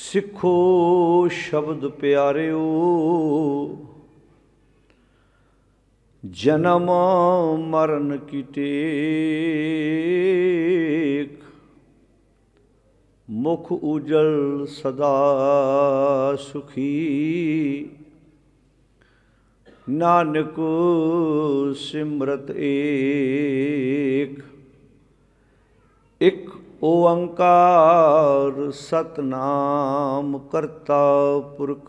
ਸਿੱਖੋ ਸ਼ਬਦ ਪਿਆਰਿਓ ਜਨਮ ਮਰਨ ਕੀ ਟੇਕ ਮੁਖ ਉਜਲ ਸਦਾ ਸੁਖੀ ਨਾਨਕ ਸਿਮਰਤ ਏਕ ਓੰਕਾਰ ਸਤਨਾਮ ਕਰਤਾ ਪੁਰਖ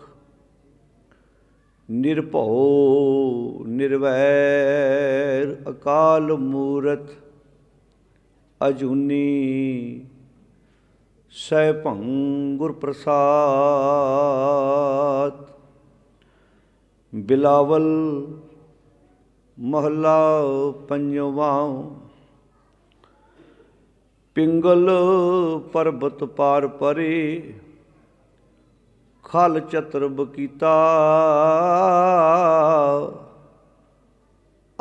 ਨਿਰਭਉ ਨਿਰਵੈਰ ਅਕਾਲ ਮੂਰਤ ਅਜੂਨੀ ਸੈ ਭੰ ਗੁਰ ਪ੍ਰਸਾਦ ਬਿਲਾਵਲ ਮਹਲਾ ਪੰਜਵਾਂ ਪਿੰਗਲ ਪਰਬਤ ਪਾਰ ਪਰੇ ਖਲ ਚਤਰਬ ਕੀਤਾ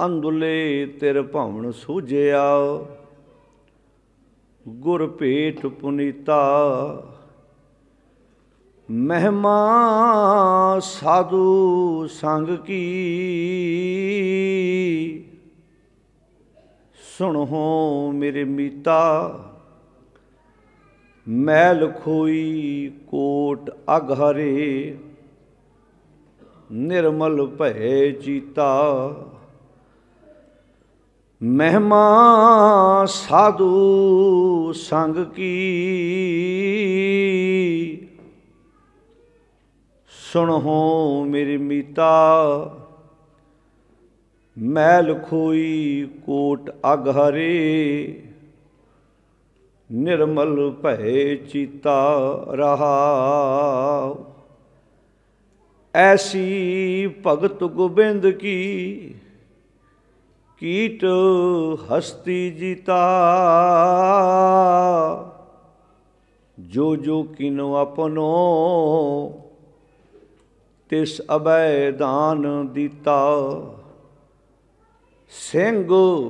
ਅੰਦੁਲੇ ਤੇਰ ਭਵਨ ਸੂਜਿਆ ਗੁਰ ਭੇਟ ਪੁਨੀਤਾ ਮਹਿਮਾ ਸਾਧੂ ਸੰਗ ਕੀ ਸੁਣੋ ਮੇਰੇ ਮੀਤਾ ਮਹਿਲ ਖੋਈ ਕੋਟ ਅਗਹਰੇ ਨਿਰਮਲ ਭੈ ਚੀਤਾ ਮਹਿਮਾ ਸਾਧੂ ਸੰਗ ਕੀ ਸੁਣੋ ਮੇਰੇ ਮੀਤਾ ਮਹਿਲ ਖੋਈ ਕੋਟ ਅਗਹਰੇ ਨਿਰਮਲ ਭੈ ਚੀਤਾ ਰਹਾ ਐਸੀ ਭਗਤ ਗੋਬਿੰਦ ਕੀ ਕੀਟ ਹਸਤੀ ਜੀਤਾ ਜੋ ਜੋ ਕਿਨੋ ਆਪਣੋ ਤਿਸ ਅਬੈ ਦਾਨ ਦਿੱਤਾ ਸਿੰਘ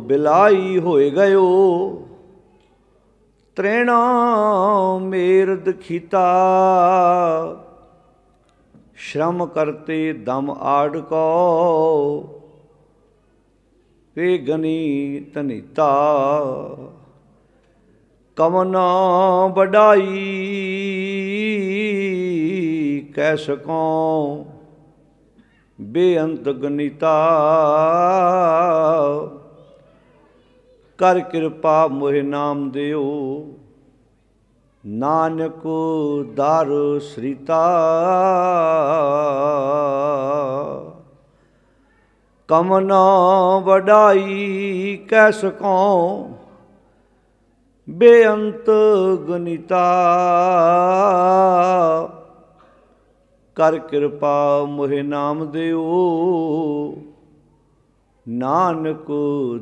ਬਿਲਾਈ ਹੋਏ ਗਇਓ ਤ੍ਰੇਣਾ ਮੇਰ ਦਖੀਤਾ ਸ਼ਰਮ ਕਰਤੇ ਦਮ ਕੋ ਵੇ ਗਨੀ ਤਨੀਤਾ ਕਮਨ ਬਡਾਈ ਕਹਿ ਸਕੋ ਬੇਅੰਤ ਗਨੀਤਾ ਕਰ ਕਿਰਪਾ ਮੋਹਿ ਨਾਮ ਦਿਓ ਨਾਨਕ ਦਰ ਸ੍ਰੀਤਾ ਕਮਨ ਵਡਾਈ ਕੈ ਸਕਉ ਬੇਅੰਤ ਗਨਿਤਾ ਕਰ ਕਿਰਪਾ ਮੋਹਿ ਨਾਮ ਦਿਓ ਨਾਨਕ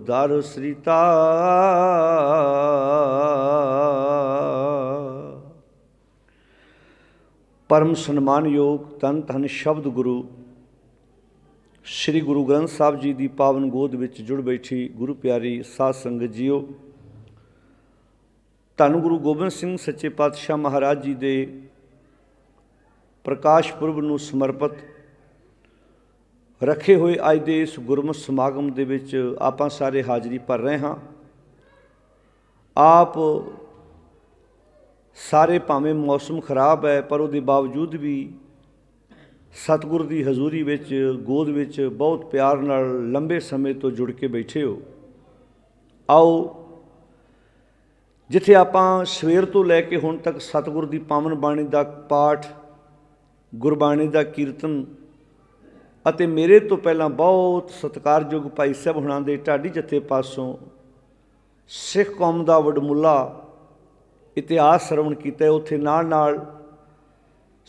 ਦਰ ਸ੍ਰੀਤਾ ਪਰਮ ਸਨਮਾਨਯੋਗ ਤਨ ਤਨ ਸ਼ਬਦ ਗੁਰੂ ਸ੍ਰੀ ਗੁਰੂ ਗ੍ਰੰਥ ਸਾਹਿਬ ਜੀ ਦੀ ਪਾਵਨ ਗੋਦ ਵਿੱਚ ਜੁੜ ਬੈਠੀ ਗੁਰੂ ਪਿਆਰੀ ਸਾਧ ਸੰਗਤ ਜੀਓ ਧੰਨ ਗੁਰੂ ਗੋਬਿੰਦ ਸਿੰਘ ਸੱਚੇ ਪਾਤਸ਼ਾਹ ਮਹਾਰਾਜ ਜੀ ਦੇ ਪ੍ਰਕਾਸ਼ ਪੁਰਬ ਨੂੰ ਸਮਰਪਿਤ ਰੱਖੇ ਹੋਏ ਅੱਜ ਦੇ ਇਸ ਗੁਰਮਤ ਸਮਾਗਮ ਦੇ ਵਿੱਚ ਆਪਾਂ ਸਾਰੇ ਹਾਜ਼ਰੀ ਭਰ ਰਹੇ ਹਾਂ ਆਪ ਸਾਰੇ ਭਾਵੇਂ ਮੌਸਮ ਖਰਾਬ ਹੈ ਪਰ ਉਹਦੇ ਬਾਵਜੂਦ ਵੀ ਸਤਿਗੁਰ ਦੀ ਹਜ਼ੂਰੀ ਵਿੱਚ ਗੋਦ ਵਿੱਚ ਬਹੁਤ ਪਿਆਰ ਨਾਲ ਲੰਬੇ ਸਮੇਂ ਤੋਂ ਜੁੜ ਕੇ ਬੈਠੇ ਹੋ ਆਓ ਜਿੱਥੇ ਆਪਾਂ ਸਵੇਰ ਤੋਂ ਲੈ ਕੇ ਹੁਣ ਤੱਕ ਸਤਿਗੁਰ ਦੀ ਪਾਵਨ ਬਾਣੀ ਦਾ ਪਾਠ ਗੁਰਬਾਣੀ ਦਾ ਕੀਰਤਨ ਅਤੇ ਮੇਰੇ ਤੋਂ ਪਹਿਲਾਂ ਬਹੁਤ ਸਤਿਕਾਰਯੋਗ ਭਾਈ ਸਾਹਿਬ ਹੁਣਾਂ ਦੇ ਢਾਡੀ ਜੱਥੇ ਪਾਸੋਂ ਸਿੱਖ ਕੌਮ ਦਾ ਵਡਮੁੱਲਾ ਇਤਿਹਾਸ ਸ਼ਰਵਣ ਕੀਤਾ ਉੱਥੇ ਨਾਲ ਨਾਲ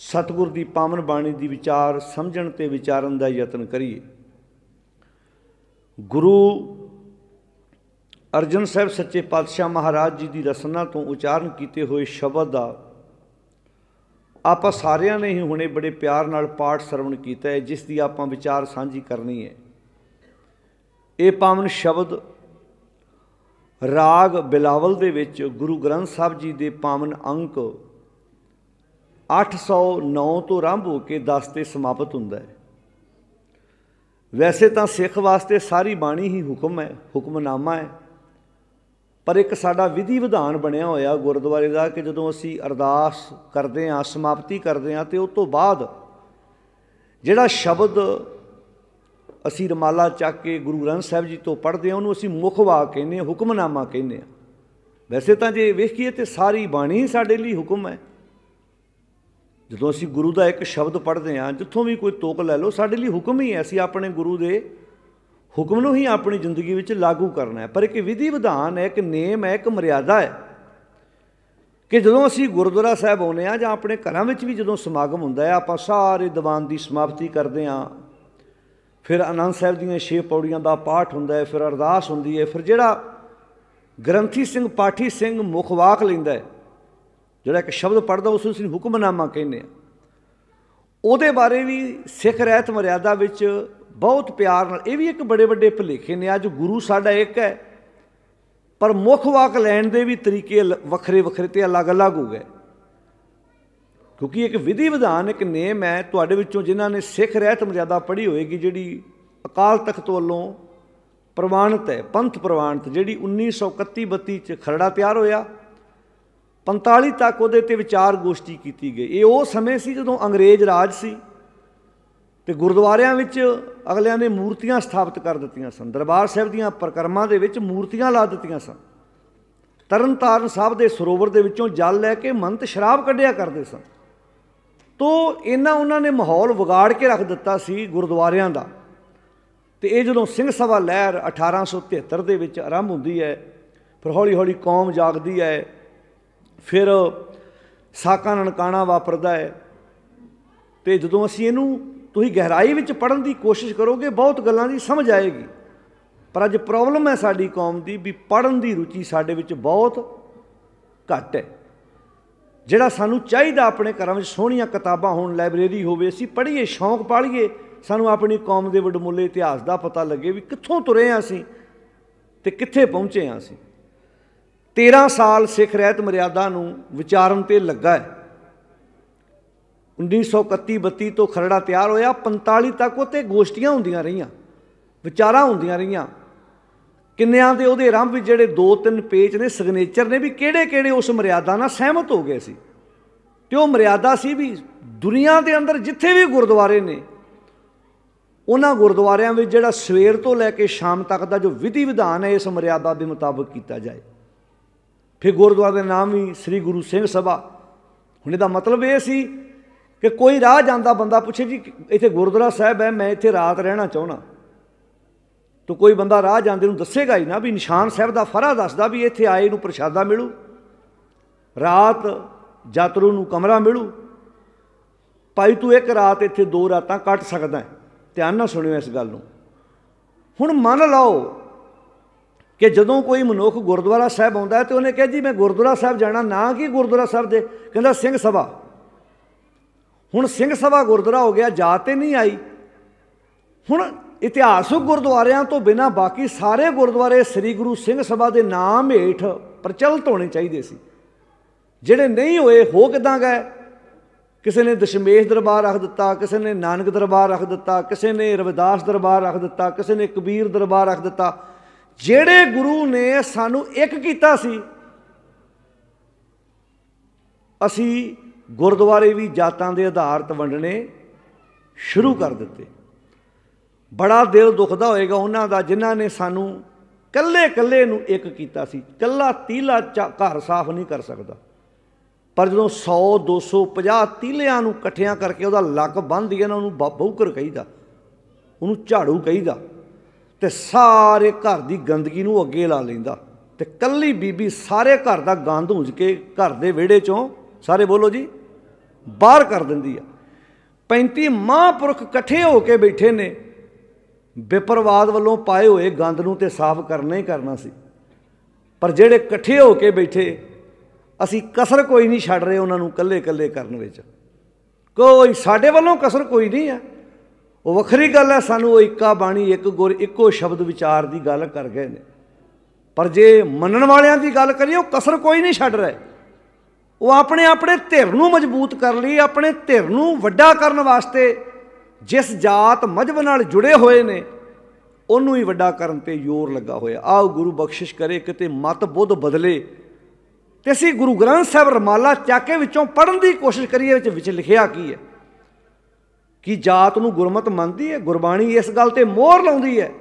ਸਤਗੁਰ ਦੀ ਪਾਵਨ ਬਾਣੀ ਦੀ ਵਿਚਾਰ ਸਮਝਣ ਤੇ ਵਿਚਾਰਨ ਦਾ ਯਤਨ ਕਰੀਏ ਗੁਰੂ ਅਰਜਨ ਸਾਹਿਬ ਸੱਚੇ ਪਾਤਸ਼ਾਹ ਮਹਾਰਾਜ ਜੀ ਦੀ ਰਸਨਾ ਤੋਂ ਉਚਾਰਨ ਕੀਤੇ ਹੋਏ ਸ਼ਬਦ ਦਾ ਆਪਾਂ ਸਾਰਿਆਂ ਨੇ ਹੀ ਹੁਣੇ ਬੜੇ ਪਿਆਰ ਨਾਲ ਪਾਠ ਸਰਵਣ ਕੀਤਾ ਹੈ ਜਿਸ ਦੀ ਆਪਾਂ ਵਿਚਾਰ ਸਾਂਝੀ ਕਰਨੀ ਹੈ ਇਹ ਪਾਵਨ ਸ਼ਬਦ ਰਾਗ ਬਿਲਾਵਲ ਦੇ ਵਿੱਚ ਗੁਰੂ ਗ੍ਰੰਥ ਸਾਹਿਬ ਜੀ ਦੇ ਪਾਵਨ ਅੰਕ 809 ਤੋਂ ਆਰੰਭ ਹੋ ਕੇ 10 ਤੇ ਸਮਾਪਤ ਹੁੰਦਾ ਹੈ ਵੈਸੇ ਤਾਂ ਸਿੱਖ ਵਾਸਤੇ ਸਾਰੀ ਬਾਣੀ ਹੀ ਹੁਕਮ ਹੈ ਹੁਕਮਨਾਮਾ ਹੈ ਪਰ ਇੱਕ ਸਾਡਾ ਵਿਧੀ ਵਿਧਾਨ ਬਣਿਆ ਹੋਇਆ ਗੁਰਦੁਆਰੇ ਦਾ ਕਿ ਜਦੋਂ ਅਸੀਂ ਅਰਦਾਸ ਕਰਦੇ ਹਾਂ ਸਮਾਪਤੀ ਕਰਦੇ ਹਾਂ ਤੇ ਉਸ ਤੋਂ ਬਾਅਦ ਜਿਹੜਾ ਸ਼ਬਦ ਅਸੀਂ ਰਮਾਲਾ ਚੱਕ ਕੇ ਗੁਰੂ ਗ੍ਰੰਥ ਸਾਹਿਬ ਜੀ ਤੋਂ ਪੜ੍ਹਦੇ ਹਾਂ ਉਹਨੂੰ ਅਸੀਂ ਮੁਖਵਾ ਕਹਿੰਦੇ ਹਾਂ ਹੁਕਮਨਾਮਾ ਕਹਿੰਦੇ ਹਾਂ ਵੈਸੇ ਤਾਂ ਜੇ ਵੇਖੀਏ ਤੇ ਸਾਰੀ ਬਾਣੀ ਸਾਡੇ ਲਈ ਹੁਕਮ ਹੈ ਜਦੋਂ ਅਸੀਂ ਗੁਰੂ ਦਾ ਇੱਕ ਸ਼ਬਦ ਪੜ੍ਹਦੇ ਹਾਂ ਜਿੱਥੋਂ ਵੀ ਕੋਈ ਤੋਕ ਲੈ ਲਓ ਸਾਡੇ ਲਈ ਹੁਕਮ ਹੀ ਹੈ ਅਸੀਂ ਆਪਣੇ ਗੁਰੂ ਦੇ ਹੁਕਮ ਨੂੰ ਹੀ ਆਪਣੀ ਜ਼ਿੰਦਗੀ ਵਿੱਚ ਲਾਗੂ ਕਰਨਾ ਹੈ ਪਰ ਇੱਕ ਵਿਧੀ ਵਿਧਾਨ ਹੈ ਇੱਕ ਨੇਮ ਹੈ ਇੱਕ ਮਰਿਆਦਾ ਹੈ ਕਿ ਜਦੋਂ ਅਸੀਂ ਗੁਰਦੁਆਰਾ ਸਾਹਿਬ ਆਉਨੇ ਆ ਜਾਂ ਆਪਣੇ ਘਰਾਂ ਵਿੱਚ ਵੀ ਜਦੋਂ ਸਮਾਗਮ ਹੁੰਦਾ ਹੈ ਆਪਾਂ ਸਾਰੇ ਦੀਵਾਨ ਦੀ ਸਮਾਪਤੀ ਕਰਦੇ ਆ ਫਿਰ ਅਨੰਦ ਸਾਹਿਬ ਦੀਆਂ ਛੇ ਪੌੜੀਆਂ ਦਾ ਪਾਠ ਹੁੰਦਾ ਹੈ ਫਿਰ ਅਰਦਾਸ ਹੁੰਦੀ ਹੈ ਫਿਰ ਜਿਹੜਾ ਗ੍ਰੰਥੀ ਸਿੰਘ ਪਾਠੀ ਸਿੰਘ ਮੁਖਵਾਕ ਲੈਂਦਾ ਹੈ ਜਿਹੜਾ ਇੱਕ ਸ਼ਬਦ ਪੜਦਾ ਉਸ ਨੂੰ ਅਸੀਂ ਹੁਕਮਨਾਮਾ ਕਹਿੰਦੇ ਆ ਉਹਦੇ ਬਾਰੇ ਵੀ ਸਿੱਖ ਰਹਿਤ ਮਰਿਆਦਾ ਵਿੱਚ ਬਹੁਤ ਪਿਆਰ ਨਾਲ ਇਹ ਵੀ ਇੱਕ ਬੜੇ ਵੱਡੇ ਭਲੇਖੇ ਨੇ ਅੱਜ ਗੁਰੂ ਸਾਡਾ ਇੱਕ ਹੈ ਪਰ ਮੁੱਖ ਵਾਕ ਲੈਣ ਦੇ ਵੀ ਤਰੀਕੇ ਵੱਖਰੇ ਵੱਖਰੇ ਤੇ ਅਲੱਗ-ਅਲੱਗ ਹੋ ਗਏ ਕਿਉਂਕਿ ਇੱਕ ਵਿਧੀ ਵਿਧਾਨ ਇੱਕ ਨੇਮ ਹੈ ਤੁਹਾਡੇ ਵਿੱਚੋਂ ਜਿਨ੍ਹਾਂ ਨੇ ਸਿੱਖ ਰਹਿਤ ਮਰਿਆਦਾ ਪੜ੍ਹੀ ਹੋਏਗੀ ਜਿਹੜੀ ਅਕਾਲ ਤਖਤ ਵੱਲੋਂ ਪ੍ਰਵਾਨਿਤ ਹੈ ਪੰਥ ਪ੍ਰਵਾਨਿਤ ਜਿਹੜੀ 1931 32 ਚ ਖਰੜਾ ਤਿਆਰ ਹੋਇਆ 45 ਤੱਕ ਉਹਦੇ ਤੇ ਵਿਚਾਰ ਗੋਸ਼ਟੀ ਕੀਤੀ ਗਈ ਇਹ ਉਹ ਸਮੇਂ ਸੀ ਜਦੋਂ ਅੰਗਰੇਜ਼ ਰਾਜ ਸੀ ਤੇ ਗੁਰਦੁਆਰਿਆਂ ਵਿੱਚ ਅਗਲਿਆਂ ਨੇ ਮੂਰਤੀਆਂ ਸਥਾਪਿਤ ਕਰ ਦਿੱਤੀਆਂ ਸਨ ਦਰਬਾਰ ਸਾਹਿਬ ਦੀਆਂ ਪ੍ਰਕਰਮਾਂ ਦੇ ਵਿੱਚ ਮੂਰਤੀਆਂ ਲਾ ਦਿੱਤੀਆਂ ਸਨ ਤਰਨਤਾਰਨ ਸਾਹਿਬ ਦੇ ਸਰੋਵਰ ਦੇ ਵਿੱਚੋਂ ਜਲ ਲੈ ਕੇ ਮੰਤ ਸ਼ਰਾਬ ਕੱਢਿਆ ਕਰਦੇ ਸਨ ਤੋ ਇਹਨਾਂ ਉਹਨਾਂ ਨੇ ਮਾਹੌਲ ਵਿਗਾੜ ਕੇ ਰੱਖ ਦਿੱਤਾ ਸੀ ਗੁਰਦੁਆਰਿਆਂ ਦਾ ਤੇ ਇਹ ਜਦੋਂ ਸਿੰਘ ਸਭਾ ਲਹਿਰ 1873 ਦੇ ਵਿੱਚ ਆਰੰਭ ਹੁੰਦੀ ਹੈ ਫਿਰ ਹੌਲੀ-ਹੌਲੀ ਕੌਮ ਜਾਗਦੀ ਹੈ ਫਿਰ ਸਾਕਾ ਨਨਕਾਣਾ ਵਾਪਰਦਾ ਹੈ ਤੇ ਜਦੋਂ ਅਸੀਂ ਇਹਨੂੰ ਤੁਸੀਂ ਗਹਿਰਾਈ ਵਿੱਚ ਪੜਨ ਦੀ ਕੋਸ਼ਿਸ਼ ਕਰੋਗੇ ਬਹੁਤ ਗੱਲਾਂ ਦੀ ਸਮਝ ਆਏਗੀ ਪਰ ਅੱਜ ਪ੍ਰੋਬਲਮ ਹੈ ਸਾਡੀ ਕੌਮ ਦੀ ਵੀ ਪੜਨ ਦੀ ਰੁਚੀ ਸਾਡੇ ਵਿੱਚ ਬਹੁਤ ਘੱਟ ਹੈ ਜਿਹੜਾ ਸਾਨੂੰ ਚਾਹੀਦਾ ਆਪਣੇ ਘਰਾਂ ਵਿੱਚ ਸੋਹਣੀਆਂ ਕਿਤਾਬਾਂ ਹੋਣ ਲਾਇਬ੍ਰੇਰੀ ਹੋਵੇ ਅਸੀਂ ਪੜ੍ਹੀਏ ਸ਼ੌਂਕ ਪਾਲੀਏ ਸਾਨੂੰ ਆਪਣੀ ਕੌਮ ਦੇ ਵਡਮੁੱਲੇ ਇਤਿਹਾਸ ਦਾ ਪਤਾ ਲੱਗੇ ਵੀ ਕਿੱਥੋਂ ਤੁਰੇ ਆ ਅਸੀਂ ਤੇ ਕਿੱਥੇ ਪਹੁੰਚੇ ਆ ਅਸੀਂ 13 ਸਾਲ ਸਿੱਖ ਰਹਿਤ ਮਰਿਆਦਾ ਨੂੰ ਵਿਚਾਰਨ ਤੇ ਲੱਗਾ ਹੈ 1931-32 ਤੋਂ ਖਰੜਾ ਤਿਆਰ ਹੋਇਆ 45 ਤੱਕ ਉਤੇ ਗੋਸ਼ਟੀਆਂ ਹੁੰਦੀਆਂ ਰਹੀਆਂ ਵਿਚਾਰਾਂ ਹੁੰਦੀਆਂ ਰਹੀਆਂ ਕਿੰਨਿਆਂ ਦੇ ਉਹਦੇ ਆਰੰਭ ਵਿੱਚ ਜਿਹੜੇ ਦੋ ਤਿੰਨ ਪੇਜ ਨੇ ਸਿਗਨੇਚਰ ਨੇ ਵੀ ਕਿਹੜੇ-ਕਿਹੜੇ ਉਸ ਮਰਿਆਦਾ ਨਾਲ ਸਹਿਮਤ ਹੋ ਗਏ ਸੀ ਤੇ ਉਹ ਮਰਿਆਦਾ ਸੀ ਵੀ ਦੁਨੀਆ ਦੇ ਅੰਦਰ ਜਿੱਥੇ ਵੀ ਗੁਰਦੁਆਰੇ ਨੇ ਉਹਨਾਂ ਗੁਰਦੁਆਰਿਆਂ ਵਿੱਚ ਜਿਹੜਾ ਸਵੇਰ ਤੋਂ ਲੈ ਕੇ ਸ਼ਾਮ ਤੱਕ ਦਾ ਜੋ ਵਿਧੀ ਵਿਧਾਨ ਹੈ ਇਸ ਮਰਿਆਦਾ ਦੇ ਮੁਤਾਬਕ ਕੀਤਾ ਜਾਏ ਫਿਰ ਗੁਰਦੁਆਰੇ ਦਾ ਨਾਮ ਵੀ ਸ੍ਰੀ ਗੁਰੂ ਸਿੰਘ ਸਭਾ ਹੁਣ ਇਹਦਾ ਮਤਲਬ ਇਹ ਸੀ ਕਿ ਕੋਈ ਰਾਹ ਜਾਂਦਾ ਬੰਦਾ ਪੁੱਛੇ ਜੀ ਇੱਥੇ ਗੁਰਦੁਆਰਾ ਸਾਹਿਬ ਹੈ ਮੈਂ ਇੱਥੇ ਰਾਤ ਰਹਿਣਾ ਚਾਹਣਾ ਤੋ ਕੋਈ ਬੰਦਾ ਰਾਹ ਜਾਂਦੇ ਨੂੰ ਦੱਸੇਗਾ ਹੀ ਨਾ ਵੀ ਨਿਸ਼ਾਨ ਸਾਹਿਬ ਦਾ ਫਰਾ ਦੱਸਦਾ ਵੀ ਇੱਥੇ ਆਏ ਨੂੰ ਪ੍ਰਸ਼ਾਦਾ ਮਿਲੂ ਰਾਤ ਯਾਤਰੂ ਨੂੰ ਕਮਰਾ ਮਿਲੂ ਭਾਈ ਤੂੰ ਇੱਕ ਰਾਤ ਇੱਥੇ ਦੋ ਰਾਤਾਂ ਕੱਟ ਸਕਦਾ ਹੈ ਧਿਆਨ ਨਾਲ ਸੁਣਿਓ ਇਸ ਗੱਲ ਨੂੰ ਹੁਣ ਮੰਨ ਲਓ ਕਿ ਜਦੋਂ ਕੋਈ ਮਨੁੱਖ ਗੁਰਦੁਆਰਾ ਸਾਹਿਬ ਆਉਂਦਾ ਤੇ ਉਹਨੇ ਕਿਹਾ ਜੀ ਮੈਂ ਗੁਰਦੁਆਰਾ ਸਾਹਿਬ ਜਾਣਾ ਨਾ ਕਿ ਗੁਰਦੁਆਰਾ ਸਾਹਿਬ ਦੇ ਕਹਿੰਦਾ ਸਿੰਘ ਸਭਾ ਹੁਣ ਸਿੰਘ ਸਭਾ ਗੁਰਦੁਆਰਾ ਹੋ ਗਿਆ ਜਾ ਤੇ ਨਹੀਂ ਆਈ ਹੁਣ ਇਤਿਹਾਸਕ ਗੁਰਦੁਆਰਿਆਂ ਤੋਂ ਬਿਨਾ ਬਾਕੀ ਸਾਰੇ ਗੁਰਦੁਆਰੇ ਸ੍ਰੀ ਗੁਰੂ ਸਿੰਘ ਸਭਾ ਦੇ ਨਾਮ ਹੇਠ ਪ੍ਰਚਲਿਤ ਹੋਣੇ ਚਾਹੀਦੇ ਸੀ ਜਿਹੜੇ ਨਹੀਂ ਹੋਏ ਹੋ ਕਿਦਾਂ ਗਏ ਕਿਸੇ ਨੇ ਦਸ਼ਮੇਸ਼ ਦਰਬਾਰ ਰੱਖ ਦਿੱਤਾ ਕਿਸੇ ਨੇ ਨਾਨਕ ਦਰਬਾਰ ਰੱਖ ਦਿੱਤਾ ਕਿਸੇ ਨੇ ਰਵਿਦਾਸ ਦਰਬਾਰ ਰੱਖ ਦਿੱਤਾ ਕਿਸੇ ਨੇ ਕਬੀਰ ਦਰਬਾਰ ਰੱਖ ਦਿੱਤਾ ਜਿਹੜੇ ਗੁਰੂ ਨੇ ਸਾਨੂੰ ਇੱਕ ਕੀਤਾ ਸੀ ਅਸੀਂ ਗੁਰਦੁਆਰੇ ਵੀ ਜਾਤਾਂ ਦੇ ਆਧਾਰਤ ਵੰਡਣੇ ਸ਼ੁਰੂ ਕਰ ਦਿੱਤੇ ਬੜਾ ਦਿਲ ਦੁਖਦਾ ਹੋਏਗਾ ਉਹਨਾਂ ਦਾ ਜਿਨ੍ਹਾਂ ਨੇ ਸਾਨੂੰ ਕੱਲੇ ਕੱਲੇ ਨੂੰ ਇੱਕ ਕੀਤਾ ਸੀ ਕੱਲਾ ਤੀਲਾ ਘਰ ਸਾਫ਼ ਨਹੀਂ ਕਰ ਸਕਦਾ ਪਰ ਜਦੋਂ 100 250 ਤੀਲਿਆਂ ਨੂੰ ਇਕੱਠਿਆਂ ਕਰਕੇ ਉਹਦਾ ਲੱਕ ਬੰਨ੍ਹ ਦਈਏ ਨਾ ਉਹਨੂੰ ਬਾਬੂਕਰ ਕਹੀਦਾ ਉਹਨੂੰ ਝਾੜੂ ਕਹੀਦਾ ਤੇ ਸਾਰੇ ਘਰ ਦੀ ਗੰਦਗੀ ਨੂੰ ਅੱਗੇ ਲਾ ਲੈਂਦਾ ਤੇ ਕੱਲੀ ਬੀਬੀ ਸਾਰੇ ਘਰ ਦਾ ਗੰਦ ਹੁੰਜ ਕੇ ਘਰ ਦੇ ਵਿਹੜੇ ਚੋਂ ਸਾਰੇ ਬੋਲੋ ਜੀ ਬਾਹਰ ਕਰ ਦਿੰਦੀ ਆ 35 ਮਹਾਂਪੁਰਖ ਇਕੱਠੇ ਹੋ ਕੇ ਬੈਠੇ ਨੇ ਵਿਪਰਵਾਦ ਵੱਲੋਂ ਪਾਏ ਹੋਏ ਗੰਦ ਨੂੰ ਤੇ ਸਾਫ਼ ਕਰਨਾ ਹੀ ਕਰਨਾ ਸੀ ਪਰ ਜਿਹੜੇ ਇਕੱਠੇ ਹੋ ਕੇ ਬੈਠੇ ਅਸੀਂ ਕਸਰ ਕੋਈ ਨਹੀਂ ਛੱਡ ਰਹੇ ਉਹਨਾਂ ਨੂੰ ਕੱਲੇ-ਕੱਲੇ ਕਰਨ ਵਿੱਚ ਕੋਈ ਸਾਡੇ ਵੱਲੋਂ ਕਸਰ ਕੋਈ ਨਹੀਂ ਆ ਉਹ ਵੱਖਰੀ ਗੱਲ ਹੈ ਸਾਨੂੰ ਉਹ ਇੱਕਾ ਬਾਣੀ ਇੱਕ ਗੁਰ ਇੱਕੋ ਸ਼ਬਦ ਵਿਚਾਰ ਦੀ ਗੱਲ ਕਰ ਗਏ ਨੇ ਪਰ ਜੇ ਮੰਨਣ ਵਾਲਿਆਂ ਦੀ ਗੱਲ ਕਰੀਏ ਉਹ ਕਸਰ ਕੋਈ ਨਹੀਂ ਛੱਡ ਰਹੇ ਉਹ ਆਪਣੇ ਆਪਣੇ ਧਿਰ ਨੂੰ ਮਜ਼ਬੂਤ ਕਰ ਲਈ ਆਪਣੇ ਧਿਰ ਨੂੰ ਵੱਡਾ ਕਰਨ ਵਾਸਤੇ ਜਿਸ ਜਾਤ ਮਜਬ ਨਾਲ ਜੁੜੇ ਹੋਏ ਨੇ ਉਹਨੂੰ ਹੀ ਵੱਡਾ ਕਰਨ ਤੇ ਜ਼ੋਰ ਲੱਗਾ ਹੋਇਆ ਆਓ ਗੁਰੂ ਬਖਸ਼ਿਸ਼ ਕਰੇ ਕਿਤੇ ਮਤ ਬੁੱਧ ਬਦਲੇ ਤੇ ਅਸੀਂ ਗੁਰੂ ਗ੍ਰੰਥ ਸਾਹਿਬ ਰਮਾਲਾ ਚਾਕੇ ਵਿੱਚੋਂ ਪੜਨ ਦੀ ਕੋਸ਼ਿਸ਼ ਕਰੀਏ ਵਿੱਚ ਵਿੱਚ ਲਿਖਿਆ ਕੀ ਹੈ ਕਿ ਜਾਤ ਨੂੰ ਗੁਰਮਤ ਮੰਨਦੀ ਹੈ ਗੁਰਬਾਣੀ ਇਸ ਗੱਲ ਤੇ ਮੋਹਰ ਲਾਉਂਦੀ ਹੈ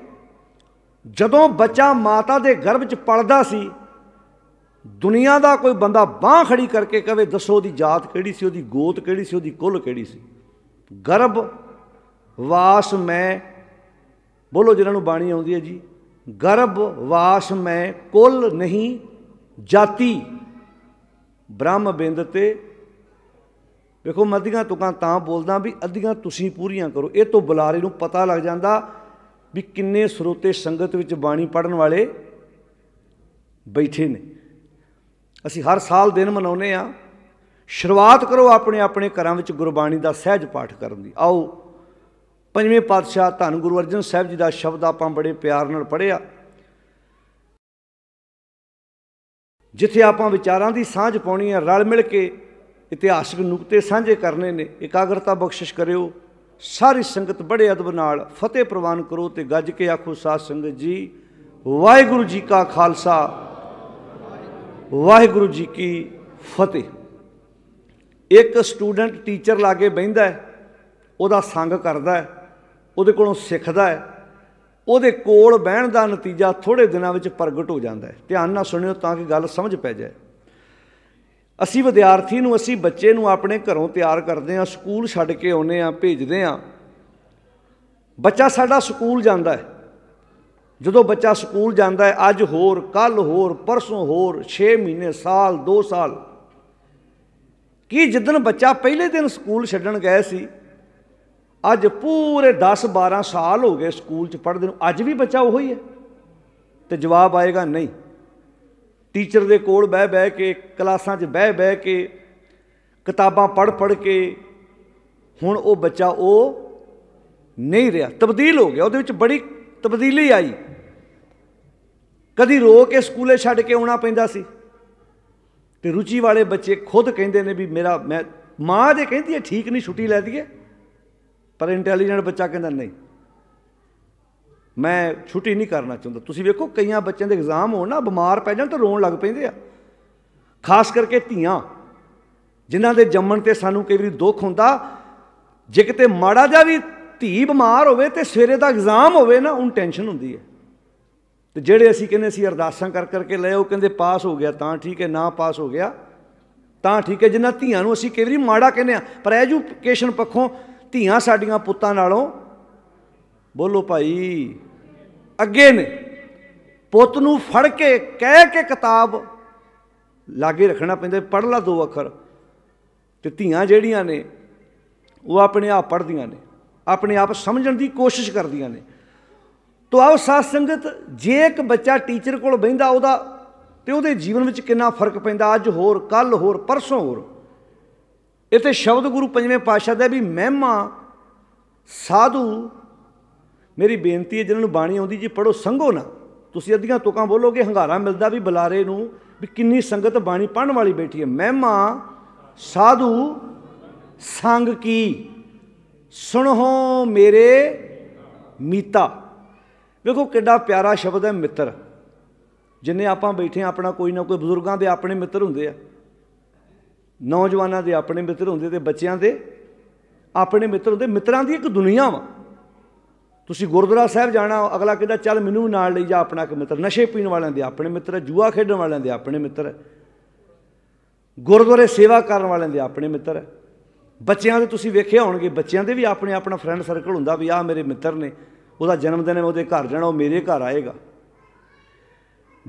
ਜਦੋਂ ਬੱਚਾ ਮਾਤਾ ਦੇ ਗਰਭ ਵਿੱਚ ਪਲਦਾ ਸੀ ਦੁਨੀਆ ਦਾ ਕੋਈ ਬੰਦਾ ਬਾਹ ਖੜੀ ਕਰਕੇ ਕਵੇ ਦੱਸੋ ਦੀ ਜਾਤ ਕਿਹੜੀ ਸੀ ਉਹਦੀ ਗੋਤ ਕਿਹੜੀ ਸੀ ਉਹਦੀ ਕੁੱਲ ਕਿਹੜੀ ਸੀ ਗਰਭ ਵਾਸ ਮੈਂ ਬੋਲੋ ਜਿਹਨਾਂ ਨੂੰ ਬਾਣੀ ਆਉਂਦੀ ਹੈ ਜੀ ਗਰਭ ਵਾਸ ਮੈਂ ਕੁੱਲ ਨਹੀਂ ਜਾਤੀ ਬ੍ਰਹਮ ਬਿੰਦ ਤੇ ਵੇਖੋ ਮਧੀਆਂ ਤੁਕਾਂ ਤਾਂ ਬੋਲਦਾ ਵੀ ਅਧੀਆਂ ਤੁਸੀਂ ਪੂਰੀਆਂ ਕਰੋ ਇਹ ਤੋਂ ਬੁਲਾਰੇ ਨੂੰ ਪਤਾ ਲੱਗ ਜਾਂਦਾ ਵੀ ਕਿੰਨੇ ਸਰੋਤੇ ਸੰਗਤ ਵਿੱਚ ਬਾਣੀ ਪੜਨ ਵਾਲੇ ਬੈਠੇ ਨੇ ਅਸੀਂ ਹਰ ਸਾਲ ਦਿਨ ਮਨਾਉਨੇ ਆ ਸ਼ੁਰੂਆਤ ਕਰੋ ਆਪਣੇ ਆਪਣੇ ਘਰਾਂ ਵਿੱਚ ਗੁਰਬਾਣੀ ਦਾ ਸਹਿਜ ਪਾਠ ਕਰਨ ਦੀ ਆਓ ਪੰਜਵੇਂ ਪਾਤਸ਼ਾਹ ਧੰਨ ਗੁਰੂ ਅਰਜਨ ਸਾਹਿਬ ਜੀ ਦਾ ਸ਼ਬਦ ਆਪਾਂ ਬੜੇ ਪਿਆਰ ਨਾਲ ਪੜਿਆ ਜਿੱਥੇ ਆਪਾਂ ਵਿਚਾਰਾਂ ਦੀ ਸਾਂਝ ਪਾਉਣੀ ਹੈ ਰਲ ਮਿਲ ਕੇ ਇਤਿਹਾਸਿਕ ਨੁਕਤੇ ਸਾਂਝੇ ਕਰਨੇ ਨੇ ਇਕਾਗਰਤਾ ਬਖਸ਼ਿਸ਼ ਕਰਿਓ ਸਾਰੀ ਸੰਗਤ ਬੜੇ ਅਦਬ ਨਾਲ ਫਤਿਹ ਪ੍ਰਵਾਨ ਕਰੋ ਤੇ ਗੱਜ ਕੇ ਆਖੋ ਸਾਧ ਸੰਗਤ ਜੀ ਵਾਹਿਗੁਰੂ ਜੀ ਕਾ ਖਾਲਸਾ ਵਾਹਿਗੁਰੂ ਜੀ ਕੀ ਫਤਿਹ ਇੱਕ ਸਟੂਡੈਂਟ ਟੀਚਰ ਲਾਗੇ ਬੈਂਦਾ ਉਹਦਾ ਸੰਗ ਕਰਦਾ ਉਹਦੇ ਕੋਲੋਂ ਸਿੱਖਦਾ ਹੈ ਉਹਦੇ ਕੋਲ ਬਹਿਣ ਦਾ ਨਤੀਜਾ ਥੋੜੇ ਦਿਨਾਂ ਵਿੱਚ ਪ੍ਰਗਟ ਹੋ ਜਾਂਦਾ ਹੈ ਧਿਆਨ ਨਾਲ ਸੁਣਿਓ ਤਾਂ ਕਿ ਗੱਲ ਸਮਝ ਪੈ ਜਾਏ ਅਸੀਂ ਵਿਦਿਆਰਥੀ ਨੂੰ ਅਸੀਂ ਬੱਚੇ ਨੂੰ ਆਪਣੇ ਘਰੋਂ ਤਿਆਰ ਕਰਦੇ ਹਾਂ ਸਕੂਲ ਛੱਡ ਕੇ ਆਉਨੇ ਆ ਭੇਜਦੇ ਆ ਬੱਚਾ ਸਾਡਾ ਸਕੂਲ ਜਾਂਦਾ ਹੈ ਜਦੋਂ ਬੱਚਾ ਸਕੂਲ ਜਾਂਦਾ ਹੈ ਅੱਜ ਹੋਰ ਕੱਲ ਹੋਰ ਪਰਸੋਂ ਹੋਰ 6 ਮਹੀਨੇ ਸਾਲ 2 ਸਾਲ ਕੀ ਜਿੱਦਨ ਬੱਚਾ ਪਹਿਲੇ ਦਿਨ ਸਕੂਲ ਛੱਡਣ ਗਏ ਸੀ ਅੱਜ ਪੂਰੇ 10 12 ਸਾਲ ਹੋ ਗਏ ਸਕੂਲ ਚ ਪੜ੍ਹਦੇ ਨੂੰ ਅੱਜ ਵੀ ਬੱਚਾ ਉਹੀ ਹੈ ਤੇ ਜਵਾਬ ਆਏਗਾ ਨਹੀਂ ਟੀਚਰ ਦੇ ਕੋਲ ਬਹਿ ਬਹਿ ਕੇ ਕਲਾਸਾਂ 'ਚ ਬਹਿ ਬਹਿ ਕੇ ਕਿਤਾਬਾਂ ਪੜ੍ਹ ਪੜ੍ਹ ਕੇ ਹੁਣ ਉਹ ਬੱਚਾ ਉਹ ਨਹੀਂ ਰਿਹਾ ਤਬਦੀਲ ਹੋ ਗਿਆ ਉਹਦੇ ਵਿੱਚ ਬੜੀ ਤਬਦੀਲੀ ਆਈ ਕਦੀ ਰੋ ਕੇ ਸਕੂਲੇ ਛੱਡ ਕੇ ਆਉਣਾ ਪੈਂਦਾ ਸੀ ਤੇ ਰੁਚੀ ਵਾਲੇ ਬੱਚੇ ਖੁਦ ਕਹਿੰਦੇ ਨੇ ਵੀ ਮੇਰਾ ਮੈਂ ਮਾਂ ਦੇ ਕਹਿੰਦੀ ਹੈ ਠੀਕ ਨਹੀਂ ਛੁੱਟੀ ਲੈ ਦਈਏ ਪਰ ਇੰਟੈਲੀਜੈਂਟ ਬੱਚਾ ਕਹਿੰਦਾ ਨਹੀਂ ਮੈਂ ਛੁੱਟੀ ਨਹੀਂ ਕਰਨਾ ਚਾਹੁੰਦਾ ਤੁਸੀਂ ਵੇਖੋ ਕਈਆਂ ਬੱਚਿਆਂ ਦੇ ਐਗਜ਼ਾਮ ਹੋਣ ਨਾ ਬਿਮਾਰ ਪੈ ਜਾਣ ਤਾਂ ਰੋਣ ਲੱਗ ਪੈਂਦੇ ਆ ਖਾਸ ਕਰਕੇ ਧੀਆਂ ਜਿਨ੍ਹਾਂ ਦੇ ਜੰਮਣ ਤੇ ਸਾਨੂੰ ਕਈ ਵਾਰੀ ਦੁੱਖ ਹੁੰਦਾ ਜੇ ਕਿਤੇ ਮਾੜਾ ਜਿਹਾ ਵੀ ਧੀ ਬਿਮਾਰ ਹੋਵੇ ਤੇ ਸਵੇਰੇ ਦਾ ਐਗਜ਼ਾਮ ਹੋਵੇ ਨਾ ਉਹਨਾਂ ਟੈਨਸ਼ਨ ਹੁੰਦੀ ਹੈ ਤੇ ਜਿਹੜੇ ਅਸੀਂ ਕਹਿੰਦੇ ਸੀ ਅਰਦਾਸਾਂ ਕਰ ਕਰਕੇ ਲਏ ਉਹ ਕਹਿੰਦੇ ਪਾਸ ਹੋ ਗਿਆ ਤਾਂ ਠੀਕ ਹੈ ਨਾ ਪਾਸ ਹੋ ਗਿਆ ਤਾਂ ਠੀਕ ਹੈ ਜਿੰਨਾ ਧੀਆਂ ਨੂੰ ਅਸੀਂ ਕਈ ਵਾਰੀ ਮਾੜਾ ਕਹਿੰਦੇ ਆ ਪਰ ਐਜੂਕੇਸ਼ਨ ਪੱਖੋਂ ਧੀਆਂ ਸਾਡੀਆਂ ਪੁੱਤਾਂ ਨਾਲੋਂ ਬੋਲੋ ਭਾਈ ਅੱਗੇ ਨੇ ਪੁੱਤ ਨੂੰ ਫੜ ਕੇ ਕਹਿ ਕੇ ਕਿਤਾਬ ਲਾਗੇ ਰੱਖਣਾ ਪੈਂਦਾ ਪੜ ਲਾ ਦੋ ਅੱਖਰ ਤੇ ਧੀਆਂ ਜਿਹੜੀਆਂ ਨੇ ਉਹ ਆਪਣੇ ਆਪ ਪੜਦੀਆਂ ਨੇ ਆਪਣੇ ਆਪ ਸਮਝਣ ਦੀ ਕੋਸ਼ਿਸ਼ ਕਰਦੀਆਂ ਨੇ ਤੋ ਆਓ ਸਾਧ ਸੰਗਤ ਜੇ ਇੱਕ ਬੱਚਾ ਟੀਚਰ ਕੋਲ ਬੈਂਦਾ ਉਹਦਾ ਤੇ ਉਹਦੇ ਜੀਵਨ ਵਿੱਚ ਕਿੰਨਾ ਫਰਕ ਪੈਂਦਾ ਅੱਜ ਹੋਰ ਕੱਲ ਹੋਰ ਪਰਸੋਂ ਹੋਰ ਇਥੇ ਸ਼ਬਦ ਗੁਰੂ ਪੰਜਵੇਂ ਪਾਤਸ਼ਾਹ ਦਾ ਵੀ ਮਹਿਮਾ ਸਾਧੂ ਮੇਰੀ ਬੇਨਤੀ ਹੈ ਜਿਹਨਾਂ ਨੂੰ ਬਾਣੀ ਆਉਂਦੀ ਜੀ ਪੜੋ ਸੰਗੋ ਨਾ ਤੁਸੀਂ ਅੱਧੀਆਂ ਤੁਕਾਂ ਬੋਲੋਗੇ ਹੰਗਾਰਾ ਮਿਲਦਾ ਵੀ ਬੁਲਾਰੇ ਨੂੰ ਵੀ ਕਿੰਨੀ ਸੰਗਤ ਬਾਣੀ ਪੜਨ ਵਾਲੀ ਬੈਠੀ ਹੈ ਮਹਿਮਾ ਸਾਧੂ ਸੰਗ ਕੀ ਸੁਣੋ ਮੇਰੇ ਮੀਤਾ ਵੇਖੋ ਕਿੰਨਾ ਪਿਆਰਾ ਸ਼ਬਦ ਹੈ ਮਿੱਤਰ ਜਿੰਨੇ ਆਪਾਂ ਬੈਠੇ ਆ ਆਪਣਾ ਕੋਈ ਨਾ ਕੋਈ ਬਜ਼ੁਰਗਾਂ ਦੇ ਆਪਣੇ ਮਿੱਤਰ ਹੁੰਦੇ ਆ ਨੌਜਵਾਨਾਂ ਦੇ ਆਪਣੇ ਮਿੱਤਰ ਹੁੰਦੇ ਤੇ ਬੱਚਿਆਂ ਦੇ ਆਪਣੇ ਮਿੱਤਰ ਹੁੰਦੇ ਮਿੱਤਰਾਂ ਦੀ ਇੱਕ ਦੁਨੀਆ ਵਾ ਤੁਸੀਂ ਗੁਰਦੁਆਰਾ ਸਾਹਿਬ ਜਾਣਾ ਅਗਲਾ ਕਹਿੰਦਾ ਚੱਲ ਮੈਨੂੰ ਵੀ ਨਾਲ ਲਈ ਜਾ ਆਪਣਾ ਇੱਕ ਮਿੱਤਰ ਨਸ਼ੇ ਪੀਣ ਵਾਲਿਆਂ ਦੇ ਆਪਣੇ ਮਿੱਤਰ ਜੂਆ ਖੇਡਣ ਵਾਲਿਆਂ ਦੇ ਆਪਣੇ ਮਿੱਤਰ ਗੁਰਦੁਆਰੇ ਸੇਵਾ ਕਰਨ ਵਾਲਿਆਂ ਦੇ ਆਪਣੇ ਮਿੱਤਰ ਬੱਚਿਆਂ ਦੇ ਤੁਸੀਂ ਵੇਖਿਆ ਹੋਣਗੇ ਬੱਚਿਆਂ ਦੇ ਵੀ ਆਪਣੇ ਆਪਣਾ ਫਰੈਂਡ ਸਰਕਲ ਹੁੰਦਾ ਵੀ ਆਹ ਮੇਰੇ ਮਿੱਤਰ ਨੇ ਉਹਦਾ ਜਨਮ ਦਿਨ ਹੈ ਉਹਦੇ ਘਰ ਜਾਣਾ ਉਹ ਮੇਰੇ ਘਰ ਆਏਗਾ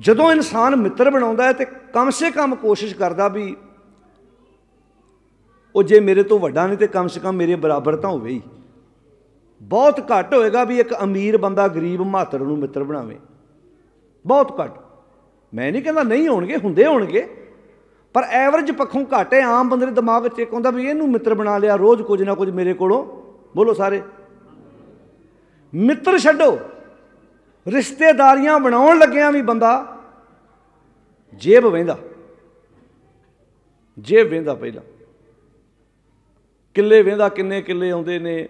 ਜਦੋਂ ਇਨਸਾਨ ਮਿੱਤਰ ਬਣਾਉਂਦਾ ਹੈ ਤੇ ਕਮ ਸੇ ਕਮ ਕੋਸ਼ਿਸ਼ ਕਰਦਾ ਵੀ ਉਹ ਜੇ ਮੇਰੇ ਤੋਂ ਵੱਡਾ ਨਹੀਂ ਤੇ ਕਮ ਸੇ ਕਮ ਮੇਰੇ ਬਰਾਬਰ ਤਾਂ ਹੋਵੇ ਹੀ ਬਹੁਤ ਘੱਟ ਹੋਏਗਾ ਵੀ ਇੱਕ ਅਮੀਰ ਬੰਦਾ ਗਰੀਬ ਮਾਤਰ ਨੂੰ ਮਿੱਤਰ ਬਣਾਵੇ ਬਹੁਤ ਘੱਟ ਮੈਂ ਨਹੀਂ ਕਹਿੰਦਾ ਨਹੀਂ ਹੋਣਗੇ ਹੁੰਦੇ ਹੋਣਗੇ ਪਰ ਐਵਰੇਜ ਪੱਖੋਂ ਘੱਟ ਹੈ ਆਮ ਬੰਦੇ ਦੇ ਦਿਮਾਗ 'ਚ ਇੱਕ ਹੁੰਦਾ ਵੀ ਇਹਨੂੰ ਮਿੱਤਰ ਬਣਾ ਲਿਆ ਰੋਜ਼ ਕੁਝ ਨਾ ਕੁਝ ਮੇਰੇ ਕੋਲੋਂ ਬੋਲੋ ਸਾਰੇ ਮਿੱਤਰ ਛੱਡੋ ਰਿਸ਼ਤੇਦਾਰੀਆਂ ਬਣਾਉਣ ਲੱਗਿਆਂ ਵੀ ਬੰਦਾ ਜੇਬ ਵੇਂਦਾ ਜੇਬ ਵੇਂਦਾ ਪਹਿਲਾਂ ਕਿੱਲੇ ਵੇਂਦਾ ਕਿੰਨੇ ਕਿੱਲੇ ਆਉਂਦੇ ਨੇ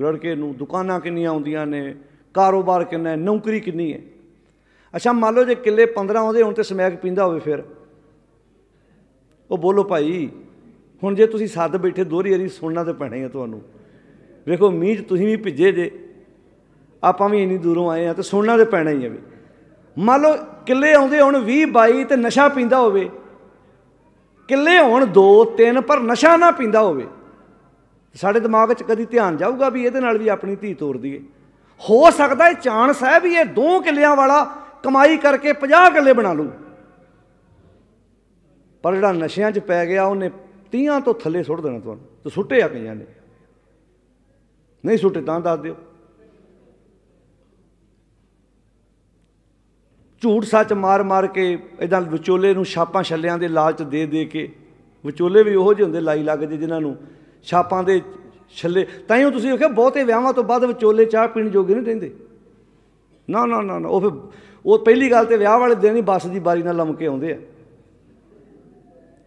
ਲੜਕੇ ਨੂੰ ਦੁਕਾਨਾਂ ਕਿੰਨੀਆਂ ਆਉਂਦੀਆਂ ਨੇ ਕਾਰੋਬਾਰ ਕਿੰਨਾ ਨੌਕਰੀ ਕਿੰਨੀ ਹੈ ਅੱਛਾ ਮੰਨ ਲਓ ਜੇ ਕਿੱਲੇ 15 ਆਉਂਦੇ ਹੁਣ ਤੇ ਸਮੈਕ ਪੀਂਦਾ ਹੋਵੇ ਫਿਰ ਉਹ ਬੋਲੋ ਭਾਈ ਹੁਣ ਜੇ ਤੁਸੀਂ ਸੱਦ ਬੈਠੇ ਦੋਹਰੀ ਅਰੀ ਸੁਣਨਾ ਤੇ ਪੈਣਾ ਹੀ ਤੁਹਾਨੂੰ ਵੇਖੋ ਮੀਂਹ ਤੁਸੀਂ ਵੀ ਭਿੱਜੇ ਜੇ ਆਪਾਂ ਵੀ ਇੰਨੀ ਦੂਰੋਂ ਆਏ ਆ ਤੇ ਸੁਣਨਾ ਤੇ ਪੈਣਾ ਹੀ ਆ ਵੀ ਮੰਨ ਲਓ ਕਿੱਲੇ ਆਉਂਦੇ ਹੁਣ 20 22 ਤੇ ਨਸ਼ਾ ਪੀਂਦਾ ਹੋਵੇ ਕਿੱਲੇ ਹੁਣ 2 3 ਪਰ ਨਸ਼ਾ ਨਾ ਪੀਂਦਾ ਹੋਵੇ ਸਾਡੇ ਦਿਮਾਗ 'ਚ ਕਦੀ ਧਿਆਨ ਜਾਊਗਾ ਵੀ ਇਹਦੇ ਨਾਲ ਵੀ ਆਪਣੀ ਧੀ ਤੋੜ ਦਈਏ ਹੋ ਸਕਦਾ ਇਹ ਚਾਂਸ ਹੈ ਵੀ ਇਹ ਦੋ ਕਿੱਲਿਆਂ ਵਾਲਾ ਕਮਾਈ ਕਰਕੇ 50 ਕਿੱਲੇ ਬਣਾ ਲੂ ਪਰ ਜਿਹੜਾ ਨਸ਼ਿਆਂ 'ਚ ਪੈ ਗਿਆ ਉਹਨੇ 30 ਤੋਂ ਥੱਲੇ ਸੁੱਟ ਦੇਣਾ ਤੁਹਾਨੂੰ ਤੇ ਸੁੱਟੇ ਆ ਕਈਆਂ ਨੇ ਨਹੀਂ ਸੁੱਟੇ ਤਾਂ ਦੱਸ ਦਿਓ ਝੂਠ ਸੱਚ ਮਾਰ-ਮਾਰ ਕੇ ਇਦਾਂ ਵਿਚੋਲੇ ਨੂੰ ਛਾਪਾਂ ਛੱਲਿਆਂ ਦੇ ਲਾਲਚ ਦੇ ਦੇ ਕੇ ਵਿਚੋਲੇ ਵੀ ਉਹੋ ਜਿਹੇ ਹੁੰਦੇ ਲਾਈ ਲੱਗਦੇ ਜਿਨ੍ਹਾਂ ਨੂੰ ਛਾਪਾਂ ਦੇ ਛੱਲੇ ਤਾਂ ਹੀ ਤੁਸੀਂ ਵੇਖਿਆ ਬਹੁਤੇ ਵਿਆਹਾਂ ਤੋਂ ਬਾਅਦ ਵਿਚੋਲੇ ਚਾਹ ਪੀਣ ਜੋਗੇ ਨਹੀਂ ਰਹਿੰਦੇ ਨਾ ਨਾ ਨਾ ਉਹ ਫਿਰ ਉਹ ਪਹਿਲੀ ਗੱਲ ਤੇ ਵਿਆਹ ਵਾਲੇ ਦਿਨ ਹੀ ਬੱਸ ਦੀ ਬਾਰੀ ਨਾਲ ਲਮਕੇ ਆਉਂਦੇ ਆ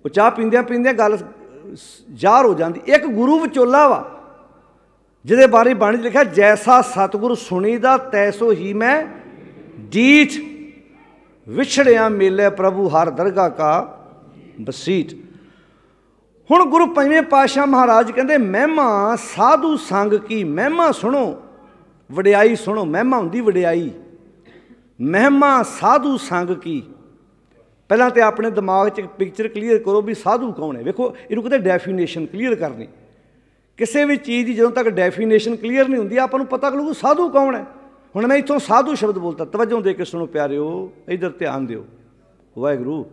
ਉਹ ਚਾਹ ਪੀਂਦਿਆਂ ਪੀਂਦਿਆਂ ਗੱਲ ਜ਼ਾਹਰ ਹੋ ਜਾਂਦੀ ਇੱਕ ਗੁਰੂ ਵਿਚੋਲਾ ਵਾ ਜਿਹਦੇ ਬਾਰੇ ਬਾਣੀ 'ਚ ਲਿਖਿਆ ਜੈਸਾ ਸਤਿਗੁਰ ਸੁਣੀਦਾ ਤੈਸੋ ਹੀ ਮੈਂ ਡੀਠ ਵਿਛੜਿਆ ਮੇਲੇ ਪ੍ਰਭੂ ਹਰ ਦਰਗਾ ਕਾ ਬਸੀਟ ਹੁਣ ਗੁਰੂ ਪੰਜਵੇਂ ਪਾਤਸ਼ਾਹ ਮਹਾਰਾਜ ਕਹਿੰਦੇ ਮਹਿਮਾ ਸਾਧੂ ਸੰਗ ਕੀ ਮਹਿਮਾ ਸੁਣੋ ਵਡਿਆਈ ਸੁਣੋ ਮਹਿਮਾ ਹੁੰਦੀ ਵਡਿਆਈ ਮਹਿਮਾ ਸਾਧੂ ਸੰਗ ਕੀ ਪਹਿਲਾਂ ਤੇ ਆਪਣੇ ਦਿਮਾਗ 'ਚ ਪਿਕਚਰ ਕਲੀਅਰ ਕਰੋ ਵੀ ਸਾਧੂ ਕੌਣ ਹੈ ਵੇਖੋ ਇਹਨੂੰ ਕਿਤੇ ਡੈਫੀਨੇਸ਼ਨ ਕਲੀਅਰ ਕਰਨੀ ਕਿਸੇ ਵੀ ਚੀਜ਼ ਦੀ ਜਦੋਂ ਤੱਕ ਡੈਫੀਨੇਸ਼ਨ ਕਲੀਅਰ ਨਹੀਂ ਹੁੰਦੀ ਆਪਾਂ ਨੂੰ ਪਤਾ ਕਿ ਸਾਧੂ ਕੌਣ ਹੈ ਹੁਣ ਮੈਂ ਇਥੋਂ ਸਾਧੂ ਸ਼ਬਦ ਬੋਲਤਾ ਤਵੱਜੋ ਦੇ ਕੇ ਸੁਣੋ ਪਿਆਰਿਓ ਇਧਰ ਧਿਆਨ ਦਿਓ ਵਾਹਿਗੁਰੂ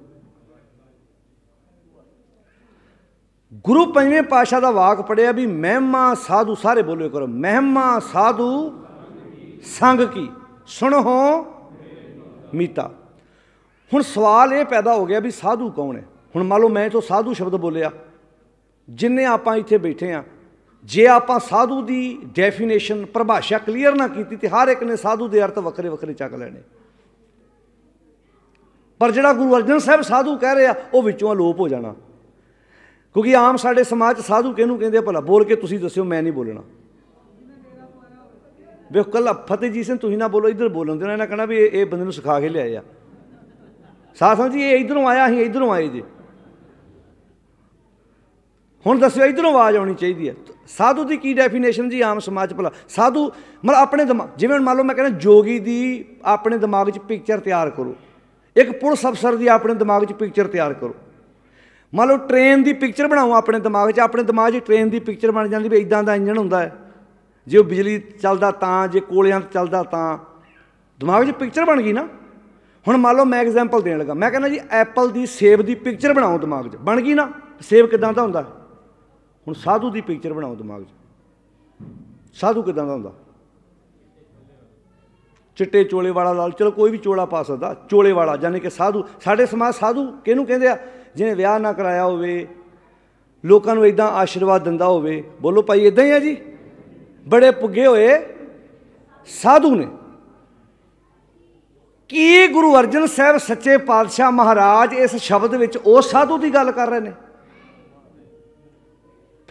ਗੁਰੂ ਪੰਜਵੇਂ ਪਾਸ਼ਾ ਦਾ ਵਾਕ ਪੜਿਆ ਵੀ ਮਹਿਮਾ ਸਾਧੂ ਸਾਰੇ ਬੋਲੇ ਕਰੋ ਮਹਿਮਾ ਸਾਧੂ ਸੰਗ ਕੀ ਸੁਣੋ ਮੀਤਾ ਹੁਣ ਸਵਾਲ ਇਹ ਪੈਦਾ ਹੋ ਗਿਆ ਵੀ ਸਾਧੂ ਕੌਣ ਹੈ ਹੁਣ ਮੰਨ ਲਓ ਮੈਂ ਤੋਂ ਸਾਧੂ ਸ਼ਬਦ ਬੋਲਿਆ ਜਿੰਨੇ ਆਪਾਂ ਇੱਥੇ ਬੈਠੇ ਆ ਜੇ ਆਪਾਂ ਸਾਧੂ ਦੀ ਡੈਫੀਨੇਸ਼ਨ ਪਰਿਭਾਸ਼ਾ ਕਲੀਅਰ ਨਾ ਕੀਤੀ ਤੇ ਹਰ ਇੱਕ ਨੇ ਸਾਧੂ ਦੇ ਅਰਥ ਵੱਖਰੇ ਵੱਖਰੇ ਚੱਕ ਲੈਣੇ ਪਰ ਜਿਹੜਾ ਗੁਰੂ ਅਰਜਨ ਸਾਹਿਬ ਸਾਧੂ ਕਹਿ ਰਿਹਾ ਉਹ ਵਿੱਚੋਂ ਅਲੋਪ ਹੋ ਜਾਣਾ ਕਿਉਂਕਿ ਆਮ ਸਾਡੇ ਸਮਾਜ 'ਚ ਸਾਧੂ ਕਿਹਨੂੰ ਕਹਿੰਦੇ ਆ ਭਲਾ ਬੋਲ ਕੇ ਤੁਸੀਂ ਦੱਸਿਓ ਮੈਂ ਨਹੀਂ ਬੋਲਣਾ ਵੇਖ ਕੱਲਾ ਫਤਿਹ ਜੀ ਸਿੰਘ ਤੁਸੀਂ ਨਾ ਬੋਲੋ ਇੱਧਰ ਬੋਲਣ ਦੇਣਾ ਇਹਨਾਂ ਕਹਣਾ ਵੀ ਇਹ ਬੰਦੇ ਨੂੰ ਸਿਖਾ ਕੇ ਲਿਆਇਆ ਸਾਧ ਸੰਗਤ ਜੀ ਇਹ ਇਧਰੋਂ ਆਇਆ ਸੀ ਇਧਰੋਂ ਆਏ ਜੀ ਹੁਣ ਦੱਸਿਓ ਇਧਰੋਂ ਆਵਾਜ਼ ਆਉਣੀ ਚਾਹੀਦੀ ਹੈ ਸਾਧੂ ਦੀ ਕੀ ਡੈਫੀਨੇਸ਼ਨ ਜੀ ਆਮ ਸਮਾਜ ਭਲਾ ਸਾਧੂ ਮਤਲਬ ਆਪਣੇ ਦਿਮਾਗ ਜਿਵੇਂ ਮੰਨ ਲਓ ਮੈਂ ਕਹਿੰਦਾ ਜੋਗੀ ਦੀ ਆਪਣੇ ਦਿਮਾਗ 'ਚ ਪਿਕਚਰ ਤਿਆਰ ਕਰੋ ਇੱਕ ਪੁਲਿਸ ਅਫਸਰ ਦੀ ਆਪਣੇ ਦਿਮਾਗ 'ਚ ਪਿਕਚਰ ਤਿਆਰ ਕਰੋ ਮੰਨ ਲਓ ਟ੍ਰੇਨ ਦੀ ਪਿਕਚਰ ਬਣਾਓ ਆਪਣੇ ਦਿਮਾਗ 'ਚ ਆਪਣੇ ਦਿਮਾਗ 'ਚ ਟ੍ਰੇਨ ਦੀ ਪਿਕਚਰ ਬਣ ਜਾਂਦੀ ਵੀ ਇਦਾਂ ਦਾ ਇੰਜਨ ਹੁੰਦਾ ਹੈ ਜੇ ਉਹ ਬਿਜਲੀ ਚੱਲਦਾ ਤਾਂ ਜੇ ਕੋਲਿਆਂ ਤੇ ਚੱਲਦਾ ਤਾਂ ਦਿਮਾਗ 'ਚ ਪਿਕਚਰ ਬਣ ਗਈ ਨਾ ਹੁਣ ਮੰਨ ਲਓ ਮੈਂ ਐਗਜ਼ਾਮਪਲ ਦੇਣ ਲੱਗਾ ਮੈਂ ਕਹਿੰਦਾ ਜੀ ਐਪਲ ਦੀ ਸੇਬ ਦੀ ਪਿਕਚਰ ਬਣਾਓ ਦਿਮਾਗ 'ਚ ਬਣ ਗਈ ਨਾ ਸੇਬ ਕਿਦਾਂ ਦਾ ਹੁੰਦਾ ਹੁਣ ਸਾਧੂ ਦੀ ਪਿਕਚਰ ਬਣਾਓ ਦਿਮਾਗ 'ਚ ਸਾਧੂ ਕਿਦਾਂ ਦਾ ਹੁੰਦਾ ਚਿੱਟੇ ਚੋਲੇ ਵਾਲਾ ਲਾਲ ਚਲੋ ਕੋਈ ਵੀ ਚੋਲਾ ਪਾ ਸਕਦਾ ਚੋਲੇ ਵਾਲਾ ਯਾਨੀ ਕਿ ਸਾਧੂ ਸਾਡੇ ਸਮਾਜ ਸਾਧੂ ਕਿਹਨੂੰ ਕਹਿੰਦੇ ਆ ਜਿਹਨੇ ਵਿਆਹ ਨਾ ਕਰਾਇਆ ਹੋਵੇ ਲੋਕਾਂ ਨੂੰ ਇਦਾਂ ਆਸ਼ੀਰਵਾਦ ਦਿੰਦਾ ਹੋਵੇ ਬੋਲੋ ਭਾਈ ਇਦਾਂ ਹੀ ਆ ਜੀ ਬੜੇ ਪੁੱਗੇ ਹੋਏ ਸਾਧੂ ਨੇ ਕੀ ਗੁਰੂ ਅਰਜਨ ਸਾਹਿਬ ਸੱਚੇ ਪਾਤਸ਼ਾਹ ਮਹਾਰਾਜ ਇਸ ਸ਼ਬਦ ਵਿੱਚ ਉਹ ਸਾਧੂ ਦੀ ਗੱਲ ਕਰ ਰਹੇ ਨੇ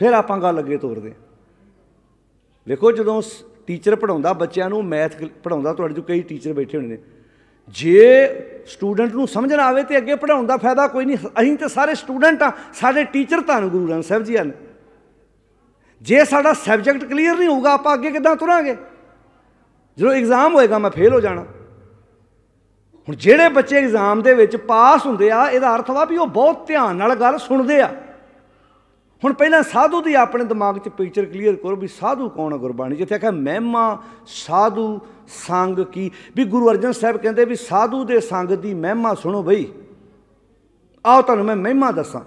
ਫਿਰ ਆਪਾਂ ਗੱਲ ਅੱਗੇ ਤੋਰਦੇ ਵੇਖੋ ਜਦੋਂ ਟੀਚਰ ਪੜਾਉਂਦਾ ਬੱਚਿਆਂ ਨੂੰ ਮੈਥ ਪੜਾਉਂਦਾ ਤੁਹਾਡੇ ਜੋ ਕਈ ਟੀਚਰ ਬੈਠੇ ਹੋਣੇ ਨੇ ਜੇ ਸਟੂਡੈਂਟ ਨੂੰ ਸਮਝ ਨਾ ਆਵੇ ਤੇ ਅੱਗੇ ਪੜਾਉਣ ਦਾ ਫਾਇਦਾ ਕੋਈ ਨਹੀਂ ਅਸੀਂ ਤੇ ਸਾਰੇ ਸਟੂਡੈਂਟ ਆ ਸਾਡੇ ਟੀਚਰ ਤੁਹਾਨੂੰ ਗੁਰੂ ਗ੍ਰੰਥ ਸਾਹਿਬ ਜੀ ਹਨ ਜੇ ਸਾਡਾ ਸਬਜੈਕਟ ਕਲੀਅਰ ਨਹੀਂ ਹੋਊਗਾ ਆਪਾਂ ਅੱਗੇ ਕਿੱਦਾਂ ਤੁਰਾਂਗੇ ਜਦੋਂ ਐਗਜ਼ਾਮ ਹੋਏਗਾ ਮੈਂ ਫੇਲ ਹੋ ਜਾਣਾ ਹੁਣ ਜਿਹੜੇ ਬੱਚੇ ਐਗਜ਼ਾਮ ਦੇ ਵਿੱਚ ਪਾਸ ਹੁੰਦੇ ਆ ਇਹਦਾ ਅਰਥ ਵਾ ਵੀ ਉਹ ਬਹੁਤ ਧਿਆਨ ਨਾਲ ਗੱਲ ਸੁਣਦੇ ਆ ਹੁਣ ਪਹਿਲਾਂ ਸਾਧੂ ਦੀ ਆਪਣੇ ਦਿਮਾਗ 'ਚ ਪਿਕਚਰ ਕਲੀਅਰ ਕਰੋ ਵੀ ਸਾਧੂ ਕੌਣ ਹੈ ਗੁਰਬਾਣੀ ਜਿੱਥੇ ਆਖਿਆ ਮਹਿਮਾ ਸਾਧੂ ਸੰਗ ਕੀ ਵੀ ਗੁਰੂ ਅਰਜਨ ਸਾਹਿਬ ਕਹਿੰਦੇ ਵੀ ਸਾਧੂ ਦੇ ਸੰਗ ਦੀ ਮਹਿਮਾ ਸੁਣੋ ਬਈ ਆਓ ਤੁਹਾਨੂੰ ਮੈਂ ਮਹਿਮਾ ਦੱਸਾਂ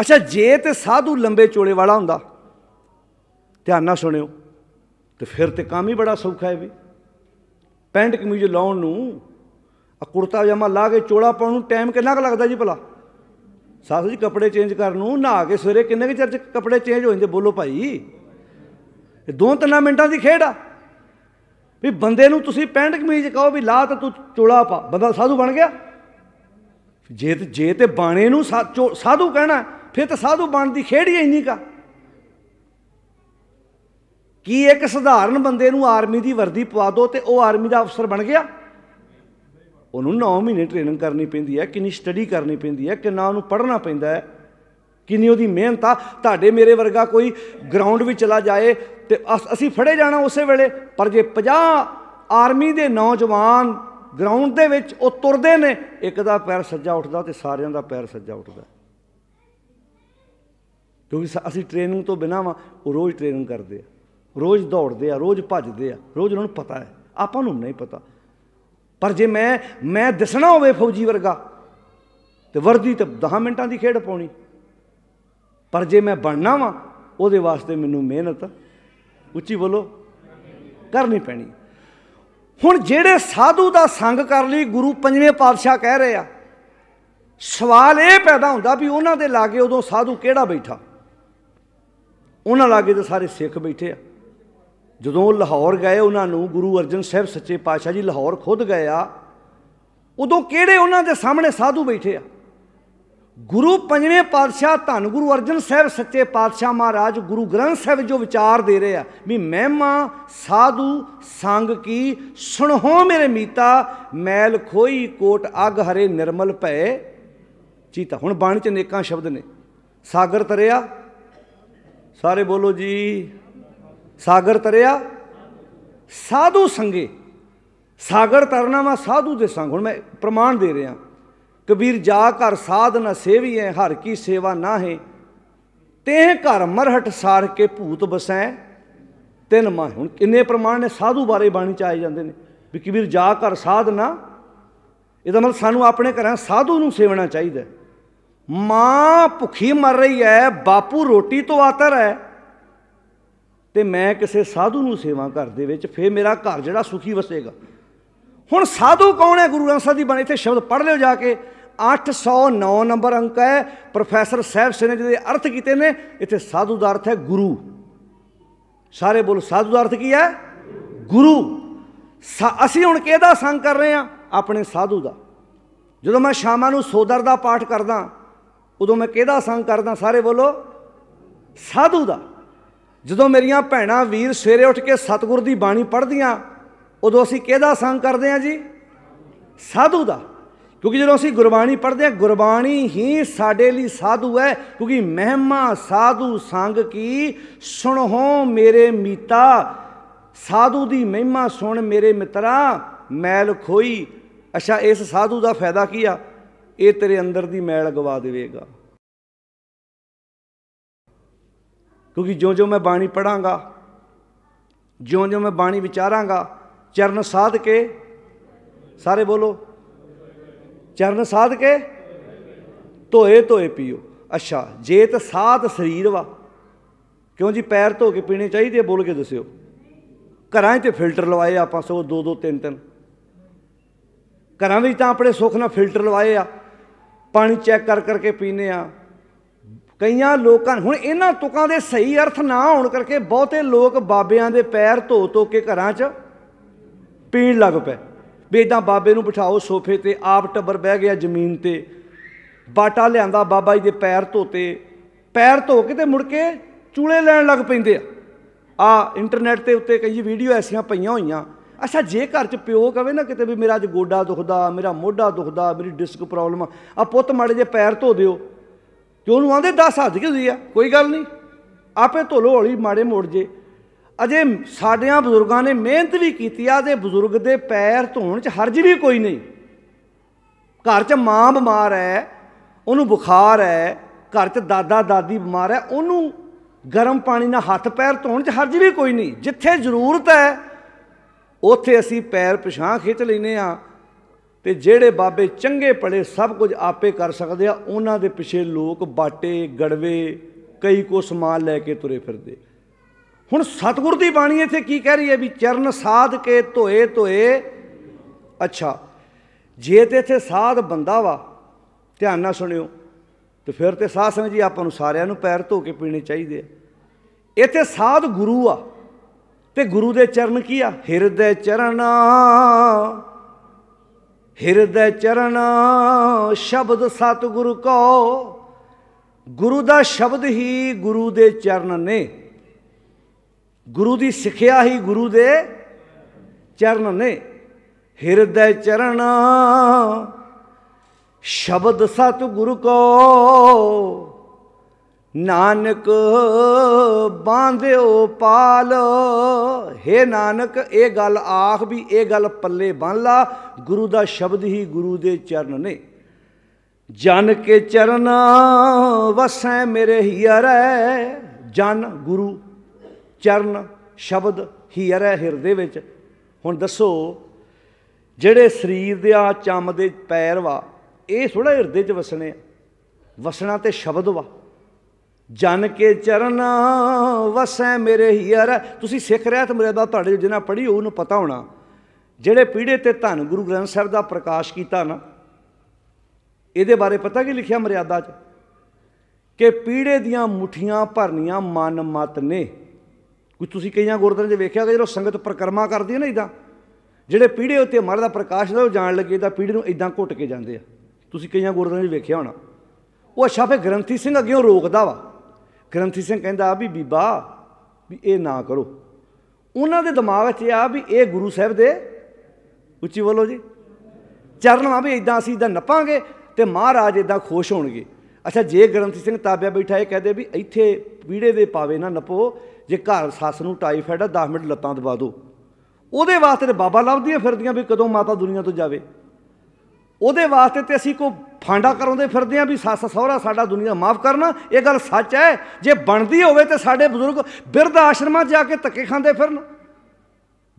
ਅੱਛਾ ਜੇ ਤੇ ਸਾਧੂ ਲੰਬੇ ਚੋਲੇ ਵਾਲਾ ਹੁੰਦਾ ਧਿਆਨ ਨਾਲ ਸੁਣਿਓ ਤੇ ਫਿਰ ਤੇ ਕੰਮ ਹੀ ਬੜਾ ਸੌਖਾ ਹੈ ਵੀ ਪੈਂਟ ਕਮੀਜ਼ ਲਾਉਣ ਨੂੰ ਆ ਕੁਰਤਾ ਜਮਾ ਲਾ ਕੇ ਚੋਲਾ ਪਾਉਣ ਨੂੰ ਟਾਈਮ ਕਿੰਨਾ ਕੁ ਲੱਗਦਾ ਜੀ ਭਲਾ ਸਾਸੂ ਜੀ ਕੱਪੜੇ ਚੇਂਜ ਕਰਨ ਨੂੰ ਨਹਾ ਕੇ ਸਵੇਰੇ ਕਿੰਨੇ ਕਿ ਚਿਰ ਕੱਪੜੇ ਚੇਂਜ ਹੋ ਜਾਂਦੇ ਬੋਲੋ ਭਾਈ ਇਹ ਦੋ ਤਿੰਨ ਮਿੰਟਾਂ ਦੀ ਖੇਡ ਆ ਵੀ ਬੰਦੇ ਨੂੰ ਤੁਸੀਂ ਪੈਂਟ ਕਮੀਜ਼ ਕਹੋ ਵੀ ਲਾ ਤਾ ਤੂੰ ਚੋਲਾ ਪਾ ਬੰਦਾ ਸਾਧੂ ਬਣ ਗਿਆ ਜੇ ਤੇ ਜੇ ਤੇ ਬਾਣੇ ਨੂੰ ਸਾਧੂ ਕਹਿਣਾ ਫਿਰ ਤਾਂ ਸਾਧੂ ਬਣ ਦੀ ਖੇਡ ਹੀ ਇੰਨੀ ਕਾ ਕੀ ਇੱਕ ਸਧਾਰਨ ਬੰਦੇ ਨੂੰ ਆਰਮੀ ਦੀ ਵਰਦੀ ਪਵਾ ਦੋ ਤੇ ਉਹ ਆਰਮੀ ਦਾ ਅਫਸਰ ਬਣ ਗਿਆ ਉਹਨੂੰ 9 ਮਹੀਨੇ ਟ੍ਰੇਨਿੰਗ ਕਰਨੀ ਪੈਂਦੀ ਹੈ ਕਿੰਨੀ ਸਟੱਡੀ ਕਰਨੀ ਪੈਂਦੀ ਹੈ ਕਿੰਨਾ ਉਹਨੂੰ ਪੜ੍ਹਨਾ ਪੈਂਦਾ ਹੈ ਕਿੰਨੀ ਉਹਦੀ ਮਿਹਨਤ ਆ ਤੁਹਾਡੇ ਮੇਰੇ ਵਰਗਾ ਕੋਈ ਗਰਾਊਂਡ ਵਿੱਚ ਚਲਾ ਜਾਏ ਤੇ ਅਸੀਂ ਫੜੇ ਜਾਣਾ ਉਸੇ ਵੇਲੇ ਪਰ ਜੇ 50 ਆਰਮੀ ਦੇ ਨੌਜਵਾਨ ਗਰਾਊਂਡ ਦੇ ਵਿੱਚ ਉਹ ਤੁਰਦੇ ਨੇ ਇੱਕ ਦਾ ਪੈਰ ਸੱਜਾ ਉੱਠਦਾ ਤੇ ਸਾਰਿਆਂ ਦਾ ਪੈਰ ਸੱਜਾ ਉੱਠਦਾ ਕਿਉਂਕਿ ਅਸੀਂ ਟ੍ਰੇਨਿੰਗ ਤੋਂ ਬਿਨਾਂ ਵਾ ਉਹ ਰੋਜ਼ ਟ੍ਰੇਨਿੰਗ ਕਰਦੇ ਆ ਰੋਜ਼ ਦੌੜਦੇ ਆ ਰੋਜ਼ ਭੱਜਦੇ ਆ ਰੋਜ਼ ਉਹਨਾਂ ਨੂੰ ਪਤਾ ਹੈ ਆਪਾਂ ਨੂੰ ਨਹੀਂ ਪਤਾ ਪਰ ਜੇ ਮੈਂ ਮੈਂ ਦਿਸਣਾ ਹੋਵੇ ਫੌਜੀ ਵਰਗਾ ਤੇ ਵਰਦੀ ਤੇ 10 ਮਿੰਟਾਂ ਦੀ ਖੇਡ ਪਾਉਣੀ ਪਰ ਜੇ ਮੈਂ ਬਣਨਾ ਵਾਂ ਉਹਦੇ ਵਾਸਤੇ ਮੈਨੂੰ ਮਿਹਨਤ ਉੱਚੀ ਬੋਲੋ ਕਰਨੀ ਪੈਣੀ ਹੁਣ ਜਿਹੜੇ ਸਾਧੂ ਦਾ ਸੰਗ ਕਰ ਲਈ ਗੁਰੂ ਪੰਜਵੇਂ ਪਾਤਸ਼ਾਹ ਕਹਿ ਰਹੇ ਆ ਸਵਾਲ ਇਹ ਪੈਦਾ ਹੁੰਦਾ ਵੀ ਉਹਨਾਂ ਦੇ ਲਾਗੇ ਉਦੋਂ ਸਾਧੂ ਕਿਹੜਾ ਬੈਠਾ ਉਹਨਾਂ ਲਾਗੇ ਤਾਂ ਸਾਰੇ ਸਿੱਖ ਬੈਠੇ ਆ ਜਦੋਂ ਲਾਹੌਰ ਗਏ ਉਹਨਾਂ ਨੂੰ ਗੁਰੂ ਅਰਜਨ ਸਾਹਿਬ ਸੱਚੇ ਪਾਤਸ਼ਾਹ ਜੀ ਲਾਹੌਰ ਖੁਦ ਗਏ ਆ ਉਦੋਂ ਕਿਹੜੇ ਉਹਨਾਂ ਦੇ ਸਾਹਮਣੇ ਸਾਧੂ ਬੈਠੇ ਆ ਗੁਰੂ ਪੰਜਵੇਂ ਪਾਤਸ਼ਾਹ ਧੰਨ ਗੁਰੂ ਅਰਜਨ ਸਾਹਿਬ ਸੱਚੇ ਪਾਤਸ਼ਾਹ ਮਹਾਰਾਜ ਗੁਰੂ ਗ੍ਰੰਥ ਸਾਹਿਬ ਜੋ ਵਿਚਾਰ ਦੇ ਰਹੇ ਆ ਵੀ ਮਹਿਮਾ ਸਾਧੂ ਸੰਗ ਕੀ ਸੁਣੋ ਮੇਰੇ ਮੀਤਾ ਮੈਲ ਖੋਈ ਕੋਟ ਅਗ ਹਰੇ ਨਿਰਮਲ ਭੈ ਚੀਤਾ ਹੁਣ ਬਾਣੀ ਚ ਨੇਕਾਂ ਸ਼ਬਦ ਨੇ ਸਾਗਰ ਤਰਿਆ ਸਾਰੇ ਬੋਲੋ ਜੀ ਸਾਗਰ ਤਰਿਆ ਸਾਧੂ ਸੰਗੇ ਸਾਗਰ ਤਰਨਾ ਮੈਂ ਸਾਧੂ ਦੇ ਸੰਗ ਹੁਣ ਮੈਂ ਪ੍ਰਮਾਣ ਦੇ ਰਿਹਾ ਕਬੀਰ ਜਾ ਘਰ ਸਾਧ ਨਾ ਸੇਵੀਐ ਹਰ ਕੀ ਸੇਵਾ ਨਾ ਹੈ ਤੇ ਘਰ ਮਰਹਟ ਸਾਰ ਕੇ ਭੂਤ ਬਸੈ ਤਿੰਨ ਮਾਹ ਹੁਣ ਕਿੰਨੇ ਪ੍ਰਮਾਣ ਨੇ ਸਾਧੂ ਬਾਰੇ ਬਾਣੀ ਚ ਆਏ ਜਾਂਦੇ ਨੇ ਵੀ ਕਬੀਰ ਜਾ ਘਰ ਸਾਧ ਨਾ ਇਹਦਾ ਮਤਲਬ ਸਾਨੂੰ ਆਪਣੇ ਘਰਾਂ ਸਾਧੂ ਨੂੰ ਸੇਵਣਾ ਚਾਹੀਦਾ ਮਾਂ ਭੁੱਖੀ ਮਰ ਰਹੀ ਹੈ ਬਾਪੂ ਰੋਟੀ ਤੋਂ ਆਤਰ ਹੈ ਤੇ ਮੈਂ ਕਿਸੇ ਸਾਧੂ ਨੂੰ ਸੇਵਾ ਘਰ ਦੇ ਵਿੱਚ ਫੇਰ ਮੇਰਾ ਘਰ ਜਿਹੜਾ ਸੁਖੀ ਵਸੇਗਾ ਹੁਣ ਸਾਧੂ ਕੌਣ ਹੈ ਗੁਰੂ ਗ੍ਰੰਥ ਸਾਹਿਬ ਦੀ ਬਾਣੀ ਇੱਥੇ ਸ਼ਬਦ ਪੜ੍ਹ ਲਿਓ ਜਾ ਕੇ 809 ਨੰਬਰ ਅੰਕ ਹੈ ਪ੍ਰੋਫੈਸਰ ਸਾਹਿਬ ਸਿੰਘ ਜੀ ਦੇ ਅਰਥ ਕੀਤੇ ਨੇ ਇੱਥੇ ਸਾਧੂ ਦਾ ਅਰਥ ਹੈ ਗੁਰੂ ਸਾਰੇ ਬੋਲ ਸਾਧੂ ਦਾ ਅਰਥ ਕੀ ਹੈ ਗੁਰੂ ਅਸੀਂ ਹੁਣ ਕਿਹਦਾ ਸੰਗ ਕਰ ਰਹੇ ਆ ਆਪਣੇ ਸਾਧੂ ਦਾ ਜਦੋਂ ਮੈਂ ਸ਼ਾਮਾਂ ਨੂੰ ਸੋਦਰ ਦਾ ਪਾਠ ਕਰਦਾ ਉਦੋਂ ਮੈਂ ਕਿਹਦਾ ਸੰਗ ਕਰਦਾ ਸਾਰੇ ਬੋਲੋ ਸਾਧੂ ਦਾ ਜਦੋਂ ਮੇਰੀਆਂ ਭੈਣਾਂ ਵੀਰ ਸਵੇਰੇ ਉੱਠ ਕੇ ਸਤਿਗੁਰ ਦੀ ਬਾਣੀ ਪੜ੍ਹਦੀਆਂ ਉਦੋਂ ਅਸੀਂ ਕਿਹਦਾ ਸੰਗ ਕਰਦੇ ਹਾਂ ਜੀ ਸਾਧੂ ਦਾ ਕਿਉਂਕਿ ਜਦੋਂ ਅਸੀਂ ਗੁਰਬਾਣੀ ਪੜ੍ਹਦੇ ਹਾਂ ਗੁਰਬਾਣੀ ਹੀ ਸਾਡੇ ਲਈ ਸਾਧੂ ਹੈ ਕਿਉਂਕਿ ਮਹਿਮਾ ਸਾਧੂ ਸੰਗ ਕੀ ਸੁਣੋ ਮੇਰੇ ਮੀਤਾ ਸਾਧੂ ਦੀ ਮਹਿਮਾ ਸੁਣ ਮੇਰੇ ਮਿੱਤਰਾ ਮੈਲ ਖੋਈ ਅੱਛਾ ਇਸ ਸਾਧੂ ਦਾ ਫਾਇਦਾ ਕੀ ਆ ਇਹ ਤੇਰੇ ਅੰਦਰ ਦੀ ਮੈਲ ਗਵਾ ਦੇਵੇਗਾ ਕਿਉਂਕਿ ਜਿਉਂ-ਜਿਉਂ ਮੈਂ ਬਾਣੀ ਪੜਾਂਗਾ ਜਿਉਂ-ਜਿਉਂ ਮੈਂ ਬਾਣੀ ਵਿਚਾਰਾਂਗਾ ਚਰਨ ਸਾਧ ਕੇ ਸਾਰੇ ਬੋਲੋ ਚਰਨ ਸਾਧ ਕੇ ਧੋਏ ਧੋਏ ਪੀਓ ਅੱਛਾ ਜੇ ਤਾਂ ਸਾਧ ਸਰੀਰ ਵਾ ਕਿਉਂ ਜੀ ਪੈਰ ਧੋ ਕੇ ਪੀਣੇ ਚਾਹੀਦੇ ਬੋਲ ਕੇ ਦੱਸਿਓ ਘਰਾਂ 'ਚ ਤੇ ਫਿਲਟਰ ਲਵਾਏ ਆਪਾਂ ਸੋ ਦੋ ਦੋ ਤਿੰਨ ਤਿੰਨ ਘਰਾਂ ਵਿੱਚ ਤਾਂ ਆਪਣੇ ਸੁੱਖ ਨਾਲ ਫਿਲਟਰ ਲਵਾਏ ਆ ਪਾਣੀ ਚੈੱਕ ਕਰ ਕਰਕੇ ਪੀਨੇ ਆ ਕਈਆਂ ਲੋਕਾਂ ਹੁਣ ਇਹਨਾਂ ਤੁਕਾਂ ਦੇ ਸਹੀ ਅਰਥ ਨਾ ਹੋਣ ਕਰਕੇ ਬਹੁਤੇ ਲੋਕ ਬਾਬਿਆਂ ਦੇ ਪੈਰ ਧੋ ਧੋ ਕੇ ਘਰਾਂ 'ਚ ਪੀਣ ਲੱਗ ਪਏ ਵੀ ਇਦਾਂ ਬਾਬੇ ਨੂੰ ਬਿਠਾਓ ਸੋਫੇ ਤੇ ਆਪ ਟੱਬਰ ਬਹਿ ਗਿਆ ਜ਼ਮੀਨ ਤੇ ਬਾਟਾ ਲਿਆਂਦਾ ਬਾਬਾ ਜੀ ਦੇ ਪੈਰ ਧੋਤੇ ਪੈਰ ਧੋ ਕੇ ਤੇ ਮੁੜ ਕੇ ਚੂਲੇ ਲੈਣ ਲੱਗ ਪੈਂਦੇ ਆ ਆ ਇੰਟਰਨੈਟ ਤੇ ਉੱਤੇ ਕਈ ਵੀਡੀਓ ਐਸੀਆਂ ਪਈਆਂ ਹੋਈਆਂ ਅੱਛਾ ਜੇ ਘਰ 'ਚ ਪਿਓ ਕਵੇ ਨਾ ਕਿਤੇ ਵੀ ਮੇਰਾ ਅੱਜ ਗੋਡਾ ਦੁਖਦਾ ਮੇਰਾ ਮੋਢਾ ਦੁਖਦਾ ਮੇਰੀ ਡਿਸਕ ਪ੍ਰੋਬਲਮ ਆ ਪੁੱਤ ਮੜੇ ਜੇ ਪੈਰ ਧੋ ਦਿਓ ਤੇ ਉਹਨੂੰ ਆਂਦੇ ਦੱਸ ਹੱਜ ਕਿਸੀ ਆ ਕੋਈ ਗੱਲ ਨਹੀਂ ਆਪੇ ਧੋਲੋ ਹੌਲੀ ਮਾੜੇ ਮੋੜ ਜੇ ਅਜੇ ਸਾਡਿਆਂ ਬਜ਼ੁਰਗਾਂ ਨੇ ਮਿਹਨਤ ਵੀ ਕੀਤੀ ਆ ਦੇ ਬਜ਼ੁਰਗ ਦੇ ਪੈਰ ਧੋਣ 'ਚ ਹਰਜ ਵੀ ਕੋਈ ਨਹੀਂ ਘਰ 'ਚ ਮਾਂ ਬਿਮਾਰ ਹੈ ਉਹਨੂੰ ਬੁਖਾਰ ਹੈ ਘਰ 'ਚ ਦਾਦਾ ਦਾਦੀ ਬਿਮਾਰ ਹੈ ਉਹਨੂੰ ਗਰਮ ਪਾਣੀ ਨਾਲ ਹੱਥ ਪੈਰ ਧੋਣ 'ਚ ਹਰਜ ਵੀ ਕੋਈ ਨਹੀਂ ਜਿੱਥੇ ਜ਼ਰੂਰਤ ਹੈ ਉੱਥੇ ਅਸੀਂ ਪੈਰ ਪਿਛਾਂ ਖਿੱਚ ਲੈਨੇ ਆ ਤੇ ਜਿਹੜੇ ਬਾਬੇ ਚੰਗੇ ਪੜੇ ਸਭ ਕੁਝ ਆਪੇ ਕਰ ਸਕਦੇ ਆ ਉਹਨਾਂ ਦੇ ਪਿੱਛੇ ਲੋਕ ਬਾਟੇ ਗੜਵੇ ਕਈ ਕੋ ਸਮਾਨ ਲੈ ਕੇ ਤੁਰੇ ਫਿਰਦੇ ਹੁਣ ਸਤਗੁਰ ਦੀ ਬਾਣੀ ਇੱਥੇ ਕੀ ਕਹਿ ਰਹੀ ਹੈ ਵੀ ਚਰਨ ਸਾਧ ਕੇ ਧੋਏ ਧੋਏ ਅੱਛਾ ਜੇ ਤੇ ਇੱਥੇ ਸਾਧ ਬੰਦਾ ਵਾ ਧਿਆਨ ਨਾਲ ਸੁਣਿਓ ਤੇ ਫਿਰ ਤੇ ਸਾਧ ਸੰਗ ਜੀ ਆਪਾਂ ਨੂੰ ਸਾਰਿਆਂ ਨੂੰ ਪੈਰ ਧੋ ਕੇ ਪੀਣੇ ਚਾਹੀਦੇ ਆ ਇੱਥੇ ਸਾਧ ਗੁਰੂ ਆ ਤੇ ਗੁਰੂ ਦੇ ਚਰਨ ਕੀ ਆ ਹਿਰਦੇ ਚਰਨਾ ਹਿਰਦੈ ਚਰਨ ਸ਼ਬਦ ਸਤਿਗੁਰੂ ਕੋ ਗੁਰੂ ਦਾ ਸ਼ਬਦ ਹੀ ਗੁਰੂ ਦੇ ਚਰਨ ਨੇ ਗੁਰੂ ਦੀ ਸਿੱਖਿਆ ਹੀ ਗੁਰੂ ਦੇ ਚਰਨ ਨੇ ਹਿਰਦੈ ਚਰਨ ਸ਼ਬਦ ਸਤਿਗੁਰੂ ਕੋ ਨਾਨਕ ਬਾਂਧਿਓ ਪਾਲ ਹੇ ਨਾਨਕ ਇਹ ਗੱਲ ਆਖ ਵੀ ਇਹ ਗੱਲ ਪੱਲੇ ਬੰਨ ਲਾ ਗੁਰੂ ਦਾ ਸ਼ਬਦ ਹੀ ਗੁਰੂ ਦੇ ਚਰਨ ਨੇ ਜਨ ਕੇ ਚਰਨ ਵਸੈ ਮੇਰੇ ਹਿਰੈ ਜਨ ਗੁਰੂ ਚਰਨ ਸ਼ਬਦ ਹਿਰੈ ਹਿਰਦੇ ਵਿੱਚ ਹੁਣ ਦੱਸੋ ਜਿਹੜੇ ਸਰੀਰ ਦੇ ਆ ਚੰਮ ਦੇ ਪੈਰ ਵਾ ਇਹ ਥੋੜਾ ਹਿਰਦੇ 'ਚ ਵਸਣੇ ਵਸਣਾ ਤੇ ਸ਼ਬਦ ਵਾ ਜਨ ਕੇ ਚਰਨ ਵਸੈ ਮੇਰੇ ਹੀਰ ਤੁਸੀਂ ਸਿੱਖ ਰਹਿਤ ਮਰਿਆਦਾ ਤੁਹਾਡੇ ਜਿਹਨਾਂ ਪੜ੍ਹੀ ਉਹਨੂੰ ਪਤਾ ਹੋਣਾ ਜਿਹੜੇ ਪੀੜੇ ਤੇ ਧੰਨ ਗੁਰੂ ਗ੍ਰੰਥ ਸਾਹਿਬ ਦਾ ਪ੍ਰਕਾਸ਼ ਕੀਤਾ ਨਾ ਇਹਦੇ ਬਾਰੇ ਪਤਾ ਕੀ ਲਿਖਿਆ ਮਰਿਆਦਾ 'ਚ ਕਿ ਪੀੜੇ ਦੀਆਂ ਮੁਠੀਆਂ ਭਰਨੀਆਂ ਮਨ ਮਤ ਨੇ ਕੋਈ ਤੁਸੀਂ ਕਈਆਂ ਗੁਰਦੁਆਰੇ 'ਚ ਵੇਖਿਆ ਕਿ ਜਦੋਂ ਸੰਗਤ ਪ੍ਰਕਰਮਾ ਕਰਦੀ ਹੈ ਨਾ ਇਦਾਂ ਜਿਹੜੇ ਪੀੜੇ ਉੱਤੇ ਮਰ ਦਾ ਪ੍ਰਕਾਸ਼ ਦਾ ਉਹ ਜਾਣ ਲੱਗੇ ਤਾਂ ਪੀੜੇ ਨੂੰ ਇਦਾਂ ਘੁੱਟ ਕੇ ਜਾਂਦੇ ਆ ਤੁਸੀਂ ਕਈਆਂ ਗੁਰਦੁਆਰੇ 'ਚ ਵੇਖਿਆ ਹੋਣਾ ਉਹ ਅੱਛਾ ਫੇ ਗ੍ਰੰਥੀ ਸਿੰਘ ਅੱਗੇ ਰੋਕਦਾ ਵਾ ਗ੍ਰੰਥੀ ਸਿੰਘ ਕਹਿੰਦਾ ਵੀ ਬੀਬਾ ਵੀ ਇਹ ਨਾ ਕਰੋ ਉਹਨਾਂ ਦੇ ਦਿਮਾਗ 'ਚ ਆ ਵੀ ਇਹ ਗੁਰੂ ਸਾਹਿਬ ਦੇ ਉੱਚੀ ਬੋਲੋ ਜੀ ਚਰਨਾਂ ਵੀ ਇਦਾਂ ਅਸੀਂ ਇਦਾਂ ਨੱਪਾਂਗੇ ਤੇ ਮਹਾਰਾਜ ਇਦਾਂ ਖੁਸ਼ ਹੋਣਗੇ ਅੱਛਾ ਜੇ ਗ੍ਰੰਥੀ ਸਿੰਘ ਤਾਬਿਆ ਬੈਠਾ ਇਹ ਕਹਦੇ ਵੀ ਇੱਥੇ ਪੀੜੇ ਦੇ ਪਾਵੇ ਨਾ ਨਪੋ ਜੇ ਘਰ ਸੱਸ ਨੂੰ ਟਾਈਫਾਇਡ ਆ 10 ਮਿੰਟ ਲੱਤਾਂ ਦਬਾ ਦਿਓ ਉਹਦੇ ਵਾਸਤੇ ਤੇ ਬਾਬਾ ਲੱਭਦੀਆਂ ਫਿਰਦੀਆਂ ਵੀ ਕਦੋਂ ਮਾਤਾ ਦੁਨੀਆ ਤੋਂ ਜਾਵੇ ਉਹਦੇ ਵਾਸਤੇ ਤੇ ਅਸੀਂ ਕੋ ਫਾਂਡਾ ਕਰਾਉਂਦੇ ਫਿਰਦੇ ਆ ਵੀ ਸੱਸ ਸਹੁਰਾ ਸਾਡਾ ਦੁਨੀਆ ਮਾਫ ਕਰਨਾ ਇਹ ਗੱਲ ਸੱਚ ਹੈ ਜੇ ਬਣਦੀ ਹੋਵੇ ਤੇ ਸਾਡੇ ਬਜ਼ੁਰਗ ਬਿਰਧ ਆਸ਼ਰਮਾਂ ਜਾ ਕੇ ਤੱਕੇ ਖਾਂਦੇ ਫਿਰਨ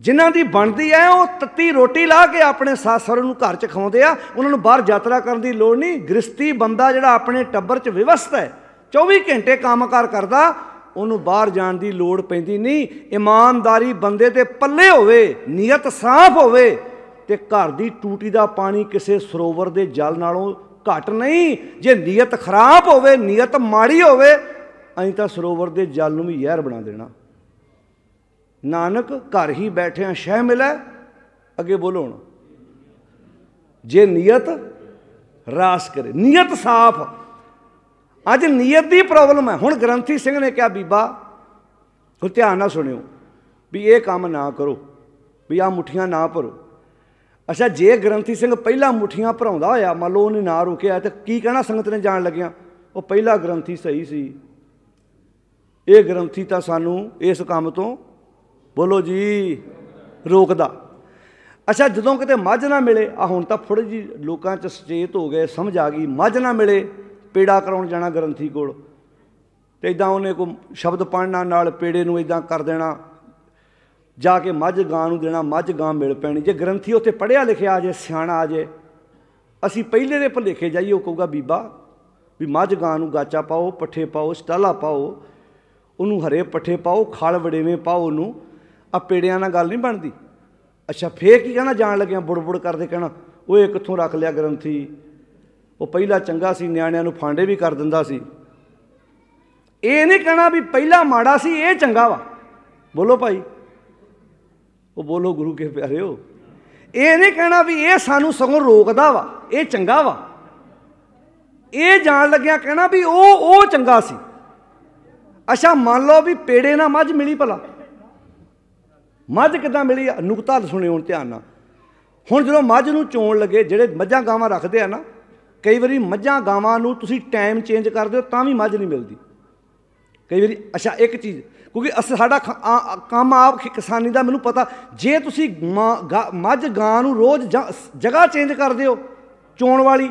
ਜਿਨ੍ਹਾਂ ਦੀ ਬਣਦੀ ਐ ਉਹ ਤੱਤੀ ਰੋਟੀ ਲਾ ਕੇ ਆਪਣੇ ਸਾਸਰ ਨੂੰ ਘਰ 'ਚ ਖਵਾਉਂਦੇ ਆ ਉਹਨਾਂ ਨੂੰ ਬਾਹਰ ਯਾਤਰਾ ਕਰਨ ਦੀ ਲੋੜ ਨਹੀਂ ਗ੍ਰਸਤੀ ਬੰਦਾ ਜਿਹੜਾ ਆਪਣੇ ਟੱਬਰ 'ਚ ਵਿਵਸਥ ਹੈ 24 ਘੰਟੇ ਕੰਮਕਾਰ ਕਰਦਾ ਉਹਨੂੰ ਬਾਹਰ ਜਾਣ ਦੀ ਲੋੜ ਪੈਂਦੀ ਨਹੀਂ ਇਮਾਨਦਾਰੀ ਬੰਦੇ ਤੇ ਪੱਲੇ ਹੋਵੇ ਨੀਅਤ ਸਾਫ਼ ਹੋਵੇ ਤੇ ਘਰ ਦੀ ਟੂਟੀ ਦਾ ਪਾਣੀ ਕਿਸੇ ਸਰੋਵਰ ਦੇ ਜਲ ਨਾਲੋਂ ਘਟ ਨਹੀਂ ਜੇ ਨੀਅਤ ਖਰਾਬ ਹੋਵੇ ਨੀਅਤ ਮਾੜੀ ਹੋਵੇ ਅਸੀਂ ਤਾਂ ਸਰੋਵਰ ਦੇ ਜਲ ਨੂੰ ਵੀ ਯਹਿਰ ਬਣਾ ਦੇਣਾ ਨਾਨਕ ਘਰ ਹੀ ਬੈਠਿਆਂ ਸ਼ਹਿ ਮਿਲੈ ਅੱਗੇ ਬੋਲੋ ਹੁਣ ਜੇ ਨੀਅਤ ਰਾਸ ਕਰੇ ਨੀਅਤ ਸਾਫ਼ ਅੱਜ ਨੀਅਤ ਦੀ ਪ੍ਰੋਬਲਮ ਹੈ ਹੁਣ ਗ੍ਰੰਥੀ ਸਿੰਘ ਨੇ ਕਿਹਾ ਬੀਬਾ ਹੁਣ ਧਿਆਨ ਨਾਲ ਸੁਣਿਓ ਵੀ ਇਹ ਕੰਮ ਨਾ ਕਰੋ ਵੀ ਆ ਮੁਠੀਆਂ ਨਾ ਭਰੋ ਅੱਛਾ ਜੇ ਗ੍ਰੰਥੀ ਸਿੰਘ ਪਹਿਲਾਂ ਮੁਠੀਆਂ ਭਰਾਉਂਦਾ ਹੋਇਆ ਮੰਨ ਲਓ ਉਹਨੇ ਨਾ ਰੁਕਿਆ ਤੇ ਕੀ ਕਹਿਣਾ ਸੰਗਤ ਨੇ ਜਾਣ ਲੱਗਿਆ ਉਹ ਪਹਿਲਾ ਗ੍ਰੰਥੀ ਸਹੀ ਸੀ ਇਹ ਗ੍ਰੰਥੀ ਤਾਂ ਸਾਨੂੰ ਇਸ ਕੰਮ ਤੋਂ ਬੋਲੋ ਜੀ ਰੋਕਦਾ ਅੱਛਾ ਜਦੋਂ ਕਿਤੇ ਮੱਝ ਨਾ ਮਿਲੇ ਆ ਹੁਣ ਤਾਂ ਥੋੜੀ ਜੀ ਲੋਕਾਂ 'ਚ ਸੁਚੇਤ ਹੋ ਗਏ ਸਮਝ ਆ ਗਈ ਮੱਝ ਨਾ ਮਿਲੇ ਪੇੜਾ ਕਰਾਉਣ ਜਾਣਾ ਗ੍ਰੰਥੀ ਕੋਲ ਤੇ ਇਦਾਂ ਉਹਨੇ ਕੋ ਸ਼ਬਦ ਪੜਨਾ ਨਾਲ ਪੇੜੇ ਨੂੰ ਇਦਾਂ ਕਰ ਦੇਣਾ ਜਾ ਕੇ ਮੱਝ ਗਾਂ ਨੂੰ ਦੇਣਾ ਮੱਝ ਗਾਂ ਮਿਲ ਪੈਣੀ ਜੇ ਗ੍ਰੰਥੀ ਉੱਥੇ ਪੜਿਆ ਲਿਖਿਆ ਆ ਜੇ ਸਿਆਣਾ ਆ ਜੇ ਅਸੀਂ ਪਹਿਲੇ ਦੇ ਭਲੇਖੇ ਜਾਈਏ ਉਹ ਕਹੂਗਾ ਬੀਬਾ ਵੀ ਮੱਝ ਗਾਂ ਨੂੰ ਗਾਚਾ ਪਾਓ ਪੱਠੇ ਪਾਓ ਸਟਾਲਾ ਪਾਓ ਉਹਨੂੰ ਹਰੇ ਪੱਠੇ ਪਾਓ ਖਾਲ ਵੜੇਵੇਂ ਪਾਓ ਉਹਨੂੰ ਆ ਪੇੜਿਆਂ ਨਾਲ ਗੱਲ ਨਹੀਂ ਬਣਦੀ ਅੱਛਾ ਫੇਰ ਕੀ ਕਹਣਾ ਜਾਣ ਲੱਗਿਆ ਬੁੜਬੁੜ ਕਰਦੇ ਕਹਿਣਾ ਇਹ ਕਿੱਥੋਂ ਰੱਖ ਲਿਆ ਗ੍ਰੰਥੀ ਉਹ ਪਹਿਲਾਂ ਚੰਗਾ ਸੀ ਨਿਆਣਿਆਂ ਨੂੰ ਫਾਂਡੇ ਵੀ ਕਰ ਦਿੰਦਾ ਸੀ ਇਹ ਨਹੀਂ ਕਹਿਣਾ ਵੀ ਪਹਿਲਾਂ ਮਾੜਾ ਸੀ ਇਹ ਚੰਗਾ ਵਾ ਬੋਲੋ ਭਾਈ ਉਹ ਬੋਲੋ ਗੁਰੂ ਕੇ ਪਿਆਰਿਓ ਇਹ ਨਹੀਂ ਕਹਿਣਾ ਵੀ ਇਹ ਸਾਨੂੰ ਸਗੋਂ ਰੋਕਦਾ ਵਾ ਇਹ ਚੰਗਾ ਵਾ ਇਹ ਜਾਣ ਲੱਗਿਆ ਕਹਿਣਾ ਵੀ ਉਹ ਉਹ ਚੰਗਾ ਸੀ ਅੱਛਾ ਮੰਨ ਲਓ ਵੀ ਪੇੜੇ ਨਾਲ ਮੱਝ ਮਿਲੀ ਭਲਾ ਮੱਝ ਕਿਦਾਂ ਮਿਲੀ ਨੁਕਤਾ ਸੁਣਿਓ ਹੁਣ ਧਿਆਨ ਨਾਲ ਹੁਣ ਜਦੋਂ ਮੱਝ ਨੂੰ ਚੋਣ ਲੱਗੇ ਜਿਹੜੇ ਮੱਝਾਂ ਗਾਵਾਂ ਰੱਖਦੇ ਆ ਨਾ ਕਈ ਵਾਰੀ ਮੱਝਾਂ ਗਾਵਾਂ ਨੂੰ ਤੁਸੀਂ ਟਾਈਮ ਚੇਂਜ ਕਰਦੇ ਹੋ ਤਾਂ ਵੀ ਮੱਝ ਨਹੀਂ ਮਿਲਦੀ ਕਈ ਵਾਰੀ ਅੱਛਾ ਇੱਕ ਚੀਜ਼ ਕਿਉਂਕਿ ਅਸ ਸਾਡਾ ਕੰਮ ਆਪ ਕਿਸਾਨੀ ਦਾ ਮੈਨੂੰ ਪਤਾ ਜੇ ਤੁਸੀਂ ਮੱਝ ਗਾਂ ਨੂੰ ਰੋਜ਼ ਜਗ੍ਹਾ ਚੇਂਜ ਕਰਦੇ ਹੋ ਚੋਣ ਵਾਲੀ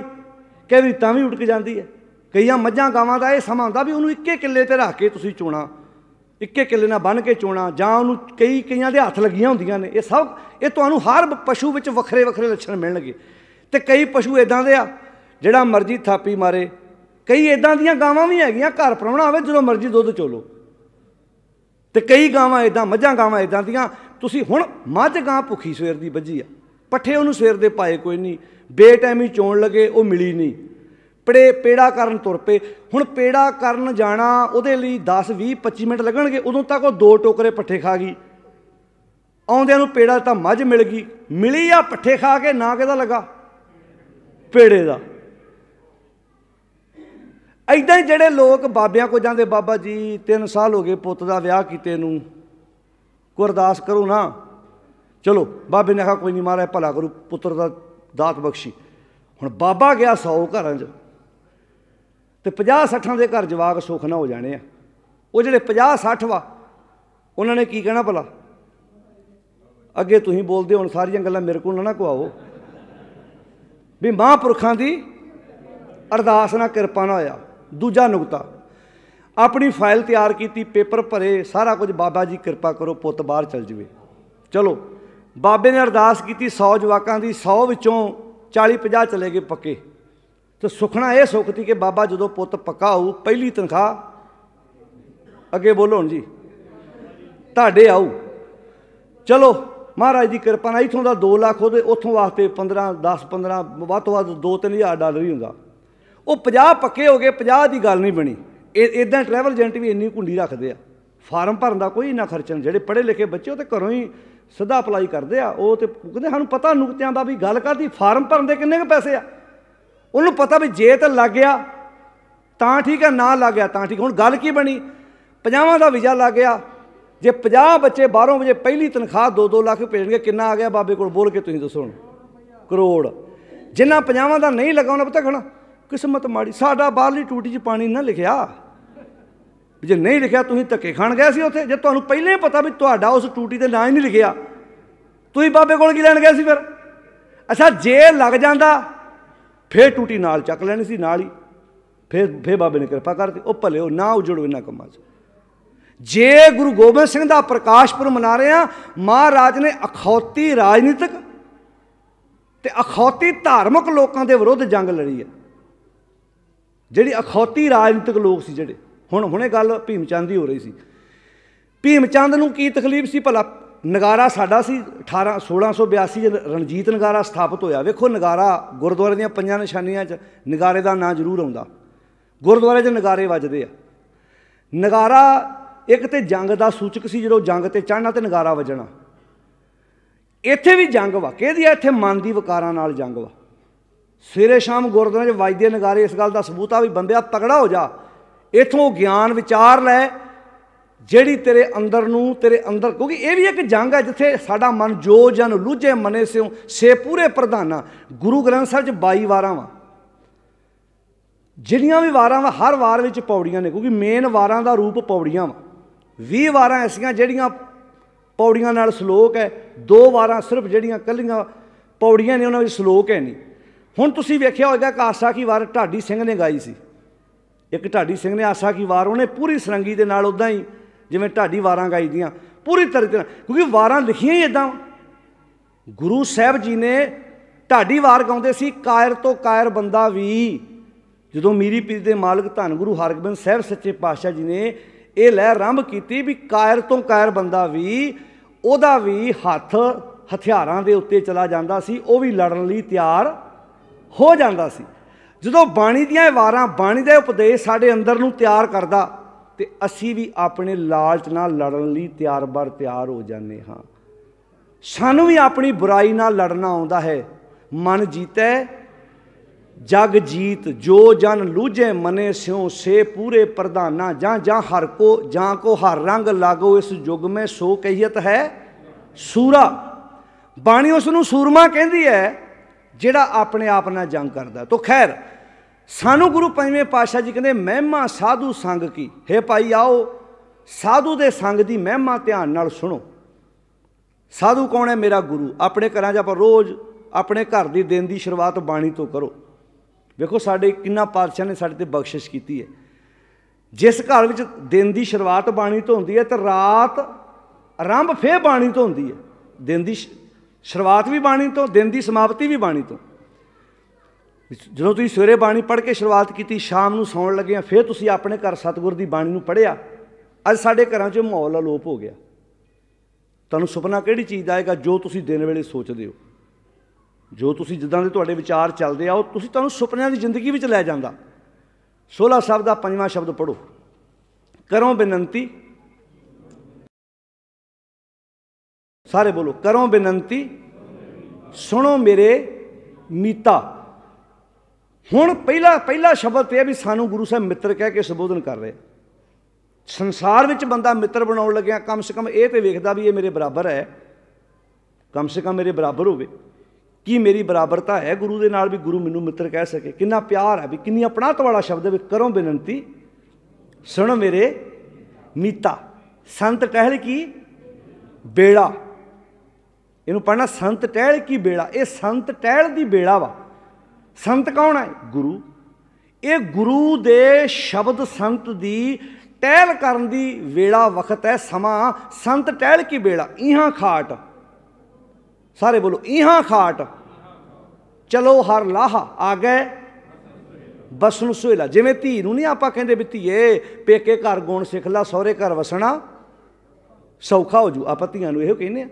ਕਈ ਵਾਰੀ ਤਾਂ ਵੀ ਉਟਕ ਜਾਂਦੀ ਹੈ ਕਈਆਂ ਮੱਝਾਂ ਗਾਵਾਂ ਦਾ ਇਹ ਸਮਾਂ ਹੁੰਦਾ ਵੀ ਉਹਨੂੰ ਇੱਕੇ ਕਿੱਲੇ ਤੇ ਰੱਖ ਕੇ ਤੁਸੀਂ ਚੋਣਾ ਇੱਕੇ ਕਿੱਲੇ ਨਾਲ ਬੰਨ ਕੇ ਚੋਣਾ ਜਾਂ ਉਹਨੂੰ ਕਈ ਕਈਆਂ ਦੇ ਹੱਥ ਲੱਗੀਆਂ ਹੁੰਦੀਆਂ ਨੇ ਇਹ ਸਭ ਇਹ ਤੁਹਾਨੂੰ ਹਰ ਪਸ਼ੂ ਵਿੱਚ ਵੱਖਰੇ ਵੱਖਰੇ ਲੱਛਣ ਮਿਲਣਗੇ ਤੇ ਕਈ ਪਸ਼ੂ ਇਦਾਂ ਦੇ ਆ ਜਿਹੜਾ ਮਰਜ਼ੀ ਥਾਪੀ ਮਾਰੇ ਕਈ ਇਦਾਂ ਦੀਆਂ ਗਾਵਾਂ ਵੀ ਹੈਗੀਆਂ ਘਰ ਪਰਵਣਾ ਆਵੇ ਜਦੋਂ ਮਰਜ਼ੀ ਦੁੱਧ ਚੋਲੋ ਤੇ ਕਈ ਗਾਵਾਂ ਇਦਾਂ ਮੱਝਾਂ ਗਾਵਾਂ ਇਦਾਂ ਦੀਆਂ ਤੁਸੀਂ ਹੁਣ ਮੱਝ ਗਾਂ ਭੁਖੀ ਸਵੇਰ ਦੀ ਵੱਜੀ ਆ ਪੱਠੇ ਉਹਨੂੰ ਸਵੇਰ ਦੇ ਪਾਏ ਕੋਈ ਨਹੀਂ ਬੇਟਾਈਮੀ ਚੋਣ ਲਗੇ ਉਹ ਮਿਲੀ ਨਹੀਂ ਪੜੇ ਪੇੜਾ ਕਰਨ ਤੁਰ ਪਏ ਹੁਣ ਪੇੜਾ ਕਰਨ ਜਾਣਾ ਉਹਦੇ ਲਈ 10 20 25 ਮਿੰਟ ਲੱਗਣਗੇ ਉਦੋਂ ਤੱਕ ਉਹ ਦੋ ਟੋਕਰੇ ਪੱਠੇ ਖਾ ਗਈ ਆਉਂਦਿਆਂ ਨੂੰ ਪੇੜਾ ਤਾਂ ਮੱਝ ਮਿਲ ਗਈ ਮਿਲੀ ਆ ਪੱਠੇ ਖਾ ਕੇ ਨਾ ਕਿਹਦਾ ਲੱਗਾ ਪੇੜੇ ਦਾ ਐਦਾਂ ਹੀ ਜਿਹੜੇ ਲੋਕ ਬਾਬਿਆਂ ਕੋ ਜਾਂਦੇ ਬਾਬਾ ਜੀ 3 ਸਾਲ ਹੋ ਗਏ ਪੁੱਤ ਦਾ ਵਿਆਹ ਕੀਤੇ ਨੂੰ ਗੁਰਦਾਸ ਕਰੋ ਨਾ ਚਲੋ ਬਾਬੇ ਨੇ ਕਿਹਾ ਕੋਈ ਨਹੀਂ ਮਾਰੇ ਭਲਾ ਕਰੂ ਪੁੱਤਰ ਦਾ ਦਾਤ ਬਖਸ਼ੀ ਹੁਣ ਬਾਬਾ ਗਿਆ 100 ਘਰਾਂ 'ਚ ਤੇ 50 60 ਦੇ ਘਰ ਜਵਾਕ ਸੁਖ ਨਾ ਹੋ ਜਾਣੇ ਆ ਉਹ ਜਿਹੜੇ 50 60 ਵਾ ਉਹਨਾਂ ਨੇ ਕੀ ਕਹਿਣਾ ਭਲਾ ਅੱਗੇ ਤੁਸੀਂ ਬੋਲਦੇ ਹੁਣ ਸਾਰੀਆਂ ਗੱਲਾਂ ਮੇਰੇ ਕੋਲ ਨਾ ਕਵਾਓ ਵੀ ਮਹਾਂਪੁਰਖਾਂ ਦੀ ਅਰਦਾਸ ਨਾਲ ਕਿਰਪਾ ਨਾ ਹੋਇਆ ਦੂਜਾ ਨੁਕਤਾ ਆਪਣੀ ਫਾਈਲ ਤਿਆਰ ਕੀਤੀ ਪੇਪਰ ਭਰੇ ਸਾਰਾ ਕੁਝ ਬਾਬਾ ਜੀ ਕਿਰਪਾ ਕਰੋ ਪੁੱਤ ਬਾਹਰ ਚਲ ਜਵੇ ਚਲੋ ਬਾਬੇ ਨੇ ਅਰਦਾਸ ਕੀਤੀ 100 ਜਵਾਕਾਂ ਦੀ 100 ਵਿੱਚੋਂ 40 50 ਚਲੇ ਗਏ ਪੱਕੇ ਤੇ ਸੁਖਣਾ ਇਹ ਸੁਖਤੀ ਕਿ ਬਾਬਾ ਜਦੋਂ ਪੁੱਤ ਪੱਕਾ ਹੋਊ ਪਹਿਲੀ ਤਨਖਾਹ ਅੱਗੇ ਬੋਲੋ ਜੀ ਤੁਹਾਡੇ ਆਉ ਚਲੋ ਮਹਾਰਾਜ ਦੀ ਕਿਰਪਾ ਨਾਲ ਇਥੋਂ ਦਾ 2 ਲੱਖ ਉਹਦੇ ਉਥੋਂ ਵਾਸਤੇ 15 10 15 ਵੱਧ ਤੋਂ ਵੱਧ 2-3000 ਡਾਲਰ ਹੀ ਹੁੰਦਾ ਉਹ 50 ਪੱਕੇ ਹੋ ਗਏ 50 ਦੀ ਗੱਲ ਨਹੀਂ ਬਣੀ ਇਹ ਇਦਾਂ ਟਰੈਵਲ ਏਜੰਟ ਵੀ ਇੰਨੀ ਕੁੰਡੀ ਰੱਖਦੇ ਆ ਫਾਰਮ ਭਰਨ ਦਾ ਕੋਈ ਨਾ ਨਹੀਂ ਜਿਹੜੇ ਪੜ੍ਹੇ ਲਿਖੇ ਬੱਚੇ ਉਹ ਤੇ ਘਰੋਂ ਹੀ ਸਿੱਧਾ ਅਪਲਾਈ ਕਰਦੇ ਆ ਉਹ ਤੇ ਕਹਿੰਦੇ ਸਾਨੂੰ ਪਤਾ ਨੁਕਤਿਆਂ ਦਾ ਵੀ ਗੱਲ ਕਰਦੀ ਫਾਰਮ ਭਰਨ ਦੇ ਕਿੰਨੇ ਕੁ ਪੈਸੇ ਆ ਉਹਨੂੰ ਪਤਾ ਵੀ ਜੇ ਤਾਂ ਲੱਗ ਗਿਆ ਤਾਂ ਠੀਕ ਆ ਨਾ ਲੱਗ ਗਿਆ ਤਾਂ ਠੀਕ ਹੁਣ ਗੱਲ ਕੀ ਬਣੀ 50ਵਾਂ ਦਾ ਵੀਜ਼ਾ ਲੱਗ ਗਿਆ ਜੇ 50 ਬੱਚੇ 12 ਵਜੇ ਪਹਿਲੀ ਤਨਖਾਹ 2-2 ਲੱਖ ਭੇਜਣਗੇ ਕਿੰਨਾ ਆ ਗਿਆ ਬਾਬੇ ਕੋਲ ਬੋਲ ਕੇ ਤੁਸੀਂ ਦੱਸੋ ਹੁਣ ਕਰੋੜ ਜਿੰਨਾ 50ਵਾਂ ਦਾ ਨਹੀਂ ਲੱਗਾ ਉਹਨਾਂ ਪਤਾ ਖਣਾ ਕਿਸਮਤ ਮਾੜੀ ਸਾਡਾ ਬਾਹਰਲੀ ਟੂਟੀ 'ਚ ਪਾਣੀ ਨਾ ਲਿਖਿਆ ਜੇ ਨਹੀਂ ਲਿਖਿਆ ਤੁਸੀਂ ਧੱਕੇ ਖਾਣ ਗਏ ਸੀ ਉੱਥੇ ਜੇ ਤੁਹਾਨੂੰ ਪਹਿਲਾਂ ਹੀ ਪਤਾ ਵੀ ਤੁਹਾਡਾ ਉਸ ਟੂਟੀ ਤੇ ਨਾਂ ਹੀ ਨਹੀਂ ਲਿਖਿਆ ਤੁਸੀਂ ਬਾਬੇ ਕੋਲ ਕੀ ਲੈਣ ਗਏ ਸੀ ਫਿਰ ਅੱਛਾ ਜੇ ਲੱਗ ਜਾਂਦਾ ਫੇਰ ਟੂਟੀ ਨਾਲ ਚੱਕ ਲੈਣੀ ਸੀ ਨਾਲ ਹੀ ਫੇਰ ਫੇਰ ਬਾਬੇ ਨੇ ਕਿਰਪਾ ਕਰਕੇ ਉਹ ਭਲੇ ਉਹ ਨਾ ਉਜੜੋ ਇਹਨਾਂ ਕੰਮਾਂ 'ਚ ਜੇ ਗੁਰੂ ਗੋਬਿੰਦ ਸਿੰਘ ਦਾ ਪ੍ਰਕਾਸ਼ ਪੁਰ ਮਨਾ ਰਹੇ ਆ ਮਹਾਰਾਜ ਨੇ ਅਖੌਤੀ ਰਾਜਨੀਤਿਕ ਤੇ ਅਖੌਤੀ ਧਾਰਮਿਕ ਲੋਕਾਂ ਦੇ ਵਿਰੁੱਧ ਜੰਗ ਲੜੀ ਹੈ ਜਿਹੜੀ ਅਖੌਤੀ ਰਾਜਨੀਤਿਕ ਲੋਕ ਸੀ ਜਿਹੜੇ ਹੁਣ ਹੁਣੇ ਗੱਲ ਭੀਮ ਚੰਦ ਦੀ ਹੋ ਰਹੀ ਸੀ ਭੀਮ ਚੰਦ ਨੂੰ ਕੀ ਤਕਲੀਫ ਸੀ ਭਲਾ ਨਗਾਰਾ ਸਾਡਾ ਸੀ 18 1682 ਚ ਰਣਜੀਤ ਨਗਾਰਾ ਸਥਾਪਿਤ ਹੋਇਆ ਵੇਖੋ ਨਗਾਰਾ ਗੁਰਦੁਆਰੇ ਦੀਆਂ ਪੰਜਾਂ ਨਿਸ਼ਾਨੀਆਂ 'ਚ ਨਗਾਰੇ ਦਾ ਨਾਂ ਜ਼ਰੂਰ ਆਉਂਦਾ ਗੁਰਦੁਆਰੇ 'ਚ ਨਗਾਰੇ ਵੱਜਦੇ ਆ ਨਗਾਰਾ ਇੱਕ ਤੇ ਜੰਗ ਦਾ ਸੂਚਕ ਸੀ ਜਦੋਂ ਜੰਗ ਤੇ ਚੜਨਾ ਤੇ ਨਗਾਰਾ ਵੱਜਣਾ ਇੱਥੇ ਵੀ ਜੰਗ ਵਾ ਕਿਹਦੀ ਆ ਇੱਥੇ ਮਨ ਦੀ ਵਿਕਾਰਾਂ ਨਾਲ ਜੰਗ ਵਾ ਸਵੇਰੇ ਸ਼ਾਮ ਗੁਰਦੁਆਰੇ 'ਚ ਵਜਦੇ ਨਗਾਰੇ ਇਸ ਗੱਲ ਦਾ ਸਬੂਤ ਆ ਵੀ ਬੰਦਿਆ ਤਗੜਾ ਹੋ ਜਾ ਇਥੋਂ ਗਿਆਨ ਵਿਚਾਰ ਲੈ ਜਿਹੜੀ ਤੇਰੇ ਅੰਦਰ ਨੂੰ ਤੇਰੇ ਅੰਦਰ ਕਿਉਂਕਿ ਇਹ ਵੀ ਇੱਕ ਜੰਗ ਹੈ ਜਿੱਥੇ ਸਾਡਾ ਮਨ ਜੋ ਜਨ ਲੁਝੇ ਮਨੇ ਸਿਉ ਸੇ ਪੂਰੇ ਪ੍ਰਧਾਨਾ ਗੁਰੂ ਗ੍ਰੰਥ ਸਾਹਿਬ 'ਚ 22 ਵਾਰਾਂ ਵਾ ਜਿਹੜੀਆਂ ਵੀ ਵਾਰਾਂ ਵਾ ਹਰ ਵਾਰ ਵਿੱਚ ਪੌੜੀਆਂ ਨੇ ਕਿਉਂਕਿ ਮੇਨ ਵਾਰਾਂ ਦਾ ਰੂਪ ਪੌੜੀਆਂ ਵਾ 20 ਵਾਰਾਂ ਐਸੀਆਂ ਜਿਹੜੀਆਂ ਪੌੜੀਆਂ ਨਾਲ ਸ਼ਲੋਕ ਹੈ ਦੋ ਵਾਰਾਂ ਸਿਰਫ ਜਿਹੜੀਆਂ ਕੱਲੀਆਂ ਪੌੜੀਆਂ ਨੇ ਉਹਨਾਂ ਵਿੱਚ ਸ਼ਲੋਕ ਹੈ ਨਹੀਂ ਹੁਣ ਤੁਸੀਂ ਵੇਖਿਆ ਹੋਵੇਗਾ ਕਿ ਆਸਾ ਕੀ ਵਾਰ ਢਾਡੀ ਸਿੰਘ ਨੇ ਗਾਈ ਸੀ ਇੱਕ ਢਾਡੀ ਸਿੰਘ ਨੇ ਆਸਾ ਕੀ ਵਾਰ ਉਹਨੇ ਪੂਰੀ ਸਰੰਗੀ ਦੇ ਨਾਲ ਉਦਾਂ ਹੀ ਜਿਵੇਂ ਢਾਡੀ ਵਾਰਾਂ ਗਾਈਦੀਆਂ ਪੂਰੀ ਤਰ੍ਹਾਂ ਕਿਉਂਕਿ ਵਾਰਾਂ ਲਿਖੀਆਂ ਹੀ ਇਦਾਂ ਗੁਰੂ ਸਾਹਿਬ ਜੀ ਨੇ ਢਾਡੀ ਵਾਰ ਗਾਉਂਦੇ ਸੀ ਕਾਇਰ ਤੋਂ ਕਾਇਰ ਬੰਦਾ ਵੀ ਜਦੋਂ ਮੀਰੀ ਪੀਰ ਦੇ ਮਾਲਕ ਧੰਨ ਗੁਰੂ ਹਰਗੋਬਿੰਦ ਸਾਹਿਬ ਸੱਚੇ ਪਾਤਸ਼ਾਹ ਜੀ ਨੇ ਇਹ ਲੈ ਆਰੰਭ ਕੀਤੀ ਵੀ ਕਾਇਰ ਤੋਂ ਕਾਇਰ ਬੰਦਾ ਵੀ ਉਹਦਾ ਵੀ ਹੱਥ ਹਥਿਆਰਾਂ ਦੇ ਉੱਤੇ ਚਲਾ ਜਾਂਦਾ ਸੀ ਉਹ ਵੀ ਲੜਨ ਲਈ ਤਿਆਰ ਹੋ ਜਾਂਦਾ ਸੀ ਜਦੋਂ ਬਾਣੀ ਦੀਆਂ ਵਾਰਾਂ ਬਾਣੀ ਦੇ ਉਪਦੇਸ਼ ਸਾਡੇ ਅੰਦਰ ਨੂੰ ਤਿਆਰ ਕਰਦਾ ਤੇ ਅਸੀਂ ਵੀ ਆਪਣੇ ਲਾਲਚ ਨਾਲ ਲੜਨ ਲਈ ਤਿਆਰ-ਬਰ ਤਿਆਰ ਹੋ ਜਾਂਦੇ ਹਾਂ ਸਾਨੂੰ ਵੀ ਆਪਣੀ ਬੁਰਾਈ ਨਾਲ ਲੜਨਾ ਆਉਂਦਾ ਹੈ ਮਨ ਜੀਤੈ ਜਗ ਜੀਤ ਜੋ ਜਨ ਲੂਝੇ ਮਨੇ ਸਿਉ ਸੇ ਪੂਰੇ ਪ੍ਰਧਾਨਾ ਜਾਂ ਜਾਂ ਹਰ ਕੋ ਜਾਂ ਕੋ ਹਰ ਰੰਗ ਲਾਗੋ ਇਸ ਯੁਗ ਮੇ ਸੋ ਕਹੀਤ ਹੈ ਸੂਰਾ ਬਾਣੀ ਉਸ ਨੂੰ ਸੂਰਮਾ ਕਹਿੰਦੀ ਹੈ ਜਿਹੜਾ ਆਪਣੇ ਆਪ ਨਾਲ ਜੰਗ ਕਰਦਾ ਤੋ ਖੈਰ ਸਾਨੂੰ ਗੁਰੂ ਪੰਜਵੇਂ ਪਾਤਸ਼ਾਹ ਜੀ ਕਹਿੰਦੇ ਮਹਿਮਾ ਸਾਧੂ ਸੰਗ ਕੀ ਹੈ ਭਾਈ ਆਓ ਸਾਧੂ ਦੇ ਸੰਗ ਦੀ ਮਹਿਮਾ ਧਿਆਨ ਨਾਲ ਸੁਣੋ ਸਾਧੂ ਕੌਣ ਹੈ ਮੇਰਾ ਗੁਰੂ ਆਪਣੇ ਘਰਾਂ 'ਚ ਆਪਾਂ ਰੋਜ਼ ਆਪਣੇ ਘਰ ਦੀ ਦਿਨ ਦੀ ਸ਼ੁਰੂਆਤ ਬਾਣੀ ਤੋਂ ਕਰੋ ਵੇਖੋ ਸਾਡੇ ਕਿੰਨਾ ਪਾਤਸ਼ਾਹ ਨੇ ਸਾਡੇ ਤੇ ਬਖਸ਼ਿਸ਼ ਕੀਤੀ ਹੈ ਜਿਸ ਘਰ ਵਿੱਚ ਦਿਨ ਦੀ ਸ਼ੁਰੂਆਤ ਬਾਣੀ ਤੋਂ ਹੁੰਦੀ ਹੈ ਤੇ ਰਾਤ ਆਰੰਭ ਫੇਰ ਬਾਣੀ ਤੋਂ ਹੁੰਦੀ ਹੈ ਦਿਨ ਦੀ ਸ਼ੁਰੂਆਤ ਵੀ ਬਾਣੀ ਤੋਂ ਦਿਨ ਦੀ ਸਮਾਪਤੀ ਵੀ ਬਾਣੀ ਤੋਂ ਜਦੋਂ ਤੁਸੀਂ ਸਵੇਰੇ ਬਾਣੀ ਪੜ੍ਹ ਕੇ ਸ਼ੁਰੂਆਤ ਕੀਤੀ ਸ਼ਾਮ ਨੂੰ ਸੌਣ ਲੱਗੇ ਆ ਫਿਰ ਤੁਸੀਂ ਆਪਣੇ ਘਰ ਸਤਿਗੁਰ ਦੀ ਬਾਣੀ ਨੂੰ ਪੜ੍ਹਿਆ ਅੱਜ ਸਾਡੇ ਘਰਾਂ 'ਚ ਮਾਹੌਲ ਅਲੋਪ ਹੋ ਗਿਆ ਤੁਹਾਨੂੰ ਸੁਪਨਾ ਕਿਹੜੀ ਚੀਜ਼ ਦਾ ਆਏਗਾ ਜੋ ਤੁਸੀਂ ਦਿਨ ਵੇਲੇ ਸੋਚਦੇ ਹੋ ਜੋ ਤੁਸੀਂ ਜਿੱਦਾਂ ਦੇ ਤੁਹਾਡੇ ਵਿਚਾਰ ਚੱਲਦੇ ਆ ਉਹ ਤੁਸੀਂ ਤੁਹਾਨੂੰ ਸੁਪਨਿਆਂ ਦੀ ਜ਼ਿੰਦਗੀ ਵਿੱਚ ਲੈ ਜਾਂਦਾ 16 ਸਾਹਿਬ ਦਾ ਪੰਜਵਾਂ ਸ਼ਬਦ ਪੜੋ ਕਰੋ ਬੇਨੰਤੀ ਸਾਰੇ ਬੋਲੋ ਕਰੋ ਬੇਨੰਤੀ ਸੁਣੋ ਮੇਰੇ ਮੀਤਾ ਹੁਣ ਪਹਿਲਾ ਪਹਿਲਾ ਸ਼ਬਦ ਤੇ ਆ ਵੀ ਸਾਨੂੰ ਗੁਰੂ ਸਾਹਿਬ ਮਿੱਤਰ ਕਹਿ ਕੇ ਸੰਬੋਧਨ ਕਰ ਰਹੇ ਸੰਸਾਰ ਵਿੱਚ ਬੰਦਾ ਮਿੱਤਰ ਬਣਾਉਣ ਲੱਗਿਆ ਕਮ ਸੇ ਕਮ ਇਹ ਤੇ ਵੇਖਦਾ ਵੀ ਇਹ ਮੇਰੇ ਬਰਾਬਰ ਹੈ ਕਮ ਸੇ ਕਮ ਮੇਰੇ ਬਰਾਬਰ ਹੋਵੇ ਕੀ ਮੇਰੀ ਬਰਾਬਰਤਾ ਹੈ ਗੁਰੂ ਦੇ ਨਾਲ ਵੀ ਗੁਰੂ ਮੈਨੂੰ ਮਿੱਤਰ ਕਹਿ ਸਕੇ ਕਿੰਨਾ ਪਿਆਰ ਹੈ ਵੀ ਕਿੰਨੀ ਅਪਣਾਤ ਵਾਲਾ ਸ਼ਬਦ ਹੈ ਵੀ ਕਰੋ ਬੇਨਤੀ ਸੁਣ ਮੇਰੇ ਮੀਤਾ ਸੰਤ ਲ ਕੀ ਬੇੜਾ ਇਹਨੂੰ ਪੜਨਾ ਸੰਤ ਟਹਿਲ ਕੀ ਬੇੜਾ ਇਹ ਸੰਤ ਟਹਿਲ ਦੀ ਬੇੜਾ ਵਾ ਸੰਤ ਕੌਣ ਹੈ ਗੁਰੂ ਇਹ ਗੁਰੂ ਦੇ ਸ਼ਬਦ ਸੰਤ ਦੀ ਟਹਿਲ ਕਰਨ ਦੀ ਵੇਲਾ ਵਕਤ ਹੈ ਸਮਾਂ ਸੰਤ ਟਹਿਲ ਕੀ ਵੇਲਾ ਇਹਾਂ ਖਾਟ ਸਾਰੇ ਬੋਲੋ ਇਹਾਂ ਖਾਟ ਚਲੋ ਹਰ ਲਾਹਾ ਆ ਗਏ ਬਸਨ ਸੁਹੇਲਾ ਜਿਵੇਂ ਧੀ ਨੂੰ ਨਹੀਂ ਆਪਾਂ ਕਹਿੰਦੇ ਵੀ ਧੀਏ ਪੇਕੇ ਘਰ ਗੋਣ ਸਿੱਖ ਲਾ ਸਹੁਰੇ ਘਰ ਵਸਣਾ ਸੌਖਾ ਹੋ ਜੂ ਆਪਾਂ ਧੀਆਂ ਨੂੰ ਇਹੋ ਕਹਿੰਦੇ ਆ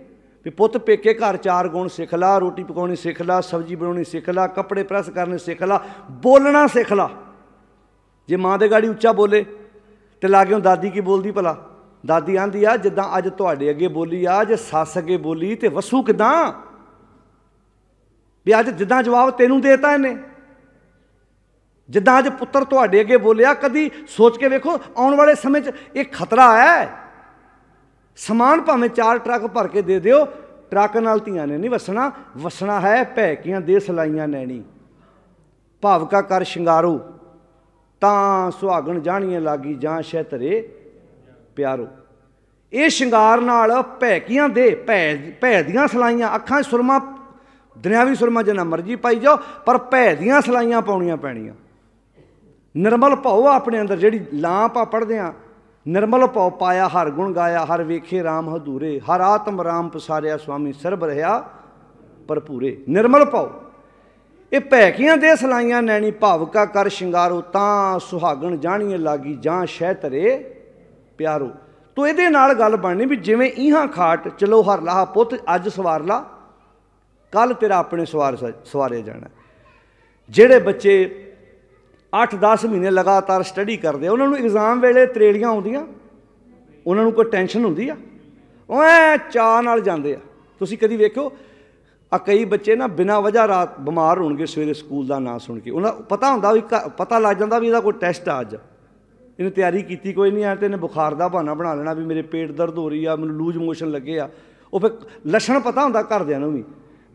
ਵੀ ਪੁੱਤ ਪੇਕੇ ਘਰ ਚਾਰ ਗੁਣ ਸਿੱਖ ਲਾ ਰੋਟੀ ਪਕਾਉਣੀ ਸਿੱਖ ਲਾ ਸਬਜ਼ੀ ਬਣਾਉਣੀ ਸਿੱਖ ਲਾ ਕੱਪੜੇ ਪ੍ਰੈਸ ਕਰਨੇ ਸਿੱਖ ਲਾ ਬੋਲਣਾ ਸਿੱਖ ਲਾ ਜੇ ਮਾਂ ਦੇ ਗਾੜੀ ਉੱਚਾ ਬੋਲੇ ਤੇ ਲਾਗਿਓਂ ਦਾਦੀ ਕੀ ਬੋਲਦੀ ਭਲਾ ਦਾਦੀ ਆਂਦੀ ਆ ਜਿੱਦਾਂ ਅੱਜ ਤੁਹਾਡੇ ਅੱਗੇ ਬੋਲੀ ਆ ਜੇ ਸੱਸ ਅੱਗੇ ਬੋਲੀ ਤੇ ਵਸੂ ਕਿਦਾਂ ਵੀ ਅੱਜ ਜਿੱਦਾਂ ਜਵਾਬ ਤੈਨੂੰ ਦੇਤਾ ਇਹਨੇ ਜਿੱਦਾਂ ਅੱਜ ਪੁੱਤਰ ਤੁਹਾਡੇ ਅੱਗੇ ਬੋਲਿਆ ਕਦੀ ਸੋਚ ਕੇ ਵੇਖੋ ਆਉਣ ਵਾਲੇ ਸਮੇਂ 'ਚ ਇਹ ਖਤਰਾ ਹੈ ਸਮਾਨ ਭਾਵੇਂ ਚਾਰ ਟਰੱਕ ਭਰ ਕੇ ਦੇ ਦਿਓ ਟਰੱਕ ਨਾਲ ਧੀਆਂ ਨੇ ਨਹੀਂ ਵਸਣਾ ਵਸਣਾ ਹੈ ਭੈ ਦੇ ਸਲਾਈਆਂ ਨੈਣੀ ਭਾਵਕਾ ਕਰ ਸ਼ਿੰਗਾਰੋ ਤਾਂ ਸੁਹਾਗਣ ਜਾਣੀਏ ਲਾਗੀ ਜਾਂ ਸ਼ਹਿਤਰੇ ਪਿਆਰੋ ਇਹ ਸ਼ਿੰਗਾਰ ਨਾਲ ਭੈਕੀਆਂ ਦੇ ਭੈ ਭੈ ਦੀਆਂ ਸਲਾਈਆਂ ਅੱਖਾਂ 'ਚ ਸੁਰਮਾ ਦੁਨਿਆਵੀ ਸੁਰਮਾ ਜਿੰਨਾ ਮਰਜ਼ੀ ਪਾਈ ਜਾਓ ਪਰ ਭੈ ਦੀਆਂ ਸਲਾਈਆਂ ਪਾਉਣੀਆਂ ਪੈਣੀਆਂ ਨਿਰਮਲ ਭਾਉ ਆਪਣੇ ਅੰਦਰ ਜਿਹੜੀ ਲਾਂਪਾ ਪੜਦੇ ਆ ਨਿਰਮਲ ਪਉ ਪਾਇਆ ਹਰ ਗੁਣ ਗਾਇਆ ਹਰ ਵੇਖੇ RAM ਹਦੂਰੇ ਹਰ ਆਤਮ RAM ਪਸਾਰਿਆ ਸੁਆਮੀ ਸਰਬ ਰਹਾ ਭਰਪੂਰੇ ਨਿਰਮਲ ਪਉ ਇਹ ਭੈਕੀਆਂ ਦੇ ਸਲਾਈਆਂ ਨੈਣੀ ਭਾਵਕਾ ਕਰ ਸ਼ਿੰਗਾਰੋ ਤਾਂ ਸੁਹਾਗਣ ਜਾਣੀਏ ਲਾਗੀ ਜਾਂ ਸ਼ਹਿ ਤਰੇ ਪਿਆਰੋ ਤੋ ਇਹਦੇ ਨਾਲ ਗੱਲ ਬਣਨੀ ਵੀ ਜਿਵੇਂ ਇਹਾਂ ਖਾਟ ਚਲੋ ਹਰ ਲਾਹ ਪੁੱਤ ਅੱਜ ਸਵਾਰ ਲਾ ਕੱਲ ਤੇਰਾ ਆਪਣੇ ਸਵਾਰ ਸਵਾਰੇ ਜਾਣਾ ਜਿਹੜੇ ਬੱਚੇ 8-10 ਮਹੀਨੇ ਲਗਾਤਾਰ ਸਟੱਡੀ ਕਰਦੇ ਉਹਨਾਂ ਨੂੰ ਐਗਜ਼ਾਮ ਵੇਲੇ ਤਰੇੜੀਆਂ ਆਉਂਦੀਆਂ ਉਹਨਾਂ ਨੂੰ ਕੋਈ ਟੈਨਸ਼ਨ ਹੁੰਦੀ ਆ ਓਏ ਚਾਹ ਨਾਲ ਜਾਂਦੇ ਆ ਤੁਸੀਂ ਕਦੀ ਵੇਖਿਓ ਆ ਕਈ ਬੱਚੇ ਨਾ ਬਿਨਾਂ ਵਜ੍ਹਾ ਰਾਤ ਬਿਮਾਰ ਹੋਣਗੇ ਸਵੇਰੇ ਸਕੂਲ ਦਾ ਨਾਂ ਸੁਣ ਕੇ ਉਹਨਾਂ ਪਤਾ ਹੁੰਦਾ ਵੀ ਪਤਾ ਲੱਗ ਜਾਂਦਾ ਵੀ ਇਹਦਾ ਕੋਈ ਟੈਸਟ ਆ ਅੱਜ ਇਹਨੇ ਤਿਆਰੀ ਕੀਤੀ ਕੋਈ ਨਹੀਂ ਆ ਤੇ ਇਹਨੇ ਬੁਖਾਰ ਦਾ ਬਹਾਨਾ ਬਣਾ ਲੈਣਾ ਵੀ ਮੇਰੇ ਪੇਟ ਦਰਦ ਹੋ ਰਹੀ ਆ ਮੈਨੂੰ ਲੂਜ ਮੋਸ਼ਨ ਲੱਗੇ ਆ ਉਹ ਫਿਰ ਲੱਛਣ ਪਤਾ ਹੁੰਦਾ ਘਰਦਿਆਂ ਨੂੰ ਵੀ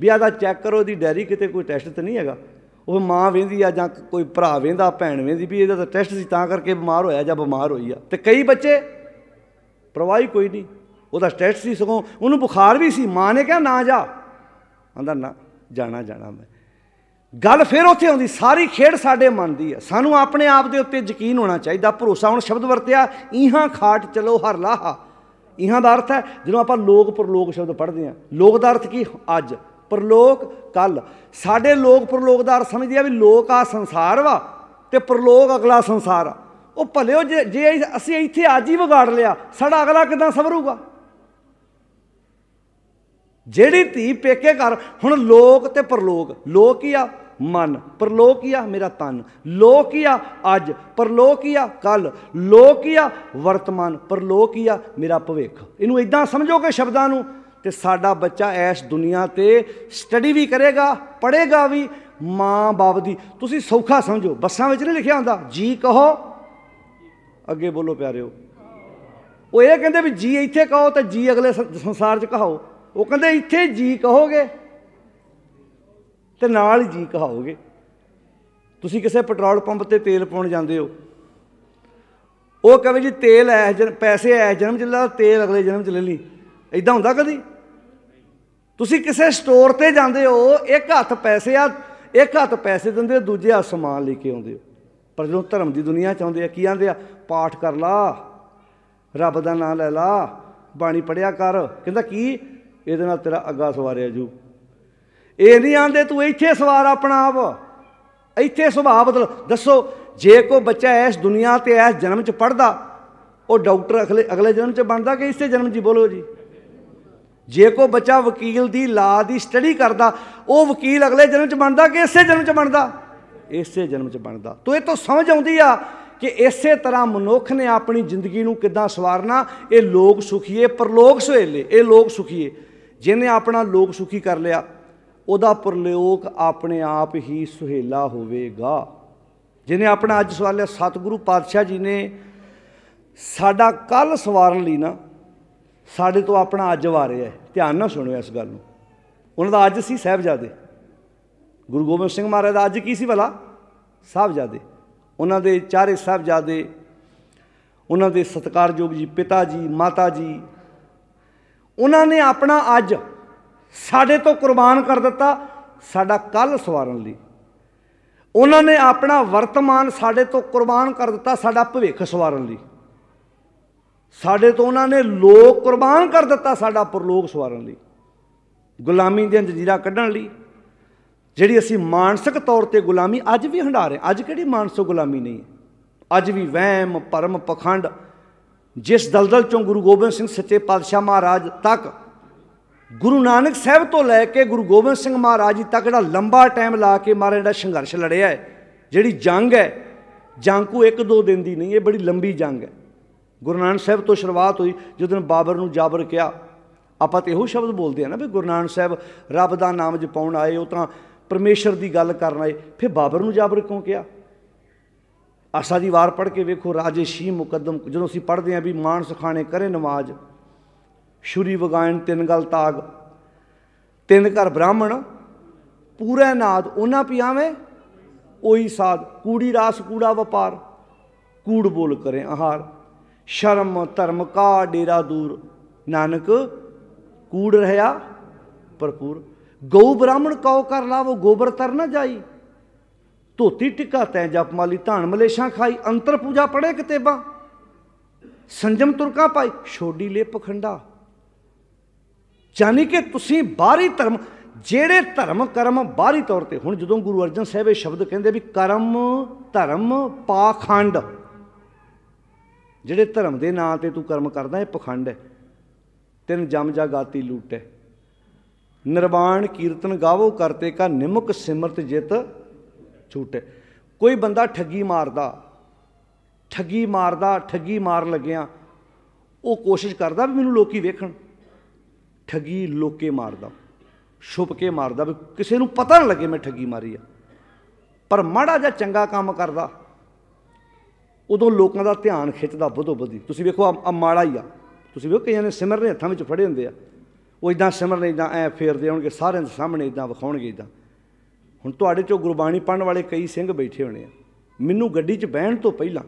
ਵੀ ਆਦਾ ਚੈੱਕ ਕਰੋ ਦੀ ਡਾਇਰੀ ਕਿਤੇ ਕੋਈ ਟੈਸਟ ਤੇ ਨਹੀਂ ਹੈਗਾ ਉਹ ਮਾਂ ਵੇਂਦੀ ਆ ਜਾਂ ਕੋਈ ਭਰਾ ਵੇਂਦਾ ਭੈਣ ਵੇਂਦੀ ਵੀ ਇਹਦਾ ਤਾਂ ਟੈਸਟ ਸੀ ਤਾਂ ਕਰਕੇ ਬਿਮਾਰ ਹੋਇਆ ਜਾਂ ਬਿਮਾਰ ਹੋਈ ਆ ਤੇ ਕਈ ਬੱਚੇ ਪ੍ਰਵਾਹੀ ਕੋਈ ਨਹੀਂ ਉਹਦਾ ਟੈਸਟ ਸੀ ਸਗੋਂ ਉਹਨੂੰ ਬੁਖਾਰ ਵੀ ਸੀ ਮਾਂ ਨੇ ਕਿਹਾ ਨਾ ਜਾ ਆਂਦਾ ਨਾ ਜਾਣਾ ਜਾਣਾ ਮੈਂ ਗੱਲ ਫਿਰ ਉੱਥੇ ਆਉਂਦੀ ਸਾਰੀ ਖੇਡ ਸਾਡੇ ਮਨ ਦੀ ਹੈ ਸਾਨੂੰ ਆਪਣੇ ਆਪ ਦੇ ਉੱਤੇ ਯਕੀਨ ਹੋਣਾ ਚਾਹੀਦਾ ਭਰੋਸਾ ਹੁਣ ਸ਼ਬਦ ਵਰਤਿਆ ਇਹਾਂ ਖਾਟ ਚਲੋ ਹਰ ਲਾਹਾ ਇਹਾਂ ਦਾ ਅਰਥ ਹੈ ਜਦੋਂ ਆਪਾਂ ਲੋਕ ਲੋਕ ਸ਼ਬਦ ਪੜ੍ਹਦੇ ਆ ਲੋਕ ਦਾ ਅਰਥ ਕੀ ਅੱਜ ਪਰਲੋਕ ਕੱਲ ਸਾਡੇ ਲੋਕ ਪਰਲੋਕ ਦਾ ਅਰਥ ਸਮਝਦੇ ਆ ਵੀ ਲੋਕ ਆ ਸੰਸਾਰ ਵਾ ਤੇ ਪਰਲੋਕ ਅਗਲਾ ਸੰਸਾਰ ਆ ਉਹ ਭਲਿਓ ਜੇ ਜੇ ਅਸੀਂ ਇੱਥੇ ਅੱਜ ਹੀ ਵਿਗਾੜ ਲਿਆ ਸਾਡਾ ਅਗਲਾ ਕਿਦਾਂ ਸਵਰੂਗਾ ਜਿਹੜੀ ਧੀ ਪੇਕੇ ਘਰ ਹੁਣ ਲੋਕ ਤੇ ਪਰਲੋਕ ਲੋਕ ਹੀ ਆ ਮਨ ਪਰਲੋਕ ਹੀ ਆ ਮੇਰਾ ਤਨ ਲੋਕ ਹੀ ਆ ਅੱਜ ਪਰਲੋਕ ਹੀ ਆ ਕੱਲ ਲੋਕ ਹੀ ਆ ਵਰਤਮਾਨ ਪਰਲੋਕ ਹੀ ਆ ਮੇਰਾ ਭਵਿੱਖ ਇਹਨੂੰ ਇਦਾਂ ਸਮਝੋ ਕਿ ਸ਼ਬਦਾਂ ਨੂੰ ਤੇ ਸਾਡਾ ਬੱਚਾ ਐਸ ਦੁਨੀਆ ਤੇ ਸਟੱਡੀ ਵੀ ਕਰੇਗਾ ਪੜ੍ਹੇਗਾ ਵੀ ਮਾਂ ਬਾਪ ਦੀ ਤੁਸੀਂ ਸੌਖਾ ਸਮਝੋ ਬੱਸਾਂ ਵਿੱਚ ਨਹੀਂ ਲਿਖਿਆ ਹੁੰਦਾ ਜੀ ਕਹੋ ਅੱਗੇ ਬੋਲੋ ਪਿਆਰਿਓ ਉਹ ਇਹ ਕਹਿੰਦੇ ਵੀ ਜੀ ਇੱਥੇ ਕਹੋ ਤੇ ਜੀ ਅਗਲੇ ਸੰਸਾਰ 'ਚ ਕਹਾਓ ਉਹ ਕਹਿੰਦੇ ਇੱਥੇ ਜੀ ਕਹੋਗੇ ਤੇ ਨਾਲ ਜੀ ਕਹਾਓਗੇ ਤੁਸੀਂ ਕਿਸੇ ਪੈਟਰੋਲ ਪੰਪ ਤੇ ਤੇਲ ਪਾਉਣ ਜਾਂਦੇ ਹੋ ਉਹ ਕਹਿੰਦੇ ਜੀ ਤੇਲ ਐ ਪੈਸੇ ਐ ਜਨਮ ਚ ਤੇਲ ਅਗਲੇ ਜਨਮ ਚ ਲੈ ਲਈ ਇਦਾਂ ਹੁੰਦਾ ਕਦੀ ਤੁਸੀਂ ਕਿਸੇ ਸਟੋਰ ਤੇ ਜਾਂਦੇ ਹੋ ਇੱਕ ਹੱਥ ਪੈਸੇ ਆ ਇੱਕ ਹੱਥ ਪੈਸੇ ਦਿੰਦੇ ਹੋ ਦੂਜੇ ਹੱਥ ਸਮਾਨ ਲੈ ਕੇ ਆਉਂਦੇ ਹੋ ਪਰ ਜਦੋਂ ਧਰਮ ਦੀ ਦੁਨੀਆ ਚ ਆਉਂਦੇ ਆ ਕੀ ਆਂਦੇ ਆ ਪਾਠ ਕਰ ਲਾ ਰੱਬ ਦਾ ਨਾਮ ਲੈ ਲਾ ਬਾਣੀ ਪੜਿਆ ਕਰ ਕਹਿੰਦਾ ਕੀ ਇਹਦੇ ਨਾਲ ਤੇਰਾ ਅੱਗਾ ਸਵਾਰਿਆ ਜੂ ਇਹ ਨਹੀਂ ਆਂਦੇ ਤੂੰ ਇੱਥੇ ਸਵਾਰ ਆਪਣਾ ਆਪ ਇੱਥੇ ਸੁਭਾਅ ਬਦਲ ਦੱਸੋ ਜੇ ਕੋ ਬੱਚਾ ਇਸ ਦੁਨੀਆ ਤੇ ਇਸ ਜਨਮ ਚ ਪੜਦਾ ਉਹ ਡਾਕਟਰ ਅਗਲੇ ਅਗਲੇ ਜਨਮ ਚ ਬਣਦਾ ਕਿ ਇਸੇ ਜਨਮ ਜੀ ਬੋਲੋ ਜੀ ਜੇ ਕੋ ਬੱਚਾ ਵਕੀਲ ਦੀ ਲਾ ਦੀ ਸਟੱਡੀ ਕਰਦਾ ਉਹ ਵਕੀਲ ਅਗਲੇ ਜਨਮ ਚ ਬਣਦਾ ਕਿ ਇਸੇ ਜਨਮ ਚ ਬਣਦਾ ਇਸੇ ਜਨਮ ਚ ਬਣਦਾ ਤੋ ਇਹ ਤੋਂ ਸਮਝ ਆਉਂਦੀ ਆ ਕਿ ਇਸੇ ਤਰ੍ਹਾਂ ਮਨੁੱਖ ਨੇ ਆਪਣੀ ਜ਼ਿੰਦਗੀ ਨੂੰ ਕਿੱਦਾਂ ਸਵਾਰਨਾ ਇਹ ਲੋਕ ਸੁਖੀਏ ਪਰਲੋਕ ਸੁਹੇਲੇ ਇਹ ਲੋਕ ਸੁਖੀਏ ਜਿਹਨੇ ਆਪਣਾ ਲੋਕ ਸੁਖੀ ਕਰ ਲਿਆ ਉਹਦਾ ਪਰਲੋਕ ਆਪਣੇ ਆਪ ਹੀ ਸੁਹੇਲਾ ਹੋਵੇਗਾ ਜਿਹਨੇ ਆਪਣਾ ਅੱਜ ਸਵਾਲਿਆ ਸਤਿਗੁਰੂ ਪਾਤਸ਼ਾਹ ਜੀ ਨੇ ਸਾਡਾ ਕੱਲ ਸਵਾਰਨ ਲਈ ਨਾ ਸਾਡੇ ਤੋਂ ਆਪਣਾ ਅੱਜ ਵਾਰਿਆ ਹੈ ਧਿਆਨ ਨਾਲ ਸੁਣੋ ਇਸ ਗੱਲ ਨੂੰ ਉਹਨਾਂ ਦਾ ਅੱਜ ਸੀ ਸਹਿਬਜ਼ਾਦੇ ਗੁਰੂ ਗੋਬਿੰਦ ਸਿੰਘ ਮਹਾਰਾਜ ਦਾ ਅੱਜ ਕੀ ਸੀ ਭਲਾ ਸਾਹਿਬਜ਼ਾਦੇ ਉਹਨਾਂ ਦੇ ਚਾਰੇ ਸਾਹਿਬਜ਼ਾਦੇ ਉਹਨਾਂ ਦੇ ਸਤਕਾਰਯੋਗ ਜੀ ਪਿਤਾ ਜੀ ਮਾਤਾ ਜੀ ਉਹਨਾਂ ਨੇ ਆਪਣਾ ਅੱਜ ਸਾਡੇ ਤੋਂ ਕੁਰਬਾਨ ਕਰ ਦਿੱਤਾ ਸਾਡਾ ਕੱਲ ਸਵਾਰਨ ਲਈ ਉਹਨਾਂ ਨੇ ਆਪਣਾ ਵਰਤਮਾਨ ਸਾਡੇ ਤੋਂ ਕੁਰਬਾਨ ਕਰ ਦਿੱਤਾ ਸਾਡਾ ਭਵਿੱਖ ਸਵਾਰਨ ਲਈ ਸਾਡੇ ਤੋਂ ਉਹਨਾਂ ਨੇ ਲੋਕ ਕੁਰਬਾਨ ਕਰ ਦਿੱਤਾ ਸਾਡਾ ਪਰਲੋਕ ਸਵਾਰਨ ਲਈ ਗੁਲਾਮੀ ਦੀਆਂ ਜੰਜੀਰਾਂ ਕੱਢਣ ਲਈ ਜਿਹੜੀ ਅਸੀਂ ਮਾਨਸਿਕ ਤੌਰ ਤੇ ਗੁਲਾਮੀ ਅੱਜ ਵੀ ਹੰਡਾ ਰਹੇ ਅੱਜ ਕਿਹੜੀ ਮਾਨਸਿਕ ਗੁਲਾਮੀ ਨਹੀਂ ਹੈ ਅੱਜ ਵੀ ਵਹਿਮ ਪਰਮ ਪਖੰਡ ਜਿਸ ਦਲਦਲ ਚੋਂ ਗੁਰੂ ਗੋਬਿੰਦ ਸਿੰਘ ਸੱਚੇ ਪਾਤਸ਼ਾਹ ਮਹਾਰਾਜ ਤੱਕ ਗੁਰੂ ਨਾਨਕ ਸਾਹਿਬ ਤੋਂ ਲੈ ਕੇ ਗੁਰੂ ਗੋਬਿੰਦ ਸਿੰਘ ਮਹਾਰਾਜ ਜੀ ਤੱਕ ਜਿਹੜਾ ਲੰਬਾ ਟਾਈਮ ਲਾ ਕੇ ਮਾਰੇ ਜਿਹੜਾ ਸੰਘਰਸ਼ ਲੜਿਆ ਹੈ ਜਿਹੜੀ ਜੰਗ ਹੈ ਜੰਗ ਕੋ ਇੱਕ ਦੋ ਦਿਨ ਦੀ ਨਹੀਂ ਇਹ ਬੜੀ ਲੰਬੀ ਜੰਗ ਹੈ ਗੁਰੂ ਨਾਨਕ ਸਾਹਿਬ ਤੋਂ ਸ਼ੁਰੂਆਤ ਹੋਈ ਜਦੋਂ ਬਾਬਰ ਨੂੰ ਜਾਬਰ ਕਿਹਾ ਆਪਾਂ ਤੇ ਇਹੋ ਸ਼ਬਦ ਬੋਲਦੇ ਆ ਨਾ ਵੀ ਗੁਰੂ ਨਾਨਕ ਸਾਹਿਬ ਰੱਬ ਦਾ ਨਾਮ ਜਪਉਣ ਆਏ ਉਹ ਤਾਂ ਪਰਮੇਸ਼ਰ ਦੀ ਗੱਲ ਕਰਨ ਆਏ ਫਿਰ ਬਾਬਰ ਨੂੰ ਜਾਬਰ ਕਿਉਂ ਕਿਹਾ ਆਸਾ ਦੀ ਵਾਰ ਪੜ ਕੇ ਵੇਖੋ ਰਾਜੇ ਸ਼ੀ ਮੁਕਦਮ ਜਦੋਂ ਅਸੀਂ ਪੜਦੇ ਆ ਵੀ ਮਾਨ ਸਖਾਣੇ ਕਰੇ ਨਮਾਜ਼ ਸ਼ੁਰੀ ਵਗਾਇਨ ਤਿੰਨ ਗਲ ਤਾਗ ਤਿੰਨ ਘਰ ਬ੍ਰਾਹਮਣ ਪੂਰੇ ਨਾਦ ਉਹਨਾਂ ਪਿਆਵੇਂ ਉਹੀ ਸਾਧ ਕੂੜੀ ਰਾਸ ਕੂੜਾ ਵਪਾਰ ਕੂੜ ਬੋਲ ਕਰੇ ਆਹਾਰ ਸ਼ਰਮ ਧਰਮ ਕਾ ਡੇਰਾ ਦੂਰ ਨਾਨਕ ਕੂੜ ਰਹਾ ਭਰਪੂਰ ਗਊ ਬ੍ਰਾਹਮਣ ਕਉ ਕਰ ਲਾਵੋ ਗੋਬਰ ਤਰ ਨਾ ਜਾਈ ਧੋਤੀ ਟਿਕਾ ਤੈ ਜਪਮਾਲੀ ਧਾਨ ਮਲੇਸ਼ਾਂ ਖਾਈ ਅੰਤਰ ਪੂਜਾ ਪੜੇ ਕਿਤੇਬਾਂ ਸੰਜਮ ਤੁਰਕਾ ਪਾਈ ਛੋਡੀ ਲੇ ਪਖੰਡਾ ਜਾਨੀ ਕਿ ਤੁਸੀਂ ਬਾਹਰੀ ਧਰਮ ਜਿਹੜੇ ਧਰਮ ਕਰਮ ਬਾਹਰੀ ਤੌਰ ਤੇ ਹੁਣ ਜਦੋਂ ਗੁਰੂ ਅਰਜਨ ਸਾਹਿਬ ਇਹ ਸ਼ਬਦ ਕਹਿੰਦੇ ਵੀ ਕਰਮ ਧਰਮ ਪਾਖੰਡ ਜਿਹੜੇ ਧਰਮ ਦੇ ਨਾਂ ਤੇ ਤੂੰ ਕਰਮ ਕਰਦਾ ਇਹ ਪਖੰਡ ਹੈ ਤਿੰਨ ਜਮ ਜਾ ਗਾਤੀ ਲੂਟੇ ਨਿਰਵਾਣ ਕੀਰਤਨ ਗਾਵੋ ਕਰਤੇ ਕਾ ਨਿਮਕ ਸਿਮਰਤ ਜਿਤ ਛੂਟੇ ਕੋਈ ਬੰਦਾ ਠੱਗੀ ਮਾਰਦਾ ਠੱਗੀ ਮਾਰਦਾ ਠੱਗੀ ਮਾਰ ਲੱਗਿਆ ਉਹ ਕੋਸ਼ਿਸ਼ ਕਰਦਾ ਵੀ ਮੈਨੂੰ ਲੋਕੀ ਵੇਖਣ ਠੱਗੀ ਲੋਕੇ ਮਾਰਦਾ ਛੁਪ ਕੇ ਮਾਰਦਾ ਵੀ ਕਿਸੇ ਨੂੰ ਪਤਾ ਨਾ ਲੱਗੇ ਮੈਂ ਠੱਗੀ ਮਾਰੀ ਆ ਪਰ ਮਾੜਾ ਜਾਂ ਚੰਗਾ ਕੰਮ ਕਰਦਾ ਉਦੋਂ ਲੋਕਾਂ ਦਾ ਧਿਆਨ ਖਿੱਚਦਾ ਵਧੋ ਵਧੀ ਤੁਸੀਂ ਵੇਖੋ ਆ ਮਾੜਾ ਹੀ ਆ ਤੁਸੀਂ ਵੇਖੋ ਕਈਆਂ ਨੇ ਸਿਮਰ ਨੇ ਹੱਥਾਂ ਵਿੱਚ ਫੜੇ ਹੁੰਦੇ ਆ ਉਹ ਇਦਾਂ ਸਿਮਰ ਨੇ ਇਦਾਂ ਐ ਫੇਰਦੇ ਆਉਣਗੇ ਸਾਰਿਆਂ ਦੇ ਸਾਹਮਣੇ ਇਦਾਂ ਵਿਖਾਉਣਗੇ ਇਦਾਂ ਹੁਣ ਤੁਹਾਡੇ ਚੋਂ ਗੁਰਬਾਣੀ ਪੜਨ ਵਾਲੇ ਕਈ ਸਿੰਘ ਬੈਠੇ ਹੋਣੇ ਆ ਮੈਨੂੰ ਗੱਡੀ 'ਚ ਬਹਿਣ ਤੋਂ ਪਹਿਲਾਂ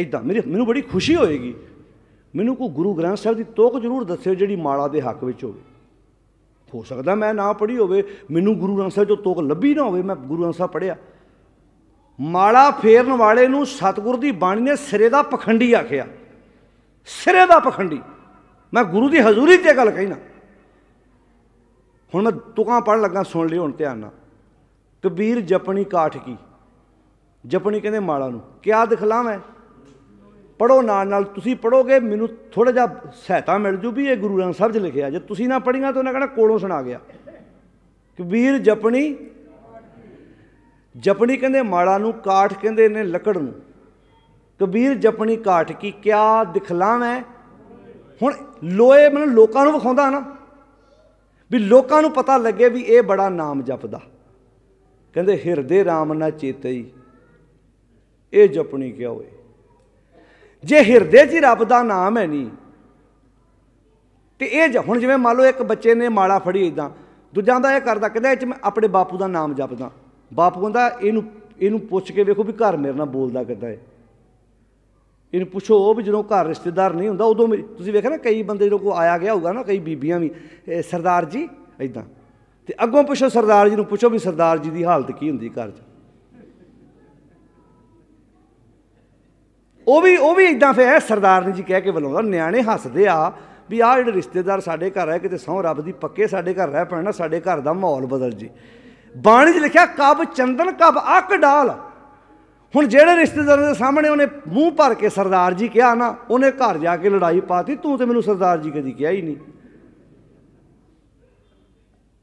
ਇਦਾਂ ਮੇਰੇ ਮੈਨੂੰ ਬੜੀ ਖੁਸ਼ੀ ਹੋਏਗੀ ਮੈਨੂੰ ਕੋ ਗੁਰੂ ਗ੍ਰੰਥ ਸਾਹਿਬ ਦੀ ਤੋਕ ਜ਼ਰੂਰ ਦੱਸਿਓ ਜਿਹੜੀ ਮਾਲਾ ਦੇ ਹੱਕ ਵਿੱਚ ਹੋਵੇ ਹੋ ਸਕਦਾ ਮੈਂ ਨਾ ਪੜ੍ਹੀ ਹੋਵੇ ਮੈਨੂੰ ਗੁਰੂ ਗ੍ਰੰਥ ਸਾਹਿਬ ਜੋ ਤੋਕ ਲੱਭੀ ਨਾ ਹੋਵੇ ਮੈਂ ਗੁਰੂ ਗ੍ਰੰਥ ਸਾਹਿਬ ਪੜਿਆ ਮਾਲਾ ਫੇਰਨ ਵਾਲੇ ਨੂੰ ਸਤਿਗੁਰ ਦੀ ਬਾਣੀ ਨੇ ਸਿਰੇ ਦਾ ਪਖੰਡੀ ਆਖਿਆ ਸਿਰੇ ਦਾ ਪਖੰਡੀ ਮੈਂ ਗੁਰੂ ਦੀ ਹਜ਼ੂਰੀ ਤੇ ਗੱਲ ਕਹੀ ਨਾ ਹੁਣ ਮੈਂ ਤੁਕਾਂ ਪੜ ਲੱਗਾ ਸੁਣ ਲਿਓ ਹੁਣ ਧਿਆਨ ਨਾਲ ਕਬੀਰ ਜਪਣੀ ਕਾਠ ਕੀ ਜਪਣੀ ਕਹਿੰਦੇ ਮਾਲਾ ਨੂੰ ਕਿਆ ਦਿਖਲਾਵਾਂ ਮੈਂ ਪੜੋ ਨਾਲ ਨਾਲ ਤੁਸੀਂ ਪੜੋਗੇ ਮੈਨੂੰ ਥੋੜਾ ਜਿਹਾ ਸਹਾਇਤਾ ਮਿਲ ਜੂ ਵੀ ਇਹ ਗੁਰੂ ਗ੍ਰੰਥ ਸਾਹਿਬ 'ਚ ਲਿਖਿਆ ਜੇ ਤੁਸੀਂ ਨਾ ਪੜੀਆਂ ਤਾਂ ਉਹਨਾਂ ਕਹਣਾ ਕੋਲੋਂ ਸੁਣਾ ਗਿਆ ਕਬੀਰ ਜਪਣੀ ਜਪਣੀ ਕਹਿੰਦੇ ਮਾਲਾ ਨੂੰ ਕਾਠ ਕਹਿੰਦੇ ਨੇ ਲੱਕੜ ਨੂੰ ਕਬੀਰ ਜਪਣੀ ਕਾਠ ਕੀ ਕਿਆ ਦਿਖਲਾਵੇਂ ਹੁਣ ਲੋਏ ਮਨ ਲੋਕਾਂ ਨੂੰ ਵਿਖਾਉਂਦਾ ਨਾ ਵੀ ਲੋਕਾਂ ਨੂੰ ਪਤਾ ਲੱਗੇ ਵੀ ਇਹ ਬੜਾ ਨਾਮ ਜਪਦਾ ਕਹਿੰਦੇ ਹਿਰਦੇ RAM ਨਾ ਚੇਤਈ ਇਹ ਜਪਣੀ ਕਿਆ ਹੋਏ ਜੇ ਹਿਰਦੇ 'ਚ ਰੱਬ ਦਾ ਨਾਮ ਹੈ ਨਹੀਂ ਤੇ ਇਹ ਹੁਣ ਜਿਵੇਂ ਮੰਨ ਲਓ ਇੱਕ ਬੱਚੇ ਨੇ ਮਾਲਾ ਫੜੀ ਇਦਾਂ ਦੂਜਾ ਦਾ ਇਹ ਕਰਦਾ ਕਹਿੰਦਾ ਇਹ 'ਚ ਮੈਂ ਆਪਣੇ ਬਾਪੂ ਦਾ ਨਾਮ ਜਪਦਾ ਬਾਪ ਕਹਿੰਦਾ ਇਹਨੂੰ ਇਹਨੂੰ ਪੁੱਛ ਕੇ ਵੇਖੋ ਵੀ ਘਰ ਮੇਰੇ ਨਾਲ ਬੋਲਦਾ ਕਿੱਦਾਂ ਹੈ ਇਹਨੂੰ ਪੁੱਛੋ ਉਹ ਵੀ ਜਦੋਂ ਘਰ ਰਿਸ਼ਤੇਦਾਰ ਨਹੀਂ ਹੁੰਦਾ ਉਦੋਂ ਤੁਸੀਂ ਵੇਖਿਆ ਨਾ ਕਈ ਬੰਦੇ ਜਦੋਂ ਕੋ ਆਇਆ ਗਿਆ ਹੋਊਗਾ ਨਾ ਕਈ ਬੀਬੀਆਂ ਵੀ ਸਰਦਾਰ ਜੀ ਐਦਾਂ ਤੇ ਅੱਗੋਂ ਪੁੱਛੋ ਸਰਦਾਰ ਜੀ ਨੂੰ ਪੁੱਛੋ ਵੀ ਸਰਦਾਰ ਜੀ ਦੀ ਹਾਲਤ ਕੀ ਹੁੰਦੀ ਘਰ 'ਚ ਉਹ ਵੀ ਉਹ ਵੀ ਇਦਾਂ ਫੇ ਸਰਦਾਰ ਜੀ ਕਹਿ ਕੇ ਬੁਲਾਉਂਦਾ ਨਿਆਣੇ ਹੱਸਦੇ ਆ ਵੀ ਆਹ ਜਿਹੜੇ ਰਿਸ਼ਤੇਦਾਰ ਸਾਡੇ ਘਰ ਆ ਕਿਤੇ ਸੌ ਰੱਬ ਦੀ ਪੱਕੇ ਸਾਡੇ ਘਰ ਰਹਿ ਪੈਣਾ ਸਾਡੇ ਘਰ ਦਾ ਮਾਹੌਲ ਬਦਲ ਜੀ ਬਾਣੀ 'ਚ ਲਿਖਿਆ ਕਬ ਚੰਦਨ ਕਬ ਅੱਕ ਡਾਲ ਹੁਣ ਜਿਹੜੇ ਰਿਸ਼ਤੇਦਾਰਾਂ ਦੇ ਸਾਹਮਣੇ ਉਹਨੇ ਮੂੰਹ ਭਰ ਕੇ ਸਰਦਾਰ ਜੀ ਕਿਹਾ ਨਾ ਉਹਨੇ ਘਰ ਜਾ ਕੇ ਲੜਾਈ ਪਾਤੀ ਤੂੰ ਤੇ ਮੈਨੂੰ ਸਰਦਾਰ ਜੀ ਕਦੀ ਕਿਹਾ ਹੀ ਨਹੀਂ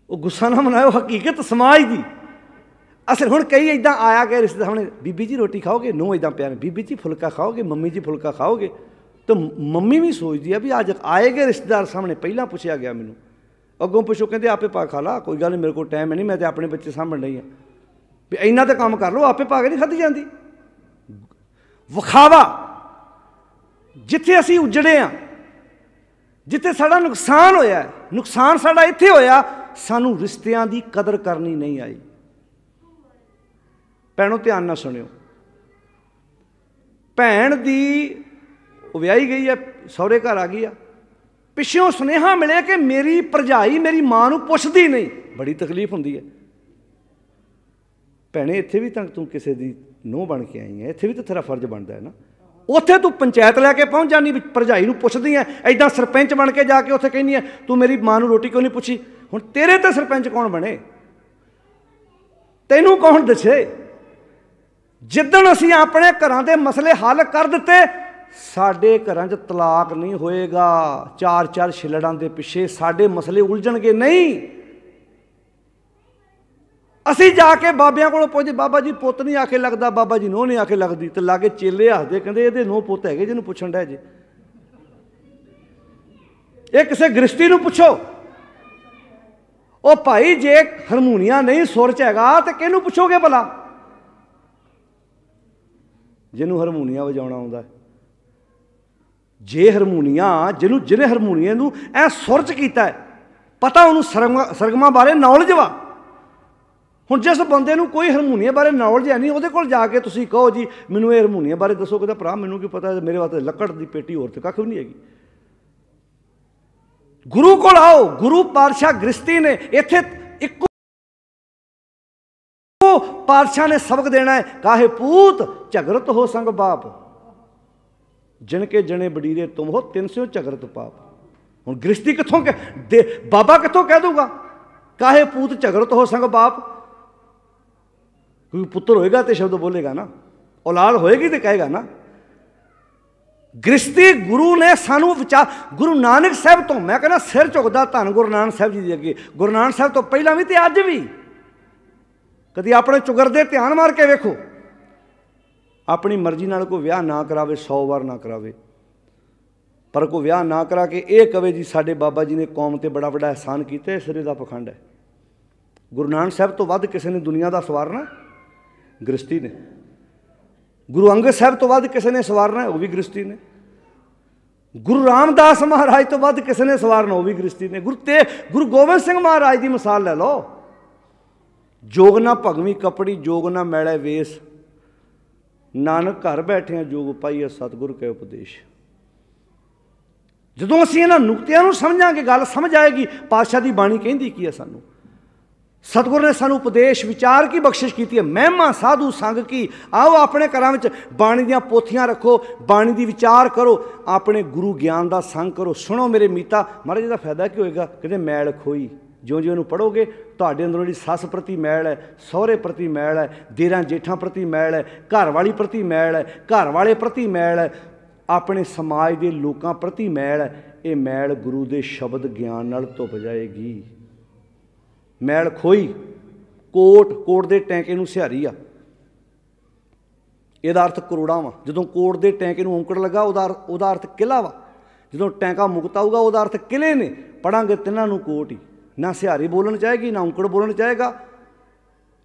ਉਹ ਗੁੱਸਾ ਨਾ ਮਨਾਇਓ ਹਕੀਕਤ ਸਮਾਜ ਦੀ ਅਸਲ ਹੁਣ ਕਈ ਇਦਾਂ ਆਇਆ ਕਿ ਰਿਸ਼ਤੇ ਸਾਹਮਣੇ ਬੀਬੀ ਜੀ ਰੋਟੀ ਖਾਓਗੇ ਨੂੰ ਇਦਾਂ ਪਿਆਰ ਬੀਬੀ ਜੀ ਫੁਲਕਾ ਖਾਓਗੇ ਮੰਮੀ ਜੀ ਫੁਲਕਾ ਖਾਓਗੇ ਤਾਂ ਮੰਮੀ ਵੀ ਸੋਚਦੀ ਆ ਵੀ ਅੱਜ ਆਏਗੇ ਰਿਸ਼ਤੇਦਾਰ ਸਾਹਮਣੇ ਪਹਿਲਾਂ ਪੁੱਛਿਆ ਗਿਆ ਮੈਨੂੰ ਅੱਗੋਂ ਪੁੱਛੋ ਕਹਿੰਦੇ ਆਪੇ ਪਾ ਖਾ ਲਾ ਕੋਈ ਗੱਲ ਨਹੀਂ ਮੇਰੇ ਕੋਲ ਟਾਈਮ ਨਹੀਂ ਮੈਂ ਤੇ ਆਪਣੇ ਬੱਚੇ ਸਾਂਭਣ ਲਈ ਆ ਵੀ ਇੰਨਾ ਤਾਂ ਕੰਮ ਕਰ ਲਓ ਆਪੇ ਪਾ ਕੇ ਨਹੀਂ ਖਾਧੀ ਜਾਂਦੀ ਵਖਾਵਾ ਜਿੱਥੇ ਅਸੀਂ ਉਜੜੇ ਆ ਜਿੱਥੇ ਸਾਡਾ ਨੁਕਸਾਨ ਹੋਇਆ ਨੁਕਸਾਨ ਸਾਡਾ ਇੱਥੇ ਹੋਇਆ ਸਾਨੂੰ ਰਿਸ਼ਤਿਆਂ ਦੀ ਕਦਰ ਕਰਨੀ ਨਹੀਂ ਆਈ ਪੈਣੋ ਧਿਆਨ ਨਾਲ ਸੁਣਿਓ ਭੈਣ ਦੀ ਉਹ ਵਿਆਹੀ ਗਈ ਹੈ ਸਹੁਰੇ ਘਰ ਆ ਗਈ ਆ ਪਿੱਛੋਂ ਸੁਨੇਹਾ ਮਿਲੇ ਕਿ ਮੇਰੀ ਪਰਜਾਈ ਮੇਰੀ ਮਾਂ ਨੂੰ ਪੁੱਛਦੀ ਨਹੀਂ ਬੜੀ ਤਕਲੀਫ ਹੁੰਦੀ ਹੈ ਭੈਣੇ ਇੱਥੇ ਵੀ ਤਾਂ ਤੂੰ ਕਿਸੇ ਦੀ ਨੋ ਬਣ ਕੇ ਆਈ ਹੈ ਇੱਥੇ ਵੀ ਤਾਂ ਤੇਰਾ ਫਰਜ਼ ਬਣਦਾ ਹੈ ਨਾ ਉੱਥੇ ਤੂੰ ਪੰਚਾਇਤ ਲੈ ਕੇ ਪਹੁੰਚ ਜਾਨੀ ਭਰਜਾਈ ਨੂੰ ਪੁੱਛਦੀ ਐ ਐਦਾਂ ਸਰਪੰਚ ਬਣ ਕੇ ਜਾ ਕੇ ਉੱਥੇ ਕਹਿੰਦੀ ਐ ਤੂੰ ਮੇਰੀ ਮਾਂ ਨੂੰ ਰੋਟੀ ਕਿਉਂ ਨਹੀਂ ਪੁੱਛੀ ਹੁਣ ਤੇਰੇ ਤੇ ਸਰਪੰਚ ਕੌਣ ਬਣੇ ਤੈਨੂੰ ਕੌਣ ਦੱਸੇ ਜਿੱਦਣ ਅਸੀਂ ਆਪਣੇ ਘਰਾਂ ਦੇ ਮਸਲੇ ਹੱਲ ਕਰ ਦਿੱਤੇ ਸਾਡੇ ਘਰਾਂ 'ਚ ਤਲਾਕ ਨਹੀਂ ਹੋਏਗਾ ਚਾਰ ਚਾਰ ਛਿਲੜਾਂ ਦੇ ਪਿੱਛੇ ਸਾਡੇ ਮਸਲੇ ਉਲਝਣਗੇ ਨਹੀਂ ਅਸੀਂ ਜਾ ਕੇ ਬਾਬਿਆਂ ਕੋਲ ਪੁੱਛੇ ਬਾਬਾ ਜੀ ਪੁੱਤ ਨਹੀਂ ਆਖੇ ਲੱਗਦਾ ਬਾਬਾ ਜੀ ਨੋ ਨਹੀਂ ਆਖੇ ਲੱਗਦੀ ਤੇ ਲਾਗੇ ਚੇਲੇ ਹੱਸਦੇ ਕਹਿੰਦੇ ਇਹਦੇ ਨੋ ਪੁੱਤ ਹੈਗੇ ਜਿਹਨੂੰ ਪੁੱਛਣ ਡੈ ਜੇ ਇਹ ਕਿਸੇ ਗ੍ਰਿਸ਼ਤੀ ਨੂੰ ਪੁੱਛੋ ਉਹ ਭਾਈ ਜੇ ਹਰਮੋਨੀਆ ਨਹੀਂ ਸੁਰ ਚ ਹੈਗਾ ਤੇ ਕਿਹਨੂੰ ਪੁੱਛੋਗੇ ਭਲਾ ਜਿਹਨੂੰ ਹਰਮੋਨੀਆ ਵਜਾਉਣਾ ਆਉਂਦਾ ਹੈ ਜੇ ਹਰਮੋਨੀਆ ਜਿਹਨੂੰ ਜਿਹਨੇ ਹਰਮੋਨੀਆ ਨੂੰ ਐ ਸੁਰਜ ਕੀਤਾ ਹੈ ਪਤਾ ਉਹਨੂੰ ਸਰਗਮਾ ਬਾਰੇ ਨੌਲੇਜ ਵਾ ਹੁਣ ਜਿਸ ਬੰਦੇ ਨੂੰ ਕੋਈ ਹਰਮੋਨੀਆ ਬਾਰੇ ਨੌਲੇਜ ਹੈ ਨਹੀਂ ਉਹਦੇ ਕੋਲ ਜਾ ਕੇ ਤੁਸੀਂ ਕਹੋ ਜੀ ਮੈਨੂੰ ਇਹ ਹਰਮੋਨੀਆ ਬਾਰੇ ਦੱਸੋ ਕਿਤੇ ਭਰਾ ਮੈਨੂੰ ਕੀ ਪਤਾ ਮੇਰੇ ਵਾਸਤੇ ਲੱਕੜ ਦੀ ਪੇਟੀ ਹੋਰ ਤੇ ਕੱਖ ਵੀ ਨਹੀਂ ਹੈਗੀ ਗੁਰੂ ਕੋਲ ਆਓ ਗੁਰੂ ਪਾਤਸ਼ਾਹ ਗ੍ਰਸਤੀ ਨੇ ਇੱਥੇ ਇੱਕੋ ਪਾਤਸ਼ਾਹ ਨੇ ਸਬਕ ਦੇਣਾ ਹੈ ਕਾਹੇ ਪੂਤ ਝਗਰਤ ਹੋ ਸੰਗ ਬਾਪ ਜਣ ਕੇ ਜਣੇ ਬੜੀਰੇ ਤੁਮ ਹੋ 300 ਚਗਰਤ ਪਾਪ ਹੁਣ ਗ੍ਰਿਸ਼ਤੀ ਕਿੱਥੋਂ ਦੇ ਬਾਬਾ ਕਿੱਥੋਂ ਕਹਿ ਦੂਗਾ ਕਾਹੇ ਪੂਤ ਝਗਰਤ ਹੋ ਸੰਗ ਬਾਪ ਕੋਈ ਪੁੱਤਰ ਹੋਏਗਾ ਤੇ ਸ਼ਬਦ ਬੋਲੇਗਾ ਨਾ ਔਲਾਦ ਹੋਏਗੀ ਤੇ ਕਹੇਗਾ ਨਾ ਗ੍ਰਿਸ਼ਤੀ ਗੁਰੂ ਨੇ ਸਾਨੂੰ ਵਿਚਾਰ ਗੁਰੂ ਨਾਨਕ ਸਾਹਿਬ ਤੋਂ ਮੈਂ ਕਹਿੰਦਾ ਸਿਰ ਝੁਕਦਾ ਧੰਨ ਗੁਰੂ ਨਾਨਕ ਸਾਹਿਬ ਜੀ ਦੇ ਅੱਗੇ ਗੁਰੂ ਨਾਨਕ ਸਾਹਿਬ ਤੋਂ ਪਹਿਲਾਂ ਵੀ ਤੇ ਅੱਜ ਵੀ ਕਦੀ ਆਪਣੇ ਚੁਗਰ ਦੇ ਧਿਆਨ ਮਾਰ ਕੇ ਵੇਖੋ ਆਪਣੀ ਮਰਜ਼ੀ ਨਾਲ ਕੋਈ ਵਿਆਹ ਨਾ ਕਰਾਵੇ 100 ਵਾਰ ਨਾ ਕਰਾਵੇ ਪਰ ਕੋ ਵਿਆਹ ਨਾ ਕਰਾ ਕੇ ਇਹ ਕਵੇ ਜੀ ਸਾਡੇ ਬਾਬਾ ਜੀ ਨੇ ਕੌਮ ਤੇ ਬੜਾ ਵੱਡਾ ਇਹਸਾਨ ਕੀਤਾ ਇਹ ਸਿਰੇ ਦਾ ਪਖੰਡ ਹੈ ਗੁਰੂ ਨਾਨਕ ਸਾਹਿਬ ਤੋਂ ਵੱਧ ਕਿਸੇ ਨੇ ਦੁਨੀਆ ਦਾ ਸਵਾਰਨਾ ਗ੍ਰਸਤੀ ਨੇ ਗੁਰੂ ਅੰਗਦ ਸਾਹਿਬ ਤੋਂ ਵੱਧ ਕਿਸੇ ਨੇ ਸਵਾਰਨਾ ਉਹ ਵੀ ਗ੍ਰਸਤੀ ਨੇ ਗੁਰੂ ਰਾਮਦਾਸ ਮਹਾਰਾਜ ਤੋਂ ਵੱਧ ਕਿਸੇ ਨੇ ਸਵਾਰਨਾ ਉਹ ਵੀ ਗ੍ਰਸਤੀ ਨੇ ਗੁਰੂ ਤੇ ਗੁਰੂ ਗੋਬਿੰਦ ਸਿੰਘ ਮਹਾਰਾਜ ਦੀ ਮਿਸਾਲ ਲੈ ਲਓ ਜੋਗ ਨਾ ਭਗਵੀ ਕਪੜੀ ਜੋਗ ਨਾ ਮੈਲੇ ਵੇਸ ਨਾਨਕ ਘਰ ਬੈਠਿਆਂ ਜੋਗ ਪਾਈਏ ਸਤਿਗੁਰ ਕੇ ਉਪਦੇਸ਼ ਜਦੋਂ ਅਸੀਂ ਇਹਨਾਂ ਨੁਕਤਿਆਂ ਨੂੰ ਸਮਝਾਂਗੇ ਗੱਲ ਸਮਝ ਆਏਗੀ ਪਾਤਸ਼ਾਹ ਦੀ ਬਾਣੀ ਕਹਿੰਦੀ ਕੀ ਹੈ ਸਾਨੂੰ ਸਤਿਗੁਰ ਨੇ ਸਾਨੂੰ ਉਪਦੇਸ਼ ਵਿਚਾਰ ਕੀ ਬਖਸ਼ਿਸ਼ ਕੀਤੀ ਹੈ ਮਹਿਮਾ ਸਾਧੂ ਸੰਗ ਕੀ ਆਓ ਆਪਣੇ ਘਰਾਂ ਵਿੱਚ ਬਾਣੀ ਦੀਆਂ ਪੋਥੀਆਂ ਰੱਖੋ ਬਾਣੀ ਦੀ ਵਿਚਾਰ ਕਰੋ ਆਪਣੇ ਗੁਰੂ ਗਿਆਨ ਦਾ ਸੰਗ ਕਰੋ ਸੁਣੋ ਮੇਰੇ ਮੀਤਾ ਮਹਾਰਾਜ ਦਾ ਫਾਇਦਾ ਕੀ ਹੋਏਗਾ ਕਹਿੰਦੇ ਮੈਲ ਖੋਈ ਜਿਉਂ-ਜਿਉਂ ਨੂੰ ਪੜੋਗੇ ਤੁਹਾਡੇ ਅੰਦਰੋਂ ਜਿਹੜੀ ਸੱਸ ਪ੍ਰਤੀ ਮੈਲ ਹੈ ਸਹੁਰੇ ਪ੍ਰਤੀ ਮੈਲ ਹੈ ਦੇਰਾਂ ਜੇਠਾਂ ਪ੍ਰਤੀ ਮੈਲ ਹੈ ਘਰ ਵਾਲੀ ਪ੍ਰਤੀ ਮੈਲ ਹੈ ਘਰ ਵਾਲੇ ਪ੍ਰਤੀ ਮੈਲ ਹੈ ਆਪਣੇ ਸਮਾਜ ਦੇ ਲੋਕਾਂ ਪ੍ਰਤੀ ਮੈਲ ਹੈ ਇਹ ਮੈਲ ਗੁਰੂ ਦੇ ਸ਼ਬਦ ਗਿਆਨ ਨਾਲ ਧੁੱਪ ਜਾਏਗੀ ਮੈਲ ਖੋਈ ਕੋਟ ਕੋਟ ਦੇ ਟੈਂਕੇ ਨੂੰ ਸਿਹਾਰੀ ਆ ਇਹਦਾ ਅਰਥ ਕਰੋੜਾਂ ਵਾ ਜਦੋਂ ਕੋਟ ਦੇ ਟੈਂਕੇ ਨੂੰ ਔਂਕੜ ਲੱਗਾ ਉਹਦਾ ਉਹਦਾ ਅਰਥ ਕਿਲਾ ਵਾ ਜਦੋਂ ਟੈਂਕਾ ਮੁਕਤ ਆਊਗਾ ਉਹਦਾ ਅਰਥ ਕਿਲੇ ਨੇ ਪੜਾਂਗੇ ਤਿੰਨਾਂ ਨੂੰ ਕੋਟ ਹੀ ਨਾ ਸਿਹਾਰੀ ਬੋਲਣ ਚਾਹੇਗੀ ਨਾ ਔਂਕੜ ਬੋਲਣ ਚਾਹੇਗਾ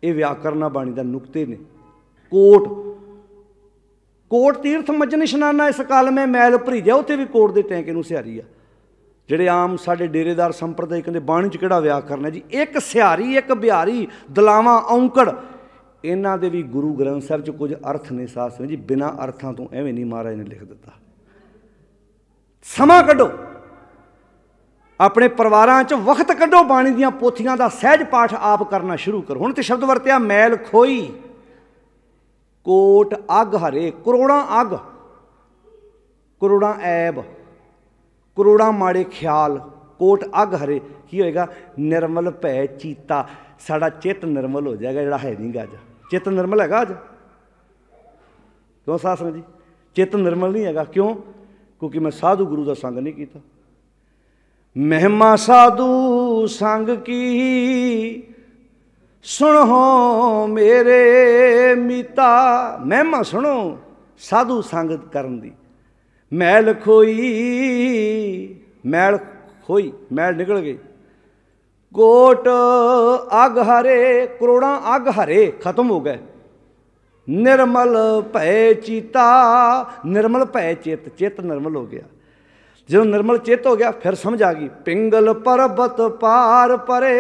ਇਹ ਵਿਆਕਰਨਾ ਬਾਣੀ ਦਾ ਨੁਕਤੇ ਨੇ ਕੋਟ ਕੋਟ ਤੀਰਥ ਮੱਜਨ ਇਸ਼ਨਾਨਾ ਇਸ ਕਾਲ ਮੈਂ ਮੈਲ ਭਰੀਜਿਆ ਉੱਥੇ ਵੀ ਕੋਟ ਦੇ ਟੈਂਕੇ ਨੂੰ ਸਿਹਾਰੀ ਆ ਜਿਹੜੇ ਆਮ ਸਾਡੇ ਡੇਰੇਦਾਰ ਸੰਪਰਦਾਇ ਕਹਿੰਦੇ ਬਾਣੀ ਚ ਕਿਹੜਾ ਵਿਆਕਰਨ ਹੈ ਜੀ ਇੱਕ ਸਿਹਾਰੀ ਇੱਕ ਬਿਹਾਰੀ ਦਲਾਵਾ ਔਂਕੜ ਇਹਨਾਂ ਦੇ ਵੀ ਗੁਰੂ ਗ੍ਰੰਥ ਸਾਹਿਬ ਚ ਕੁਝ ਅਰਥ ਨੇ ਸਾਸ ਜੀ ਬਿਨਾ ਅਰਥਾਂ ਤੋਂ ਐਵੇਂ ਨਹੀਂ ਮਹਾਰਾਜ ਨੇ ਲਿਖ ਦਿੱਤਾ ਸਮਾਂ ਕੱਢੋ ਆਪਣੇ ਪਰਿਵਾਰਾਂ 'ਚ ਵਕਤ ਕੱਢੋ ਬਾਣੀ ਦੀਆਂ ਪੋਥੀਆਂ ਦਾ ਸਹਿਜ ਪਾਠ ਆਪ ਕਰਨਾ ਸ਼ੁਰੂ ਕਰੋ ਹੁਣ ਤੇ ਸ਼ਬਦ ਵਰਤਿਆ ਮੈਲ ਖੋਈ ਕੋਟ ਅਗ ਹਰੇ ਕਰੋੜਾਂ ਅਗ ਕਰੋੜਾਂ ਐਬ ਕਰੋੜਾਂ ਮਾੜੇ ਖਿਆਲ ਕੋਟ ਅਗ ਹਰੇ ਕੀ ਹੋਏਗਾ ਨਿਰਮਲ ਭੈ ਚੀਤਾ ਸਾਡਾ ਚਿੱਤ ਨਿਰਮਲ ਹੋ ਜਾਏਗਾ ਜਿਹੜਾ ਹੈ ਨਹੀਂਗਾ ਅੱਜ ਚਿੱਤ ਨਿਰਮਲ ਹੈਗਾ ਅੱਜ ਕਿਉਂ ਸਾਸ ਜੀ ਚਿੱਤ ਨਿਰਮਲ ਨਹੀਂ ਹੈਗਾ ਕਿਉਂ ਕਿਉਂਕਿ ਮੈਂ ਸਾਧੂ ਗੁਰੂ ਦਾ ਸੰਗ ਨਹੀਂ ਕੀਤਾ ਮਹਿਮਾ ਸਾਧੂ ਸੰਗ ਕੀ ਸੁਣੋ ਮੇਰੇ ਮੀਤਾ ਮਹਿਮਾ ਸੁਣੋ ਸਾਧੂ ਸੰਗਤ ਕਰਨ ਦੀ ਮੈਲ ਖੋਈ ਮੈਲ ਖੋਈ ਮੈਲ ਨਿਕਲ ਗਈ ਕੋਟ ਅਗ ਹਰੇ ਕਰੋੜਾਂ ਅਗ ਹਰੇ ਖਤਮ ਹੋ ਗਏ ਨਿਰਮਲ ਭੈ ਚੀਤਾ ਨਿਰਮਲ ਭੈ ਚਿਤ ਚਿਤ ਨਿਰਮਲ ਹੋ ਗਿਆ ਜਦੋਂ ਨਿਰਮਲ ਚੇਤ ਹੋ ਗਿਆ ਫਿਰ ਸਮਝ ਆ ਗਈ ਪਿੰਗਲ ਪਰਬਤ ਪਾਰ ਪਰੇ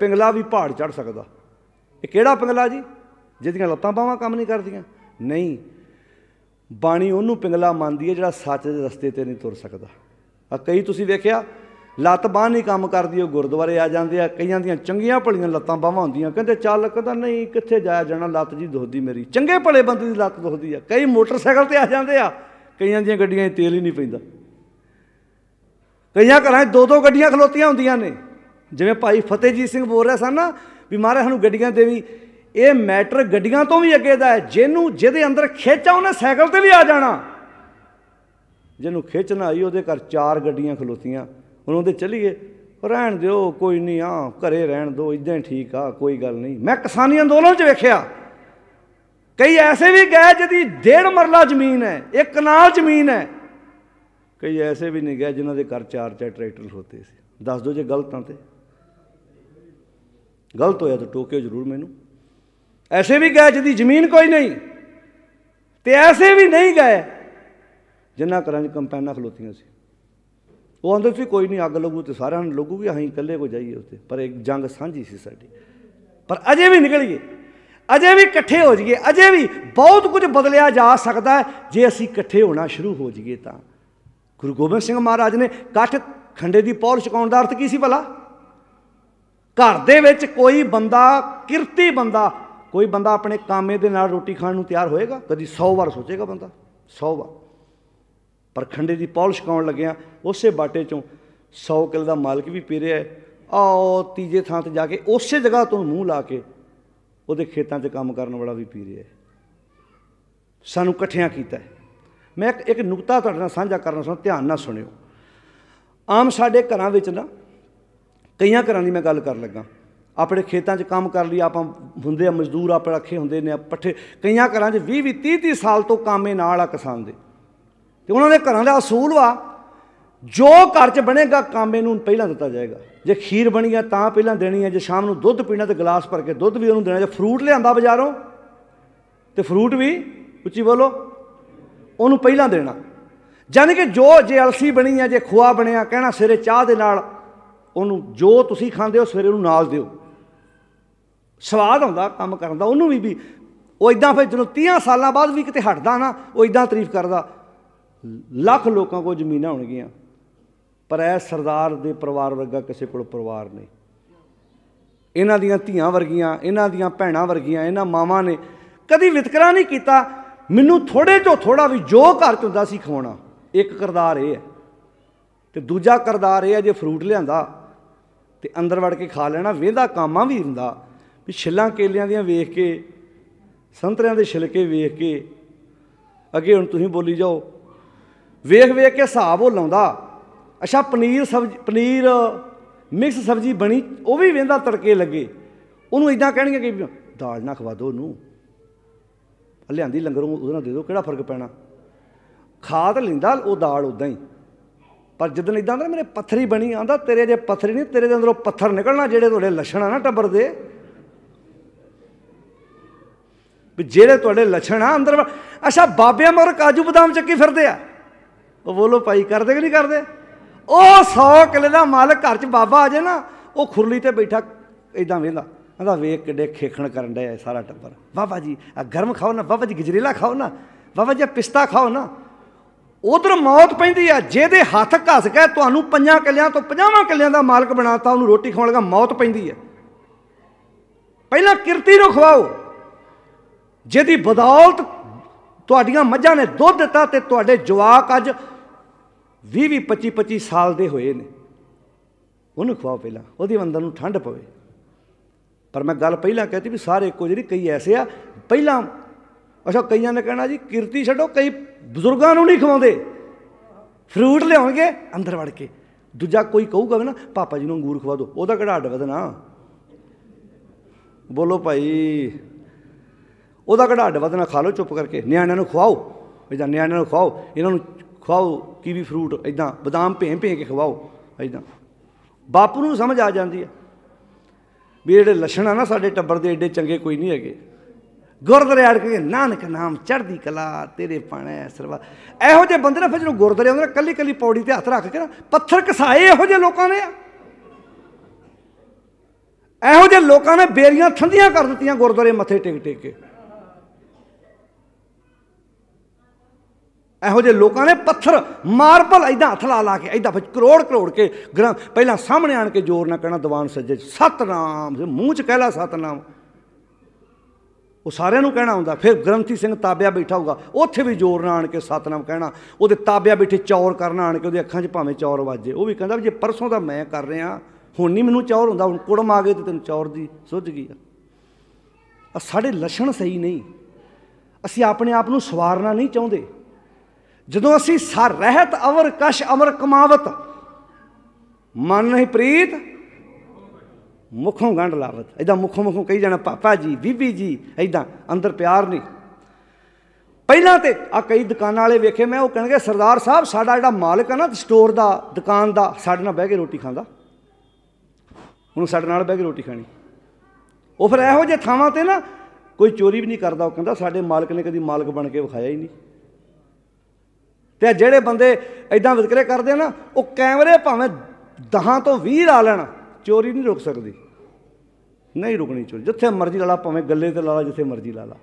ਪਿੰਗਲਾ ਵੀ ਪਹਾੜ ਚੜ ਸਕਦਾ ਇਹ ਕਿਹੜਾ ਪਿੰਗਲਾ ਜੀ ਜਿਹਦੀਆਂ ਲੱਤਾਂ ਬਾਹਾਂ ਕੰਮ ਨਹੀਂ ਕਰਦੀਆਂ ਨਹੀਂ ਬਾਣੀ ਉਹਨੂੰ ਪਿੰਗਲਾ ਮੰਨਦੀ ਹੈ ਜਿਹੜਾ ਸੱਚ ਦੇ ਰਸਤੇ ਤੇ ਨਹੀਂ ਤੁਰ ਸਕਦਾ ਆ ਕਈ ਤੁਸੀਂ ਵੇਖਿਆ ਲੱਤ ਬਾਹ ਨਹੀਂ ਕੰਮ ਕਰਦੀ ਉਹ ਗੁਰਦੁਆਰੇ ਆ ਜਾਂਦੇ ਆ ਕਈਆਂ ਦੀਆਂ ਚੰਗੀਆਂ ਭਲੀਆਂ ਲੱਤਾਂ ਬਾਹਾਂ ਹੁੰਦੀਆਂ ਕਹਿੰਦੇ ਚੱਲ ਕਹਿੰਦਾ ਨਹੀਂ ਕਿੱਥੇ ਜਾਇਆ ਜਾਣਾ ਲੱਤ ਜੀ ਦੋਦੀ ਮੇਰੀ ਚੰਗੇ ਭਲੇ ਬੰਦੇ ਦੀ ਲੱਤ ਦੁਖਦੀ ਆ ਕਈ ਮੋਟਰਸਾਈਕਲ ਤੇ ਆ ਜਾਂਦੇ ਆ ਕਈਆਂ ਦੀਆਂ ਗੱਡੀਆਂ 'ਚ ਤੇਲ ਹੀ ਨਹੀਂ ਪੈਂਦਾ ਕਈਆਂ ਘਰਾਂ 'ਚ ਦੋ ਦੋ ਗੱਡੀਆਂ ਖਲੋਤੀਆਂ ਹੁੰਦੀਆਂ ਨੇ ਜਿਵੇਂ ਭਾਈ ਫਤਿਹਜੀਤ ਸਿੰਘ ਬੋਲ ਰਿਹਾ ਸਨ ਨਾ ਵੀ ਮਾਰੇ ਸਾਨੂੰ ਗੱਡੀਆਂ ਦੇ ਵੀ ਇਹ ਮੈਟਰ ਗੱਡੀਆਂ ਤੋਂ ਵੀ ਅੱਗੇ ਦਾ ਹੈ ਜਿਹਨੂੰ ਜਿਹਦੇ ਅੰਦਰ ਖੇਚਾ ਉਹਨੇ ਸਾਈਕਲ ਤੇ ਵੀ ਆ ਜਾਣਾ ਜਿਹਨੂੰ ਖੇਚਣਾ ਆਈ ਉਹਦੇ ਘਰ ਚਾਰ ਗੱਡੀਆਂ ਖਲੋਤੀਆਂ ਉਹਨੂੰ ਉਹਦੇ ਚਲੀਏ ਰਹਿਣ ਦਿਓ ਕੋਈ ਨਹੀਂ ਆ ਘਰੇ ਰਹਿਣ ਦਿਓ ਇਦਾਂ ਠੀਕ ਆ ਕੋਈ ਗੱਲ ਨਹੀਂ ਮੈਂ ਕਿਸਾਨੀ ਅੰਦੋਲਨ 'ਚ ਵੇਖਿਆ ਕਈ ਐਸੇ ਵੀ ਗਏ ਜਿਹਦੀ ਡੇਢ ਮਰਲਾ ਜ਼ਮੀਨ ਹੈ ਇੱਕ ਨਾਲ ਜ਼ਮੀਨ ਹੈ ਕਈ ਐਸੇ ਵੀ ਨਹੀਂ ਗਏ ਜਿਨ੍ਹਾਂ ਦੇ ਘਰ ਚਾਰ ਚਾਰ ਟਰੈਕਟਰ ਹੁੰਦੇ ਸੀ ਦੱਸ ਦਿਓ ਜੇ ਗਲਤ ਤਾਂ ਤੇ ਗਲਤ ਹੋਇਆ ਤਾਂ ਟੋਕਿਓ ਜ਼ਰੂਰ ਮੈਨੂੰ ਐਸੇ ਵੀ ਗਏ ਜਿਹਦੀ ਜ਼ਮੀਨ ਕੋਈ ਨਹੀਂ ਤੇ ਐਸੇ ਵੀ ਨਹੀਂ ਗਏ ਜਿਨ੍ਹਾਂ ਘਰਾਂ 'ਚ ਕੰਪੈਨਾਂ ਖਲੋਤੀਆਂ ਸੀ ਉਹ ਆਂਦੇ ਸੀ ਕੋਈ ਨਹੀਂ ਅੱਗ ਲੱਗੂ ਤੇ ਸਾਰਿਆਂ ਨੂੰ ਵੀ ਅਸੀਂ ਇਕੱਲੇ ਕੋ ਜਾਈਏ ਉੱਤੇ ਪਰ ਇੱਕ ਜੰਗ ਸਾਂਝੀ ਸੀ ਸਾਡੀ ਪਰ ਅਜੇ ਵੀ ਨਿਕਲੀਏ ਅਜੇ ਵੀ ਇਕੱਠੇ ਹੋ ਜਾਈਏ ਅਜੇ ਵੀ ਬਹੁਤ ਕੁਝ ਬਦਲਿਆ ਜਾ ਸਕਦਾ ਜੇ ਅਸੀਂ ਇਕੱਠੇ ਹੋਣਾ ਸ਼ੁਰੂ ਹੋ ਜਾਈਏ ਤਾਂ ਗੁਰੂ ਗੋਬਿੰਦ ਸਿੰਘ ਮਹਾਰਾਜ ਨੇ ਕੱਠ ਖੰਡੇ ਦੀ ਪੌਲ ਛਕਾਉਣ ਦਾ ਅਰਥ ਕੀ ਸੀ ਭਲਾ ਘਰ ਦੇ ਵਿੱਚ ਕੋਈ ਬੰਦਾ ਕਿਰਤੀ ਬੰਦਾ ਕੋਈ ਬੰਦਾ ਆਪਣੇ ਕਾਮੇ ਦੇ ਨਾਲ ਰੋਟੀ ਖਾਣ ਨੂੰ ਤਿਆਰ ਹੋਏਗਾ ਕਦੀ 100 ਵਾਰ ਸੋਚੇਗਾ ਬੰਦਾ 100 ਵਾਰ ਪਰ ਖੰਡੇ ਦੀ ਪੌਲ ਛਕਾਉਣ ਲੱਗਿਆ ਉਸੇ ਬਾਟੇ ਚੋਂ 100 ਕਿਲ ਦਾ ਮਾਲਕ ਵੀ ਪੀ ਰਿਹਾ ਆਓ ਤੀਜੇ ਥਾਂ ਤੇ ਜਾ ਕੇ ਉਸੇ ਜਗ੍ਹਾ ਤੋਂ ਮੂੰਹ ਲਾ ਕੇ ਉਹਦੇ ਖੇਤਾਂ 'ਚ ਕੰਮ ਕਰਨ ਵਾਲਾ ਵੀ ਪੀ ਰਿਹਾ ਸਾਨੂੰ ਇਕੱਠਿਆਂ ਕੀਤਾ ਹੈ ਮੈਂ ਇੱਕ ਇੱਕ ਨੁਕਤਾ ਤੁਹਾਡੇ ਨਾਲ ਸਾਂਝਾ ਕਰਨਾ ਚਾਹੁੰਦਾ ਧਿਆਨ ਨਾਲ ਸੁਣਿਓ ਆਮ ਸਾਡੇ ਘਰਾਂ ਵਿੱਚ ਨਾ ਕਈਆਂ ਘਰਾਂ ਦੀ ਮੈਂ ਗੱਲ ਕਰਨ ਲੱਗਾ ਆਪਣੇ ਖੇਤਾਂ 'ਚ ਕੰਮ ਕਰ ਲਈ ਆਪਾਂ ਹੁੰਦੇ ਆ ਮਜ਼ਦੂਰ ਆਪਣੇ ਰੱਖੇ ਹੁੰਦੇ ਨੇ ਪੱਠੇ ਕਈਆਂ ਘਰਾਂ 'ਚ 20 20 30 30 ਸਾਲ ਤੋਂ ਕਾਮੇ ਨਾਲ ਆ ਕਿਸਾਨ ਦੇ ਤੇ ਉਹਨਾਂ ਦੇ ਘਰਾਂ ਦਾ ਅਸੂਲ ਵਾ ਜੋ ਘਰ 'ਚ ਬਣੇਗਾ ਕਾਮੇ ਨੂੰ ਪਹਿਲਾਂ ਦਿੱਤਾ ਜਾਏਗਾ ਜੇ ਖੀਰ ਬਣੀ ਆ ਤਾਂ ਪਹਿਲਾਂ ਦੇਣੀ ਆ ਜੇ ਸ਼ਾਮ ਨੂੰ ਦੁੱਧ ਪੀਣਾ ਤੇ ਗਲਾਸ ਭਰ ਕੇ ਦੁੱਧ ਵੀ ਉਹਨੂੰ ਦੇਣਾ ਜੇ ਫਰੂਟ ਲਿਆਂਦਾ ਬਾਜ਼ਾਰੋਂ ਤੇ ਫਰੂਟ ਵੀ ਉੱਚੀ ਬੋਲੋ ਉਹਨੂੰ ਪਹਿਲਾਂ ਦੇਣਾ ਯਾਨੀ ਕਿ ਜੋ ਜੇ ਅਲਸੀ ਬਣੀ ਆ ਜੇ ਖੁਆ ਬਣਿਆ ਕਹਿਣਾ ਸਵੇਰੇ ਚਾਹ ਦੇ ਨਾਲ ਉਹਨੂੰ ਜੋ ਤੁਸੀਂ ਖਾਂਦੇ ਹੋ ਸਵੇਰੇ ਨੂੰ ਨਾਲ ਦਿਓ ਸਵਾਦ ਆਉਂਦਾ ਕੰਮ ਕਰਨ ਦਾ ਉਹਨੂੰ ਵੀ ਵੀ ਉਹ ਇਦਾਂ ਫਿਰ ਜਦੋਂ 30 ਸਾਲਾਂ ਬਾਅਦ ਵੀ ਕਿਤੇ ਹਟਦਾ ਨਾ ਉਹ ਇਦਾਂ ਤਾਰੀਫ ਕਰਦਾ ਲੱਖ ਲੋਕਾਂ ਕੋਲ ਜ਼ਮੀਨਾਂ ਹੋਣਗੀਆਂ ਪਰ ਐ ਸਰਦਾਰ ਦੇ ਪਰਿਵਾਰ ਵਰਗਾ ਕਿਸੇ ਕੋਲ ਪਰਿਵਾਰ ਨਹੀਂ ਇਹਨਾਂ ਦੀਆਂ ਧੀਆਂ ਵਰਗੀਆਂ ਇਹਨਾਂ ਦੀਆਂ ਭੈਣਾਂ ਵਰਗੀਆਂ ਇਹਨਾਂ ਮਾਵਾਂ ਨੇ ਕਦੀ ਵਿਤਕਰਾ ਨਹੀਂ ਕੀਤਾ ਮੈਨੂੰ ਥੋੜੇ ਤੋਂ ਥੋੜਾ ਵੀ ਜੋ ਘਰ ਚ ਹੁੰਦਾ ਸੀ ਖਵਾਉਣਾ ਇੱਕ ਕਰਦਾਰ ਇਹ ਹੈ ਤੇ ਦੂਜਾ ਕਰਦਾਰ ਇਹ ਹੈ ਜੇ ਫਰੂਟ ਲਿਆਂਦਾ ਤੇ ਅੰਦਰ ਵੜ ਕੇ ਖਾ ਲੈਣਾ ਵੇਂਦਾ ਕਾਮਾਂ ਵੀ ਹੁੰਦਾ ਵੀ ਛਿੱਲਾਂ ਕੇਲਿਆਂ ਦੀਆਂ ਵੇਖ ਕੇ ਸੰਤਰਿਆਂ ਦੇ ਛਿਲਕੇ ਵੇਖ ਕੇ ਅੱਗੇ ਹੁਣ ਤੁਸੀਂ ਬੋਲੀ ਜਾਓ ਵੇਖ ਵੇਖ ਕੇ ਹਿਸਾਬ ਉਹ ਲਾਉਂਦਾ ਅੱਛਾ ਪਨੀਰ ਸਬਜ਼ੀ ਪਨੀਰ ਮਿਕਸ ਸਬਜ਼ੀ ਬਣੀ ਉਹ ਵੀ ਵੇਂਦਾ ਤੜਕੇ ਲੱਗੇ ਉਹਨੂੰ ਇਦਾਂ ਕਹਿਣਗੇ ਕਿ ਦਾਲ ਨਾ ਖਵਾ ਦੋ ਉਹਨੂੰ ਲਿਆਂਦੀ ਲੰਗਰੋਂ ਉਹਦੇ ਨਾਲ ਦੇ ਦਿਓ ਕਿਹੜਾ ਫਰਕ ਪੈਣਾ ਖਾ ਤਾਂ ਲਿੰਦਾ ਉਹ ਦਾਲ ਉਦਾਂ ਹੀ ਪਰ ਜਦੋਂ ਇਦਾਂ ਦਾ ਮੇਰੇ ਪੱਥਰੀ ਬਣੀ ਆਂਦਾ ਤੇਰੇ ਜੇ ਪੱਥਰੀ ਨਹੀਂ ਤੇਰੇ ਦੇ ਅੰਦਰੋਂ ਪੱਥਰ ਨਿਕਲਣਾ ਜਿਹੜੇ ਤੁਹਾਡੇ ਲੱਛਣ ਆ ਨਾ ਟੱਬਰ ਦੇ ਵੀ ਜਿਹੜੇ ਤੁਹਾਡੇ ਲੱਛਣ ਆ ਅੰਦਰ ਅੱਛਾ ਬਾਬਿਆਂ ਮਰ ਕਾਜੂ ਬਦਾਮ ਚੱਕੀ ਫਿਰਦੇ ਆ ਉਹ ਬੋਲੋ ਭਾਈ ਕਰਦੇ ਕਿ ਨਹੀਂ ਕਰਦੇ ਉਹ 100 ਕਿਲੇ ਦਾ ਮਾਲਕ ਘਰ 'ਚ ਬਾਬਾ ਆ ਜਾਏ ਨਾ ਉਹ ਖੁਰਲੀ ਤੇ ਬੈਠਾ ਇਦਾਂ ਵੇਲਾ ਕਹਿੰਦਾ ਵੇਖ ਕਿੱਡੇ ਖੇਖਣ ਕਰਨ ਡਿਆ ਸਾਰਾ ਟੱਬਰ ਬਾਬਾ ਜੀ ਆ ਗਰਮ ਖਾਓ ਨਾ ਬਾਬਾ ਜੀ ਗਜਰੇਲਾ ਖਾਓ ਨਾ ਬਾਬਾ ਜੀ ਪਿਸਤਾ ਖਾਓ ਨਾ ਉਧਰ ਮੌਤ ਪੈਂਦੀ ਆ ਜਿਹਦੇ ਹੱਥ ਘਸ ਕੇ ਤੁਹਾਨੂੰ ਪੰਜਾਂ ਕਿੱਲਿਆਂ ਤੋਂ 50ਵਾਂ ਕਿੱਲਿਆਂ ਦਾ ਮਾਲਕ ਬਣਾਤਾ ਉਹਨੂੰ ਰੋਟੀ ਖਵਾਉਣ ਲਗਾ ਮੌਤ ਪੈਂਦੀ ਆ ਪਹਿਲਾਂ ਕਿਰਤੀ ਨੂੰ ਖਵਾਓ ਜਿਹਦੀ ਬਦੌਲਤ ਤੁਹਾਡੀਆਂ ਮੱਝਾਂ ਨੇ ਦੁੱਧ ਦਿੱਤਾ ਤੇ ਤੁਹਾਡੇ ਜਵਾਕ ਅੱਜ 20 20 25 25 ਸਾਲ ਦੇ ਹੋਏ ਨੇ ਉਹਨੂੰ ਖਵਾਓ ਪਹਿਲਾਂ ਉਹਦੀ ਅੰਦਰ ਨੂੰ ਠੰਡ ਪਵੇ ਪਰ ਮੈਂ ਗੱਲ ਪਹਿਲਾਂ ਕਹਤੀ ਵੀ ਸਾਰੇ ਇੱਕੋ ਜਿਹੜੀ ਕਈ ਐਸੇ ਆ ਪਹਿਲਾਂ ਅੱਛਾ ਕਈਆਂ ਨੇ ਕਹਿਣਾ ਜੀ ਕਿਰਤੀ ਛੱਡੋ ਕਈ ਬਜ਼ੁਰਗਾਂ ਨੂੰ ਨਹੀਂ ਖਵਾਉਂਦੇ ਫਰੂਟ ਲਿਆਉਣਗੇ ਅੰਦਰ ਵੜ ਕੇ ਦੂਜਾ ਕੋਈ ਕਹੂਗਾ ਨਾ ਪਾਪਾ ਜੀ ਨੂੰ ਅੰਗੂਰ ਖਵਾ ਦਿਓ ਉਹਦਾ ਕਿਹੜਾ ਅੱਡ ਵਧਣਾ ਬੋਲੋ ਭਾਈ ਉਹਦਾ ਕਿਹੜਾ ਅੱਡ ਵਧਣਾ ਖਾ ਲਓ ਚੁੱਪ ਕਰਕੇ ਨਿਆਣਿਆਂ ਨੂੰ ਖਵਾਓ ਵੀ ਤਾਂ ਨਿਆਣਿਆਂ ਨੂੰ ਖਵਾਓ ਇਹਨਾਂ ਨੂੰ ਖਵਾਓ ਕੀਵੀ ਫਰੂਟ ਇਦਾਂ ਬਦਾਮ ਭੇਂ ਭੇਂ ਕੇ ਖਵਾਓ ਇਦਾਂ ਬਾਪੂ ਨੂੰ ਸਮਝ ਆ ਜਾਂਦੀ ਹੈ ਵੀ ਜਿਹੜੇ ਲੱਛਣ ਆ ਨਾ ਸਾਡੇ ਟੱਬਰ ਦੇ ਏਡੇ ਚੰਗੇ ਕੋਈ ਨਹੀਂ ਹੈਗੇ ਗੁਰਦਰੇ ਆੜ ਕੇ ਨਾਨਕ ਨਾਮ ਚੜ੍ਹਦੀ ਕਲਾ ਤੇਰੇ ਪਾਣੇ ਸਰਵਾ ਇਹੋ ਜਿਹੇ ਬੰਦੇ ਨੇ ਫਿਰ ਜਦੋਂ ਗੁਰਦਰੇ ਆਉਂਦੇ ਨੇ ਕੱਲੀ ਕੱਲੀ ਪੌੜੀ ਤੇ ਹੱਥ ਰੱਖ ਕੇ ਨਾ ਪੱਥਰ ਕਸਾਏ ਇਹੋ ਜਿਹੇ ਲੋਕਾਂ ਨੇ ਇਹੋ ਜਿਹੇ ਲੋਕਾਂ ਨੇ ਬੇਰੀਆਂ ਥੰਦੀਆਂ ਕਰ ਦਿੱਤੀਆਂ ਗੁਰਦਰੇ ਮੱਥੇ ਟੇਕ ਟੇਕ ਕੇ ਇਹੋ ਜਿਹੇ ਲੋਕਾਂ ਨੇ ਪੱਥਰ ਮਾਰਬਲ ਐਦਾਂ ਹੱਥ ਲਾ ਲਾ ਕੇ ਐਦਾਂ ਫਿਰ ਕਰੋੜ ਕਰੋੜ ਕੇ ਪਹਿਲਾਂ ਸਾਹਮਣੇ ਆਣ ਕੇ ਜ਼ੋਰ ਨਾਲ ਕਹਿਣਾ ਦੀਵਾਨ ਸੱਜੇ ਸਤਨਾਮ ਮੂੰਹ 'ਚ ਕਹਿਲਾ ਸਤਨਾਮ ਉਹ ਸਾਰਿਆਂ ਨੂੰ ਕਹਿਣਾ ਹੁੰਦਾ ਫਿਰ ਗ੍ਰੰਥੀ ਸਿੰਘ ਤਾਬਿਆ ਬੈਠਾ ਹੋਊਗਾ ਉੱਥੇ ਵੀ ਜ਼ੋਰ ਨਾਲ ਆਣ ਕੇ ਸਤਨਾਮ ਕਹਿਣਾ ਉਹਦੇ ਤਾਬਿਆ ਬੈਠੇ ਚੌਰ ਕਰਨ ਆਣ ਕੇ ਉਹਦੇ ਅੱਖਾਂ 'ਚ ਭਾਵੇਂ ਚੌਰ ਵੱਜੇ ਉਹ ਵੀ ਕਹਿੰਦਾ ਜੇ ਪਰਸੋਂ ਦਾ ਮੈਂ ਕਰ ਰਿਹਾ ਹੁਣ ਨਹੀਂ ਮੈਨੂੰ ਚੌਰ ਹੁੰਦਾ ਹੁਣ ਕੁੜਮ ਆ ਗਏ ਤੇ ਤੈਨੂੰ ਚੌਰ ਦੀ ਸੁੱਝ ਗਈ ਆ ਸਾਡੇ ਲੱਛਣ ਸਹੀ ਨਹੀਂ ਅਸੀਂ ਆਪਣੇ ਆਪ ਨੂੰ ਸਵਾਰਨਾ ਨਹੀਂ ਚਾਹੁੰਦੇ ਜਦੋਂ ਅਸੀਂ ਸਰ ਰਹਿਤ ਅਵਰ ਕਸ਼ ਅਮਰ ਕਮਾਵਤ ਮਨ ਨਹੀਂ ਪ੍ਰੀਤ ਮੁਖੋਂ ਗੰਢ ਲਾਵਤ ਐਦਾਂ ਮੁਖੋਂ ਮੁਖੋਂ ਕਹੀ ਜਾਣਾ ਪਾਪਾ ਜੀ ਬੀਬੀ ਜੀ ਐਦਾਂ ਅੰਦਰ ਪਿਆਰ ਨਹੀਂ ਪਹਿਲਾਂ ਤੇ ਆ ਕਈ ਦੁਕਾਨਾਂ ਵਾਲੇ ਵੇਖੇ ਮੈਂ ਉਹ ਕਹਿੰਦੇ ਸਰਦਾਰ ਸਾਹਿਬ ਸਾਡਾ ਜਿਹੜਾ ਮਾਲਕ ਹੈ ਨਾ ਸਟੋਰ ਦਾ ਦੁਕਾਨ ਦਾ ਸਾਡੇ ਨਾਲ ਬਹਿ ਕੇ ਰੋਟੀ ਖਾਂਦਾ ਉਹਨੂੰ ਸਾਡੇ ਨਾਲ ਬਹਿ ਕੇ ਰੋਟੀ ਖਾਣੀ ਉਹ ਫਿਰ ਇਹੋ ਜਿਹੇ ਥਾਵਾਂ ਤੇ ਨਾ ਕੋਈ ਚੋਰੀ ਵੀ ਨਹੀਂ ਕਰਦਾ ਉਹ ਕਹਿੰਦਾ ਸਾਡੇ ਮਾਲਕ ਨੇ ਕਦੀ ਮਾਲਕ ਬਣ ਕੇ ਵਿਖਾਇਆ ਹੀ ਨਹੀਂ ਤੇ ਜਿਹੜੇ ਬੰਦੇ ਐਦਾਂ ਵਿਤਕਰੇ ਕਰਦੇ ਆ ਨਾ ਉਹ ਕੈਮਰੇ ਭਾਵੇਂ 10 ਤੋਂ 20 ਲਾ ਲੈਣ ਚੋਰੀ ਨਹੀਂ ਰੁਕ ਸਕਦੀ ਨਹੀਂ ਰੁਕਣੀ ਚੋਰੀ ਜਿੱਥੇ ਮਰਜ਼ੀ ਲਾ ਲਾ ਭਾਵੇਂ ਗੱਲੇ ਤੇ ਲਾ ਲਾ ਜਿੱਥੇ ਮਰਜ਼ੀ ਲਾ ਲਾ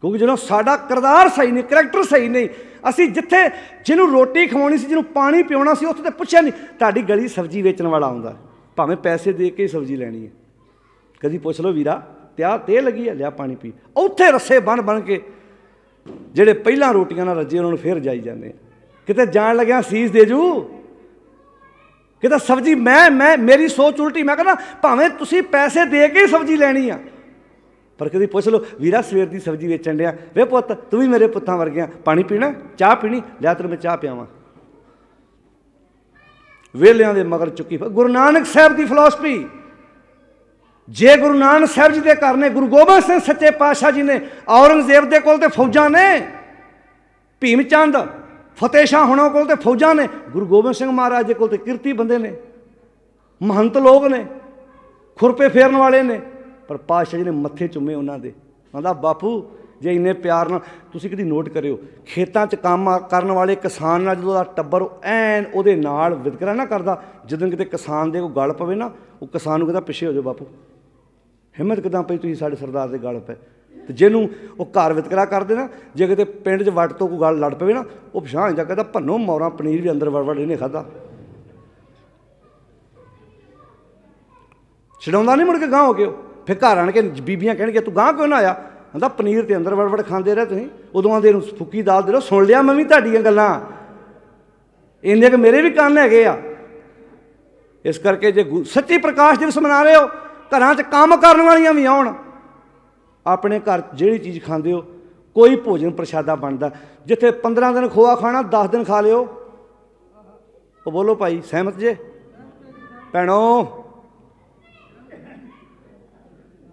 ਕਿਉਂਕਿ ਜਦੋਂ ਸਾਡਾ ਕਰਦਾਰ ਸਹੀ ਨਹੀਂ ਕੈਰੈਕਟਰ ਸਹੀ ਨਹੀਂ ਅਸੀਂ ਜਿੱਥੇ ਜਿਹਨੂੰ ਰੋਟੀ ਖਵਾਉਣੀ ਸੀ ਜਿਹਨੂੰ ਪਾਣੀ ਪਿਉਣਾ ਸੀ ਉੱਥੇ ਤੇ ਪੁੱਛਿਆ ਨਹੀਂ ਤੁਹਾਡੀ ਗਲੀ ਸਬਜ਼ੀ ਵੇਚਣ ਵਾਲਾ ਆਉਂਦਾ ਭਾਵੇਂ ਪੈਸੇ ਦੇ ਕੇ ਹੀ ਸਬਜ਼ੀ ਲੈਣੀ ਹੈ ਕਦੀ ਪੁੱਛ ਲਓ ਵੀਰਾ ਤੇ ਤੇ ਲੱਗੀ ਹੈ ਲਿਆ ਪਾਣੀ ਪੀ ਉੱਥੇ ਰਸੇ ਬਣ ਬਣ ਕੇ ਜਿਹੜੇ ਪਹਿਲਾਂ ਰੋਟੀਆਂ ਨਾਲ ਰੱਜੇ ਉਹਨਾਂ ਨੂੰ ਫੇਰ ਜਾਈ ਜਾਂਦੇ ਆ ਕਿਤੇ ਜਾਣ ਲੱਗਿਆ ਸੀਸ ਦੇ ਜੂ ਕਿਤੇ ਸਬਜੀ ਮੈਂ ਮੈਂ ਮੇਰੀ ਸੋਚ ਉਲਟੀ ਮੈਂ ਕਹਿੰਦਾ ਭਾਵੇਂ ਤੁਸੀਂ ਪੈਸੇ ਦੇ ਕੇ ਸਬਜੀ ਲੈਣੀ ਆ ਪਰ ਕਦੀ ਪੁੱਛ ਲੋ ਵੀਰਾ ਸਵੇਰ ਦੀ ਸਬਜੀ ਵੇਚਣ ਡਿਆ ਵੇ ਪੁੱਤ ਤੂੰ ਵੀ ਮੇਰੇ ਪੁੱਤਾਂ ਵਰਗਿਆ ਪਾਣੀ ਪੀਣਾ ਚਾਹ ਪੀਣੀ ਲਿਆ ਤਰ ਮੈਂ ਚਾਹ ਪਿਆਵਾਂ ਵੇਲਿਆਂ ਦੇ ਮਗਰ ਚੁੱਕੀ ਗੁਰੂ ਨਾਨਕ ਸਾਹਿਬ ਦੀ ਫਿਲਾਸਫੀ ਜੇ ਗੁਰੂ ਨਾਨਕ ਸਾਹਿਬ ਜੀ ਦੇ ਘਰ ਨੇ ਗੁਰੂ ਗੋਬਿੰਦ ਸਿੰਘ ਸੱਚੇ ਪਾਤਸ਼ਾਹ ਜੀ ਨੇ ਔਰੰਗਜ਼ੇਬ ਦੇ ਕੋਲ ਤੇ ਫੌਜਾਂ ਨੇ ਭੀਮ ਚੰਦ ਫਤਿਹ ਸ਼ਾਹ ਹੁਣਾਂ ਕੋਲ ਤੇ ਫੌਜਾਂ ਨੇ ਗੁਰੂ ਗੋਬਿੰਦ ਸਿੰਘ ਮਹਾਰਾਜ ਦੇ ਕੋਲ ਤੇ ਕਿਰਤੀ ਬੰਦੇ ਨੇ ਮਹੰਤ ਲੋਕ ਨੇ ਖੁਰਪੇ ਫੇਰਨ ਵਾਲੇ ਨੇ ਪਰ ਪਾਸ਼ਾ ਜੀ ਨੇ ਮੱਥੇ ਚੁੰਮੇ ਉਹਨਾਂ ਦੇ ਕਹਿੰਦਾ ਬਾਪੂ ਜੇ ਇੰਨੇ ਪਿਆਰ ਨਾਲ ਤੁਸੀਂ ਕਦੀ ਨੋਟ ਕਰਿਓ ਖੇਤਾਂ 'ਚ ਕੰਮ ਕਰਨ ਵਾਲੇ ਕਿਸਾਨ ਨਾਲ ਜਦੋਂ ਦਾ ਟੱਬਰ ਐਨ ਉਹਦੇ ਨਾਲ ਵਿਤਕਰਾ ਨਾ ਕਰਦਾ ਜਦੋਂ ਕਿਤੇ ਕਿਸਾਨ ਦੇ ਕੋ ਗਲ ਪਵੇ ਨਾ ਉਹ ਕਿਸਾਨ ਨੂੰ ਕਹਿੰਦਾ ਪਿੱਛੇ ਹੋ ਜਾਓ ਬਾਪੂ ਹਿੰਮਤ ਕਿਦਾਂ ਪਈ ਤੁਸੀਂ ਸਾਡੇ ਸਰਦਾਰ ਦੇ ਗਲ ਪੈ ਤੇ ਜਿਹਨੂੰ ਉਹ ਘਰ ਵਿਤਕਰਾ ਕਰਦੇ ਨਾ ਜੇ ਕਿਤੇ ਪਿੰਡ 'ਚ ਵੱਟ ਤੋਂ ਕੋਈ ਗੱਲ ਲੜ ਪਵੇ ਨਾ ਉਹ ਪਛਾਣ ਜਾ ਕਹਿੰਦਾ ਭੰਨੋ ਮੌਰਾ ਪਨੀਰ ਵੀ ਅੰਦਰ ਵੜ ਵੜ ਇਹਨੇ ਖਾਦਾ ਛਡਾਉਂਦਾ ਨਹੀਂ ਮੁੜ ਕੇ ਗਾਂ ਹੋ ਕੇ ਫਿਰ ਘਰ ਆਣ ਕੇ ਬੀਬੀਆਂ ਕਹਿਣਗੇ ਤੂੰ ਗਾਂ ਕਿਉਂ ਨਾ ਆਇਆ ਕਹਿੰਦਾ ਪਨੀਰ ਤੇ ਅੰਦਰ ਵੜ ਵੜ ਖਾਂਦੇ ਰਹੇ ਤੁਸੀਂ ਉਦੋਂ ਆਂਦੇ ਨੂੰ ਫੁੱਕੀ ਦਾਲ ਦੇ ਲੋ ਸੁਣ ਲਿਆ ਮੈਂ ਵੀ ਤੁਹਾਡੀਆਂ ਗੱਲਾਂ ਇੰਨੇ ਕਿ ਮੇਰੇ ਵੀ ਕੰਨ ਹੈਗੇ ਆ ਇਸ ਕਰਕੇ ਜੇ ਸੱਚੀ ਪ੍ਰਕਾਸ਼ ਦਿਵਸ ਮਨਾ ਰਹੇ ਹੋ ਘਰਾਂ 'ਚ ਕੰਮ ਕਰਨ ਵਾਲੀਆਂ ਵੀ ਆਉਣ ਆਪਣੇ ਘਰ ਜਿਹੜੀ ਚੀਜ਼ ਖਾਂਦੇ ਹੋ ਕੋਈ ਭੋਜਨ ਪ੍ਰਸ਼ਾਦਾ ਬਣਦਾ ਜਿੱਥੇ 15 ਦਿਨ ਖੋਆ ਖਾਣਾ 10 ਦਿਨ ਖਾ ਲਿਓ ਉਹ ਬੋਲੋ ਭਾਈ ਸਹਿਮਤ ਜੇ ਭੈਣੋ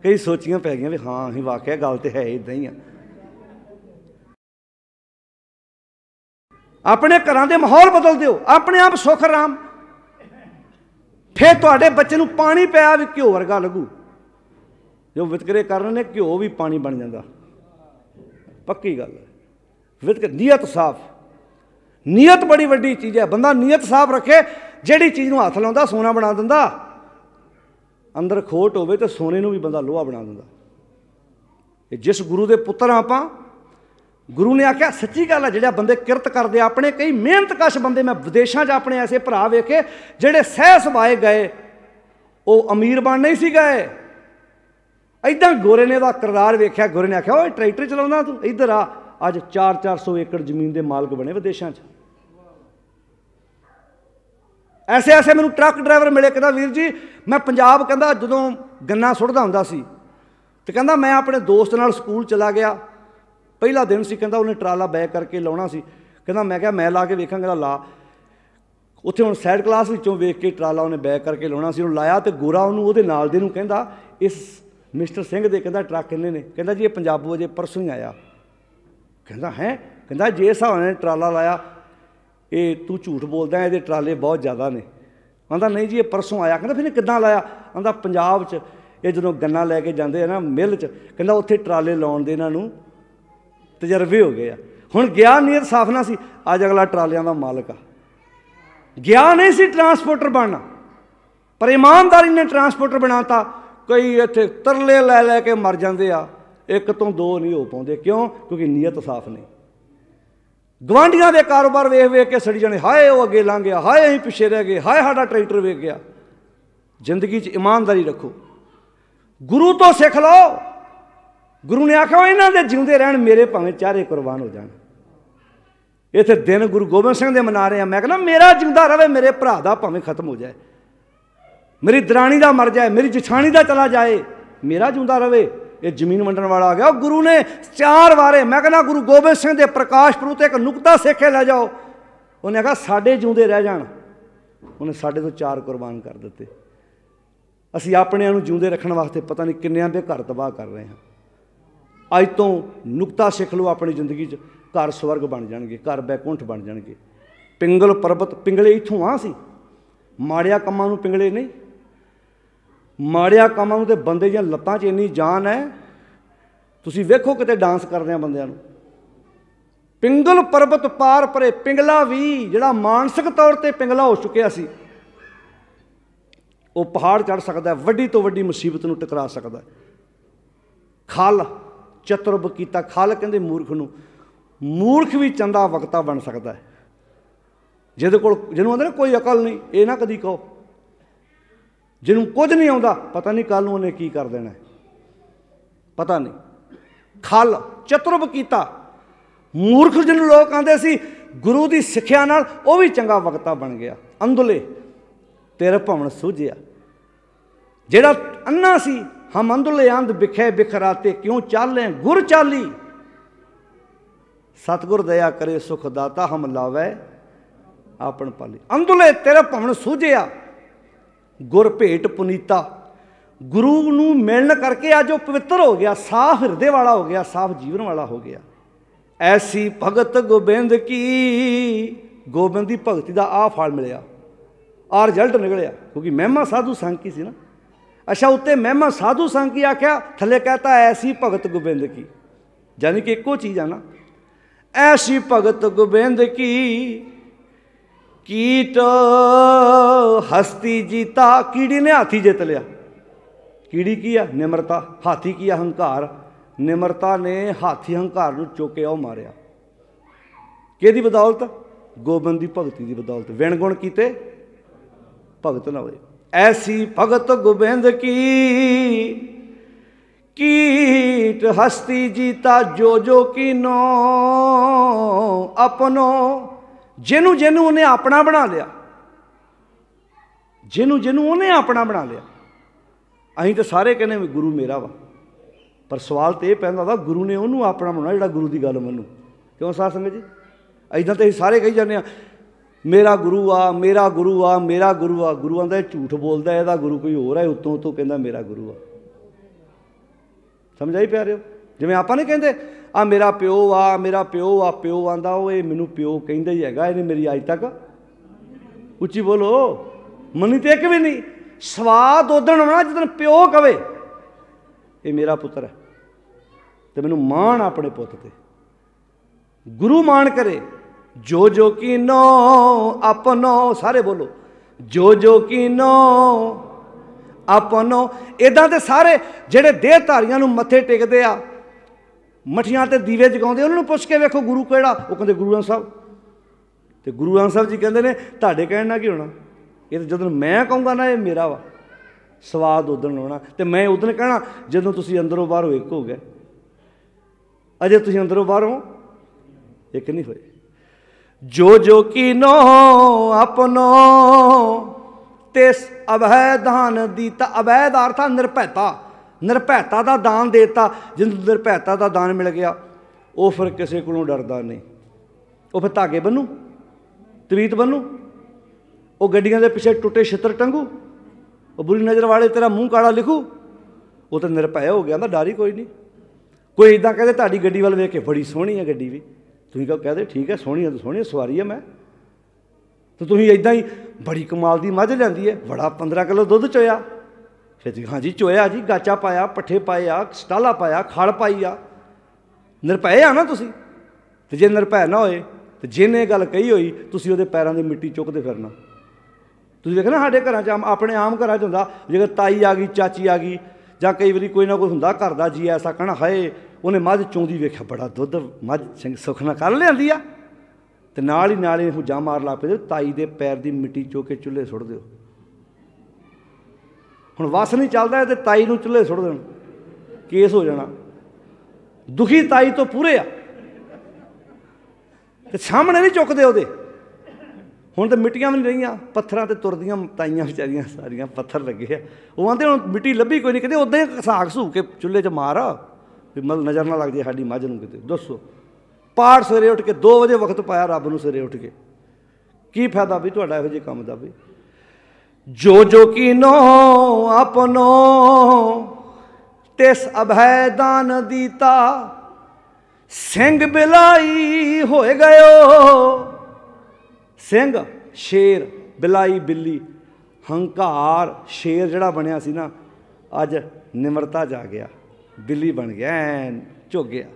ਕਈ ਸੋਚੀਆਂ ਪੈ ਗਈਆਂ ਵੀ ਹਾਂ ਹੀ ਵਾਕਿਆ ਗੱਲ ਤੇ ਹੈ ਇਦਾਂ ਹੀ ਆ ਆਪਣੇ ਘਰਾਂ ਦੇ ਮਾਹੌਲ ਬਦਲ ਦਿਓ ਆਪਣੇ ਆਪ ਸੁਖ ਆਰਾਮ ਫੇ ਤੁਹਾਡੇ ਬੱਚੇ ਨੂੰ ਪਾਣੀ ਪਿਆ ਵੀ ਘਿਓ ਵਰਗਾ ਲੱਗੂ ਜੋ ਵਿਤਕਰੇ ਕਰਨ ਨੇ ਘਿਓ ਵੀ ਪਾਣੀ ਬਣ ਜਾਂਦਾ ਪੱਕੀ ਗੱਲ ਹੈ ਵਿਤਕਰ ਨੀਅਤ ਸਾਫ਼ ਨੀਅਤ ਬੜੀ ਵੱਡੀ ਚੀਜ਼ ਹੈ ਬੰਦਾ ਨੀਅਤ ਸਾਫ਼ ਰੱਖੇ ਜਿਹੜੀ ਚੀਜ਼ ਨੂੰ ਹੱਥ ਲਾਉਂਦਾ ਸੋਨਾ ਬਣਾ ਦਿੰਦਾ ਅੰਦਰ ਖੋਟ ਹੋਵੇ ਤੇ ਸੋਨੇ ਨੂੰ ਵੀ ਬੰਦਾ ਲੋਹਾ ਬਣਾ ਦਿੰਦਾ ਇਹ ਜਿਸ ਗੁਰੂ ਦੇ ਪੁੱਤਰ ਆਪਾਂ ਗੁਰੂ ਨੇ ਆਖਿਆ ਸੱਚੀ ਗੱਲ ਹੈ ਜਿਹੜਾ ਬੰਦੇ ਕਿਰਤ ਕਰਦੇ ਆਪਣੇ ਕਈ ਮਿਹਨਤ ਕਸ਼ ਬੰਦੇ ਮੈਂ ਵਿਦੇਸ਼ਾਂ 'ਚ ਆਪਣੇ ਐਸੇ ਭਰਾ ਵੇਖੇ ਜਿਹੜੇ ਸਹਿ ਸੁਭਾਏ ਗਏ ਉਹ ਅਮੀਰ ਬਣ ਨਹੀਂ ਸੀ ਗਏ ਐਦਾਂ ਗੋਰੇ ਨੇ ਦਾ ਕਰਦਾਰ ਵੇਖਿਆ ਗੋਰੇ ਨੇ ਆਖਿਆ ਓਏ ਟਰੈਕਟਰ ਚਲਾਉਂਦਾ ਤੂੰ ਇੱਧਰ ਆ ਅੱਜ 4-400 ਏਕੜ ਜ਼ਮੀਨ ਦੇ ਮਾਲਕ ਬਣੇ ਵਿਦੇਸ਼ਾਂ 'ਚ ਐਸੇ ਐਸੇ ਮੈਨੂੰ ਟਰੱਕ ਡਰਾਈਵਰ ਮਿਲੇ ਕਹਿੰਦਾ ਵੀਰ ਜੀ ਮੈਂ ਪੰਜਾਬ ਕਹਿੰਦਾ ਜਦੋਂ ਗੰਨਾ ਸੁੱਟਦਾ ਹੁੰਦਾ ਸੀ ਤੇ ਕਹਿੰਦਾ ਮੈਂ ਆਪਣੇ ਦੋਸਤ ਨਾਲ ਸਕੂਲ ਚਲਾ ਗਿਆ ਪਹਿਲਾ ਦਿਨ ਸੀ ਕਹਿੰਦਾ ਉਹਨੇ ਟਰਾਲਾ ਬੈਕ ਕਰਕੇ ਲਾਉਣਾ ਸੀ ਕਹਿੰਦਾ ਮੈਂ ਕਿਹਾ ਮੈਂ ਲਾ ਕੇ ਵੇਖਾਂ ਕਹਿੰਦਾ ਲਾ ਉੱਥੇ ਹੁਣ ਸਾਈਡ ਕਲਾਸ ਵਿੱਚੋਂ ਵੇਖ ਕੇ ਟਰਾਲਾ ਉਹਨੇ ਬੈਕ ਕਰਕੇ ਲਾਉਣਾ ਸੀ ਉਹ ਲਾਇਆ ਤੇ ਗੋਰਾ ਉਹਨੂੰ ਉਹਦੇ ਨਾਲ ਦੇ ਨੂੰ ਕਹਿੰਦਾ ਇਸ ਮਿਸਟਰ ਸਿੰਘ ਦੇ ਕਹਿੰਦਾ ਟਰੱਕ ਕਿੰਨੇ ਨੇ ਕਹਿੰਦਾ ਜੀ ਇਹ ਪੰਜਾਬੂ ਅਜੇ ਪਰਸੋਂ ਹੀ ਆਇਆ ਕਹਿੰਦਾ ਹੈ ਕਹਿੰਦਾ ਜੇ ਸਾਹ ਨੇ ਟਰਾਲਾ ਲਾਇਆ ਇਹ ਤੂੰ ਝੂਠ ਬੋਲਦਾ ਇਹਦੇ ਟਰਾਲੇ ਬਹੁਤ ਜ਼ਿਆਦਾ ਨੇ ਕਹਿੰਦਾ ਨਹੀਂ ਜੀ ਇਹ ਪਰਸੋਂ ਆਇਆ ਕਹਿੰਦਾ ਫਿਰ ਕਿੱਦਾਂ ਲਾਇਆ ਕਹਿੰਦਾ ਪੰਜਾਬ 'ਚ ਇਹ ਜਦੋਂ ਗੰਨਾ ਲੈ ਕੇ ਜਾਂਦੇ ਆ ਨਾ ਮਿਲ 'ਚ ਕਹਿੰਦਾ ਉੱਥੇ ਟਰਾਲੇ ਲਾਉਣ ਦੇ ਇਹਨਾਂ ਨੂੰ ਤਜਰਬੇ ਹੋ ਗਏ ਆ ਹੁਣ ਗਿਆ ਨੀਅਤ ਸਾਫ ਨਾ ਸੀ ਅੱਜ ਅਗਲਾ ਟਰਾਲਿਆਂ ਦਾ ਮਾਲਕ ਆ ਗਿਆ ਨਹੀਂ ਸੀ ਟਰਾਂਸਪੋਰਟਰ ਬਣਨਾ ਪਰ ਇਮਾਨਦਾਰੀ ਨੇ ਟਰਾਂਸਪੋਰਟਰ ਬਣਾਤਾ ਕਈ ਇੱਥੇ ਤਰਲੇ ਲੈ ਲੈ ਕੇ ਮਰ ਜਾਂਦੇ ਆ ਇੱਕ ਤੋਂ ਦੋ ਨਹੀਂ ਹੋ ਪਾਉਂਦੇ ਕਿਉਂ ਕਿਉਂਕਿ ਨੀਅਤ ਸਾਫ਼ ਨਹੀਂ ਗਵਾਂਡੀਆਂ ਦੇ ਕਾਰੋਬਾਰ ਵੇਖ ਵੇਖ ਕੇ ਸੜੀ ਜਾਣੇ ਹਾਏ ਉਹ ਅੱਗੇ ਲੰਘ ਗਿਆ ਹਾਏ ਅਸੀਂ ਪਿੱਛੇ ਰਹਿ ਗਏ ਹਾਏ ਸਾਡਾ ਟਰੈਕਟਰ ਵੇਖ ਗਿਆ ਜ਼ਿੰਦਗੀ 'ਚ ਇਮਾਨਦਾਰੀ ਰੱਖੋ ਗੁਰੂ ਤੋਂ ਸਿੱਖ ਲਓ ਗੁਰੂ ਨੇ ਆਖਿਆ ਇਹਨਾਂ ਦੇ ਜਿਉਂਦੇ ਰਹਿਣ ਮੇਰੇ ਭਾਵੇਂ ਚਾਰੇ ਕੁਰਬਾਨ ਹੋ ਜਾਣ ਇਥੇ ਦਿਨ ਗੁਰੂ ਗੋਬਿੰਦ ਸਿੰਘ ਦੇ ਮਨਾ ਰਹੇ ਆ ਮੈਂ ਕਹਿੰਦਾ ਮੇਰਾ ਜਿੰਦਾ ਰਵੇ ਮੇਰੇ ਭਰਾ ਦਾ ਭਾਵੇਂ ਖਤਮ ਹੋ ਜਾਏ ਮੇਰੀ ਦਰਾਣੀ ਦਾ ਮਰ ਜਾਏ ਮੇਰੀ ਜਿਛਾਣੀ ਦਾ ਚਲਾ ਜਾਏ ਮੇਰਾ ਜੁੰਦਾ ਰਵੇ ਇਹ ਜ਼ਮੀਨ ਵੰਡਣ ਵਾਲਾ ਆ ਗਿਆ ਉਹ ਗੁਰੂ ਨੇ ਚਾਰ ਵਾਰੇ ਮੈਂ ਕਹਿੰਦਾ ਗੁਰੂ ਗੋਬਿੰਦ ਸਿੰਘ ਦੇ ਪ੍ਰਕਾਸ਼ ਪ੍ਰੂਤ ਇੱਕ ਨੁਕਤਾ ਸਿੱਖੇ ਲੈ ਜਾਓ ਉਹਨੇ ਕਹਾ ਸਾਡੇ ਜੂੰਦੇ ਰਹਿ ਜਾਣ ਉਹਨੇ ਸਾਡੇ ਤੋਂ ਚਾਰ ਕੁਰਬਾਨ ਕਰ ਦਿੱਤੇ ਅਸੀਂ ਆਪਣਿਆਂ ਨੂੰ ਜੂੰਦੇ ਰੱਖਣ ਵਾਸਤੇ ਪਤਾ ਨਹੀਂ ਕਿੰਨਿਆਂ ਦੇ ਘਰ ਤਬਾਹ ਕਰ ਰਹੇ ਹਾਂ ਅੱਜ ਤੋਂ ਨੁਕਤਾ ਸਿੱਖ ਲਓ ਆਪਣੀ ਜ਼ਿੰਦਗੀ 'ਚ ਘਰ ਸਵਰਗ ਬਣ ਜਾਣਗੇ ਘਰ ਬੈਕੁੰਠ ਬਣ ਜਾਣਗੇ ਪਿੰਗਲ ਪਰਬਤ ਪਿੰਗਲੇ ਇਥੋਂ ਆ ਸੀ ਮਾੜਿਆ ਕੰਮਾਂ ਨੂੰ ਪਿੰਗਲੇ ਨਹੀਂ ਮਾੜਿਆ ਕੰਮਾਂ ਨੂੰ ਤੇ ਬੰਦੇ ਜਾਂ ਲੱਤਾਂ 'ਚ ਇੰਨੀ ਜਾਨ ਹੈ ਤੁਸੀਂ ਵੇਖੋ ਕਿਤੇ ਡਾਂਸ ਕਰਦੇ ਆ ਬੰਦਿਆਂ ਨੂੰ ਪਿੰਗਲ ਪਰਬਤ ਪਾਰ ਪਰੇ ਪਿੰਗਲਾ ਵੀ ਜਿਹੜਾ ਮਾਨਸਿਕ ਤੌਰ ਤੇ ਪਿੰਗਲਾ ਹੋ ਚੁੱਕਿਆ ਸੀ ਉਹ ਪਹਾੜ ਚੜ ਸਕਦਾ ਹੈ ਵੱਡੀ ਤੋਂ ਵੱਡੀ ਮੁਸੀਬਤ ਨੂੰ ਟਕਰਾ ਸਕਦਾ ਹੈ ਖਲ ਚਤੁਰਬ ਕੀਤਾ ਖਲ ਕਹਿੰਦੇ ਮੂਰਖ ਨੂੰ ਮੂਰਖ ਵੀ ਚੰਦਾ ਵਕਤਾ ਬਣ ਸਕਦਾ ਹੈ ਜਿਹਦੇ ਕੋਲ ਜਿਹਨੂੰ ਆਂਦੇ ਕੋਈ ਅਕਲ ਨਹੀਂ ਇਹ ਨਾ ਕਦੀ ਕਹੋ ਜਿਹਨੂੰ ਕੁਝ ਨਹੀਂ ਆਉਂਦਾ ਪਤਾ ਨਹੀਂ ਕੱਲ ਨੂੰ ਉਹਨੇ ਕੀ ਕਰ ਦੇਣਾ ਪਤਾ ਨਹੀਂ ਖਲ ਚਤੁਰਬ ਕੀਤਾ ਮੂਰਖ ਜਿਹਨੂੰ ਲੋਕ ਆਂਦੇ ਸੀ ਗੁਰੂ ਦੀ ਸਿੱਖਿਆ ਨਾਲ ਉਹ ਵੀ ਚੰਗਾ ਵਕਤਾ ਬਣ ਗਿਆ ਅੰਦਲੇ ਤੇਰੇ ਭਵਨ ਸੂਝਿਆ ਜਿਹੜਾ ਅੰਨਾ ਸੀ ਹਮ ਅੰਦਲੇ ਅੰਧ ਵਿਖੇ ਬਿਖਰਾਤੇ ਕਿਉਂ ਚਾਲੇ ਗੁਰ ਚਾਲੀ ਸਤਗੁਰ ਦਇਆ ਕਰੇ ਸੁਖ ਦਾਤਾ ਹਮ ਲਾਵੇ ਆਪਣ ਪਾਲੀ ਅੰਦਲੇ ਤੇਰੇ ਭਵਨ ਸੂਝਿਆ ਗੁਰ ਭੇਟ ਪੁਨੀਤਾ ਗੁਰੂ ਨੂੰ ਮਿਲਣ ਕਰਕੇ ਅੱਜ ਉਹ ਪਵਿੱਤਰ ਹੋ ਗਿਆ ਸਾਫ਼ ਹਿਰਦੇ ਵਾਲਾ ਹੋ ਗਿਆ ਸਾਫ਼ ਜੀਵਨ ਵਾਲਾ ਹੋ ਗਿਆ ਐਸੀ ਭਗਤ ਗੋਬਿੰਦ ਕੀ ਗੋਬਿੰਦ ਦੀ ਭਗਤੀ ਦਾ ਆ ਫਲ ਮਿਲਿਆ ਆ ਰਿਜ਼ਲਟ ਨਿਕਲਿਆ ਕਿਉਂਕਿ ਮਹਿਮਾ ਸਾਧੂ ਸੰਗ ਕੀ ਸੀ ਨਾ ਅਛਾ ਉੱਤੇ ਮਹਿਮਾ ਸਾਧੂ ਸੰਗ ਕੀ ਆਖਿਆ ਥੱਲੇ ਕਹਤਾ ਐਸੀ ਭਗਤ ਗੋਬਿੰਦ ਕੀ ਜਾਨੀ ਕਿ ਇੱਕੋ ਚੀਜ਼ ਆ ਨਾ ਐਸੀ ਭਗਤ ਗੋਬਿੰਦ ਕੀ ਕੀਟ ਹਸਤੀ ਜੀਤਾ ਕੀੜੀ ਨੇ ਹਾਥੀ ਜਿੱਤ ਲਿਆ ਕੀੜੀ ਕੀ ਆ ਨਿਮਰਤਾ ਹਾਥੀ ਕੀ ਆ ਹੰਕਾਰ ਨਿਮਰਤਾ ਨੇ ਹਾਥੀ ਹੰਕਾਰ ਨੂੰ ਚੁੱਕਿਆ ਉਹ ਮਾਰਿਆ ਕਿਹਦੀ ਬਦੌਲਤ ਗੋਬਿੰਦ ਦੀ ਭਗਤੀ ਦੀ ਬਦੌਲਤ ਵਿਣ ਗੁਣ ਕੀਤੇ ਭਗਤ ਨਾ ਹੋਏ ਐਸੀ ਭਗਤ ਗੋਬਿੰਦ ਕੀ ਕੀਟ ਹਸਤੀ ਜੀਤਾ ਜੋ ਜੋ ਕੀਨੋ ਆਪਣੋ ਜਿਹਨੂੰ ਜਿਹਨੂੰ ਉਹਨੇ ਆਪਣਾ ਬਣਾ ਲਿਆ ਜਿਹਨੂੰ ਜਿਹਨੂੰ ਉਹਨੇ ਆਪਣਾ ਬਣਾ ਲਿਆ ਅਸੀਂ ਤਾਂ ਸਾਰੇ ਕਹਿੰਦੇ ਵੀ ਗੁਰੂ ਮੇਰਾ ਵਾ ਪਰ ਸਵਾਲ ਤੇ ਇਹ ਪੈਂਦਾ ਵਾ ਗੁਰੂ ਨੇ ਉਹਨੂੰ ਆਪਣਾ ਬਣਾ ਜਿਹੜਾ ਗੁਰੂ ਦੀ ਗੱਲ ਮੰਨੂ ਕਿਉਂ ਸਾਧ ਸੰਗਤ ਜੀ ਐਦਾਂ ਤੇ ਸਾਰੇ ਕਹੀ ਜਾਂਦੇ ਆ ਮੇਰਾ ਗੁਰੂ ਆ ਮੇਰਾ ਗੁਰੂ ਆ ਮੇਰਾ ਗੁਰੂ ਆ ਗੁਰੂ ਆਂਦਾ ਝੂਠ ਬੋਲਦਾ ਇਹਦਾ ਗੁਰੂ ਕੋਈ ਹੋਰ ਹੈ ਉਤੋਂ ਉਤੋਂ ਕਹਿੰਦਾ ਮੇਰਾ ਗੁਰੂ ਆ ਸਮਝਾਈ ਪਿਆਰਿਓ ਜਿਵੇਂ ਆਪਾਂ ਨੇ ਕਹਿੰਦੇ ਆ ਮੇਰਾ ਪਿਓ ਆ ਮੇਰਾ ਪਿਓ ਆ ਪਿਓ ਆਂਦਾ ਉਹ ਇਹ ਮੈਨੂੰ ਪਿਓ ਕਹਿੰਦਾ ਹੀ ਹੈਗਾ ਇਹਨੇ ਮੇਰੀ ਅੱਜ ਤੱਕ ਉੱਚੀ ਬੋਲੋ ਮਨੀ ਤੇ ਇੱਕ ਵੀ ਨਹੀਂ ਸਵਾਦ ਉਦਣ ਹੋਣਾ ਜਦੋਂ ਪਿਓ ਕਵੇ ਇਹ ਮੇਰਾ ਪੁੱਤਰ ਹੈ ਤੇ ਮੈਨੂੰ ਮਾਣ ਆਪਣੇ ਪੁੱਤ ਤੇ ਗੁਰੂ ਮਾਣ ਕਰੇ ਜੋ ਜੋ ਕੀਨੋ ਆਪਣੋ ਸਾਰੇ ਬੋਲੋ ਜੋ ਜੋ ਕੀਨੋ ਆਪਣੋ ਇਦਾਂ ਤੇ ਸਾਰੇ ਜਿਹੜੇ ਦੇਹ ਧਾਰੀਆਂ ਨੂੰ ਮੱਥੇ ਟਿਕਦੇ ਆ ਮਠੀਆਂ ਤੇ ਦੀਵੇ ਜਗਾਉਂਦੇ ਉਹਨਾਂ ਨੂੰ ਪੁੱਛ ਕੇ ਵੇਖੋ ਗੁਰੂ ਕਿਹੜਾ ਉਹ ਕਹਿੰਦੇ ਗੁਰੂ ਗ੍ਰੰਥ ਸਾਹਿਬ ਤੇ ਗੁਰੂ ਗ੍ਰੰਥ ਸਾਹਿਬ ਜੀ ਕਹਿੰਦੇ ਨੇ ਤੁਹਾਡੇ ਕਹਿਣ ਨਾਲ ਕੀ ਹੋਣਾ ਇਹ ਤਾਂ ਜਦੋਂ ਮੈਂ ਕਹੂੰਗਾ ਨਾ ਇਹ ਮੇਰਾ ਵਾ ਸਵਾਦ ਉਦਣ ਲੋਣਾ ਤੇ ਮੈਂ ਉਦਣ ਕਹਿਣਾ ਜਦੋਂ ਤੁਸੀਂ ਅੰਦਰੋਂ ਬਾਹਰੋਂ ਇੱਕ ਹੋ ਗਏ ਅਜੇ ਤੁਸੀਂ ਅੰਦਰੋਂ ਬਾਹਰੋਂ ਇੱਕ ਨਹੀਂ ਹੋਏ ਜੋ ਜੋ ਕੀ ਨੋ ਆਪਣੋ ਤੇ ਅਵੈਧਾਨ ਦੀ ਤਾਂ ਅਵੈਧ ਅਰਥਾ ਨਿਰਭੈਤਾ ਨਿਰਭੈਤਾ ਦਾ ਦਾਨ ਦੇਤਾ ਜਿੰਨੂੰ ਨਿਰਭੈਤਾ ਦਾ ਦਾਨ ਮਿਲ ਗਿਆ ਉਹ ਫਿਰ ਕਿਸੇ ਕੋਲੋਂ ਡਰਦਾ ਨਹੀਂ ਉਹ ਫਿਰ ਧਾਗੇ ਬੰਨੂ ਤਵੀਤ ਬੰਨੂ ਉਹ ਗੱਡੀਆਂ ਦੇ ਪਿੱਛੇ ਟੁੱਟੇ ਛਿੱਤਰ ਟੰਗੂ ਉਹ ਬੁਰੀ ਨਜ਼ਰ ਵਾਲੇ ਤੇਰਾ ਮੂੰਹ ਕਾਲਾ ਲਿਖੂ ਉਹ ਤਾਂ ਨਿਰਭੈ ਹੋ ਗਿਆ ਨਾ ਡਾਰੀ ਕੋਈ ਨਹੀਂ ਕੋਈ ਇਦਾਂ ਕਹਦੇ ਤੁਹਾਡੀ ਗੱਡੀ ਵੱਲ ਵੇਖ ਕੇ ਬੜੀ ਸੋਹਣੀ ਹੈ ਗੱਡੀ ਵੀ ਤੁਸੀਂ ਕਹੋ ਕਹਦੇ ਠੀਕ ਹੈ ਸੋਹਣੀ ਹੈ ਤਾਂ ਸੋਹਣੀ ਸਵਾਰੀ ਹੈ ਮੈਂ ਤੇ ਤੁਸੀਂ ਇਦਾਂ ਹੀ ਬੜੀ ਕਮਾਲ ਦੀ ਮੱਝ ਲੈਂਦੀ ਹੈ ਬੜਾ 15 ਕਿਲੋ ਦੁੱਧ ਚੋਇਆ ਫਿਰ ਜੀ ਹਾਂਜੀ ਚੋਇਆ ਜੀ ਗਾਚਾ ਪਾਇਆ ਪੱਠੇ ਪਾਏ ਆ ਸਟਾਲਾ ਪਾਇਆ ਖੜ ਪਾਈ ਆ ਨਿਰਪੈ ਆ ਨਾ ਤੁਸੀਂ ਤੇ ਜੇ ਨਿਰਪੈ ਨਾ ਹੋਏ ਤੇ ਜਿਹਨੇ ਗੱਲ ਕਹੀ ਹੋਈ ਤੁਸੀਂ ਉਹਦੇ ਪੈਰਾਂ ਦੀ ਮਿੱਟੀ ਚੁੱਕਦੇ ਫਿਰਨਾ ਤੁਸੀਂ ਦੇਖਣਾ ਸਾਡੇ ਘਰਾਂ 'ਚ ਆਪਣੇ ਆਮ ਘਰਾਂ 'ਚ ਹੁੰਦਾ ਜੇਕਰ ਤਾਈ ਆ ਗਈ ਚਾਚੀ ਆ ਗਈ ਜਾਂ ਕਈ ਵਾਰੀ ਕੋਈ ਨਾ ਕੋਈ ਹੁੰਦਾ ਘਰ ਦਾ ਜੀ ਐਸਾ ਕਹਣਾ ਹਾਏ ਉਹਨੇ ਮੱਝ ਚੋਂਦੀ ਵੇਖਿਆ ਬੜਾ ਦੁੱਧ ਮੱਝ ਸਿੰਘ ਸੁਖ ਨਾਲ ਕਰ ਲੈਂਦੀ ਆ ਤੇ ਨਾਲ ਹੀ ਨਾਲ ਹੀ ਹੁਜਾ ਮਾਰ ਲਾ ਪਏ ਤਾਈ ਦੇ ਪੈਰ ਦੀ ਮਿੱਟੀ ਚੋ ਕੇ ਚੁੱਲ੍ਹੇ ਸੁੱਟ ਦਿਓ ਹੁਣ ਵਸ ਨਹੀਂ ਚੱਲਦਾ ਤੇ ਤਾਈ ਨੂੰ ਚੁੱਲ੍ਹੇ ਸੁੱਟ ਦੇਣ ਕੇਸ ਹੋ ਜਾਣਾ ਦੁਖੀ ਤਾਈ ਤੋਂ ਪੂਰੇ ਆ ਤੇ ਸਾਹਮਣੇ ਨਹੀਂ ਚੁੱਕਦੇ ਉਹਦੇ ਹੁਣ ਤਾਂ ਮਿੱਟੀਆਂ ਵੀ ਨਹੀਂ ਰਹੀਆਂ ਪੱਥਰਾਂ ਤੇ ਤੁਰਦੀਆਂ ਤਾਈਆਂ ਵਿਚਾਰੀਆਂ ਸਾਰੀਆਂ ਪੱਥਰ ਲੱਗੇ ਆ ਉਹ ਆਂਦੇ ਹੁਣ ਮਿੱਟੀ ਲੱਭੀ ਕੋਈ ਨਹੀਂ ਕਹਿੰਦੇ ਉਦਾਂ ਹੀ ਸਾਖ ਸੂ ਕੇ ਚੁੱਲ੍ਹੇ 'ਚ ਮਾਰ ਵੀ ਮਲ ਨਜ਼ਰ ਨਾ ਲੱਗ ਜੇ ਸਾਡੀ ਮੱਝ ਨੂੰ ਕਿਤੇ ਦੱਸੋ ਪਾੜ ਸਵੇਰੇ ਉੱਠ ਕੇ 2 ਵਜੇ ਵਕਤ ਪਾਇਆ ਰੱਬ ਨੂੰ ਸਵੇਰੇ ਉੱਠ ਕੇ ਕੀ ਫਾਇਦਾ ਵੀ ਤੁਹਾਡਾ ਇਹੋ ਜਿਹੇ ਕੰਮ ਦਾ ਵੀ ਜੋ ਜੋ ਕੀਨੋ अपनो टेस अभय दान दीता ਸਿੰਘ ਬਿਲਾਈ ਹੋਏ ਗਇਓ ਸਿੰਘ ਸ਼ੇਰ ਬਿਲਾਈ ਬਿੱਲੀ ਹੰਕਾਰ ਸ਼ੇਰ ਜਿਹੜਾ ਬਣਿਆ ਸੀ ਨਾ ਅੱਜ ਨਿਮਰਤਾ ਜਾ ਗਿਆ ਬਿੱਲੀ ਬਣ ਗਿਆ ਝੁੱਗ ਗਿਆ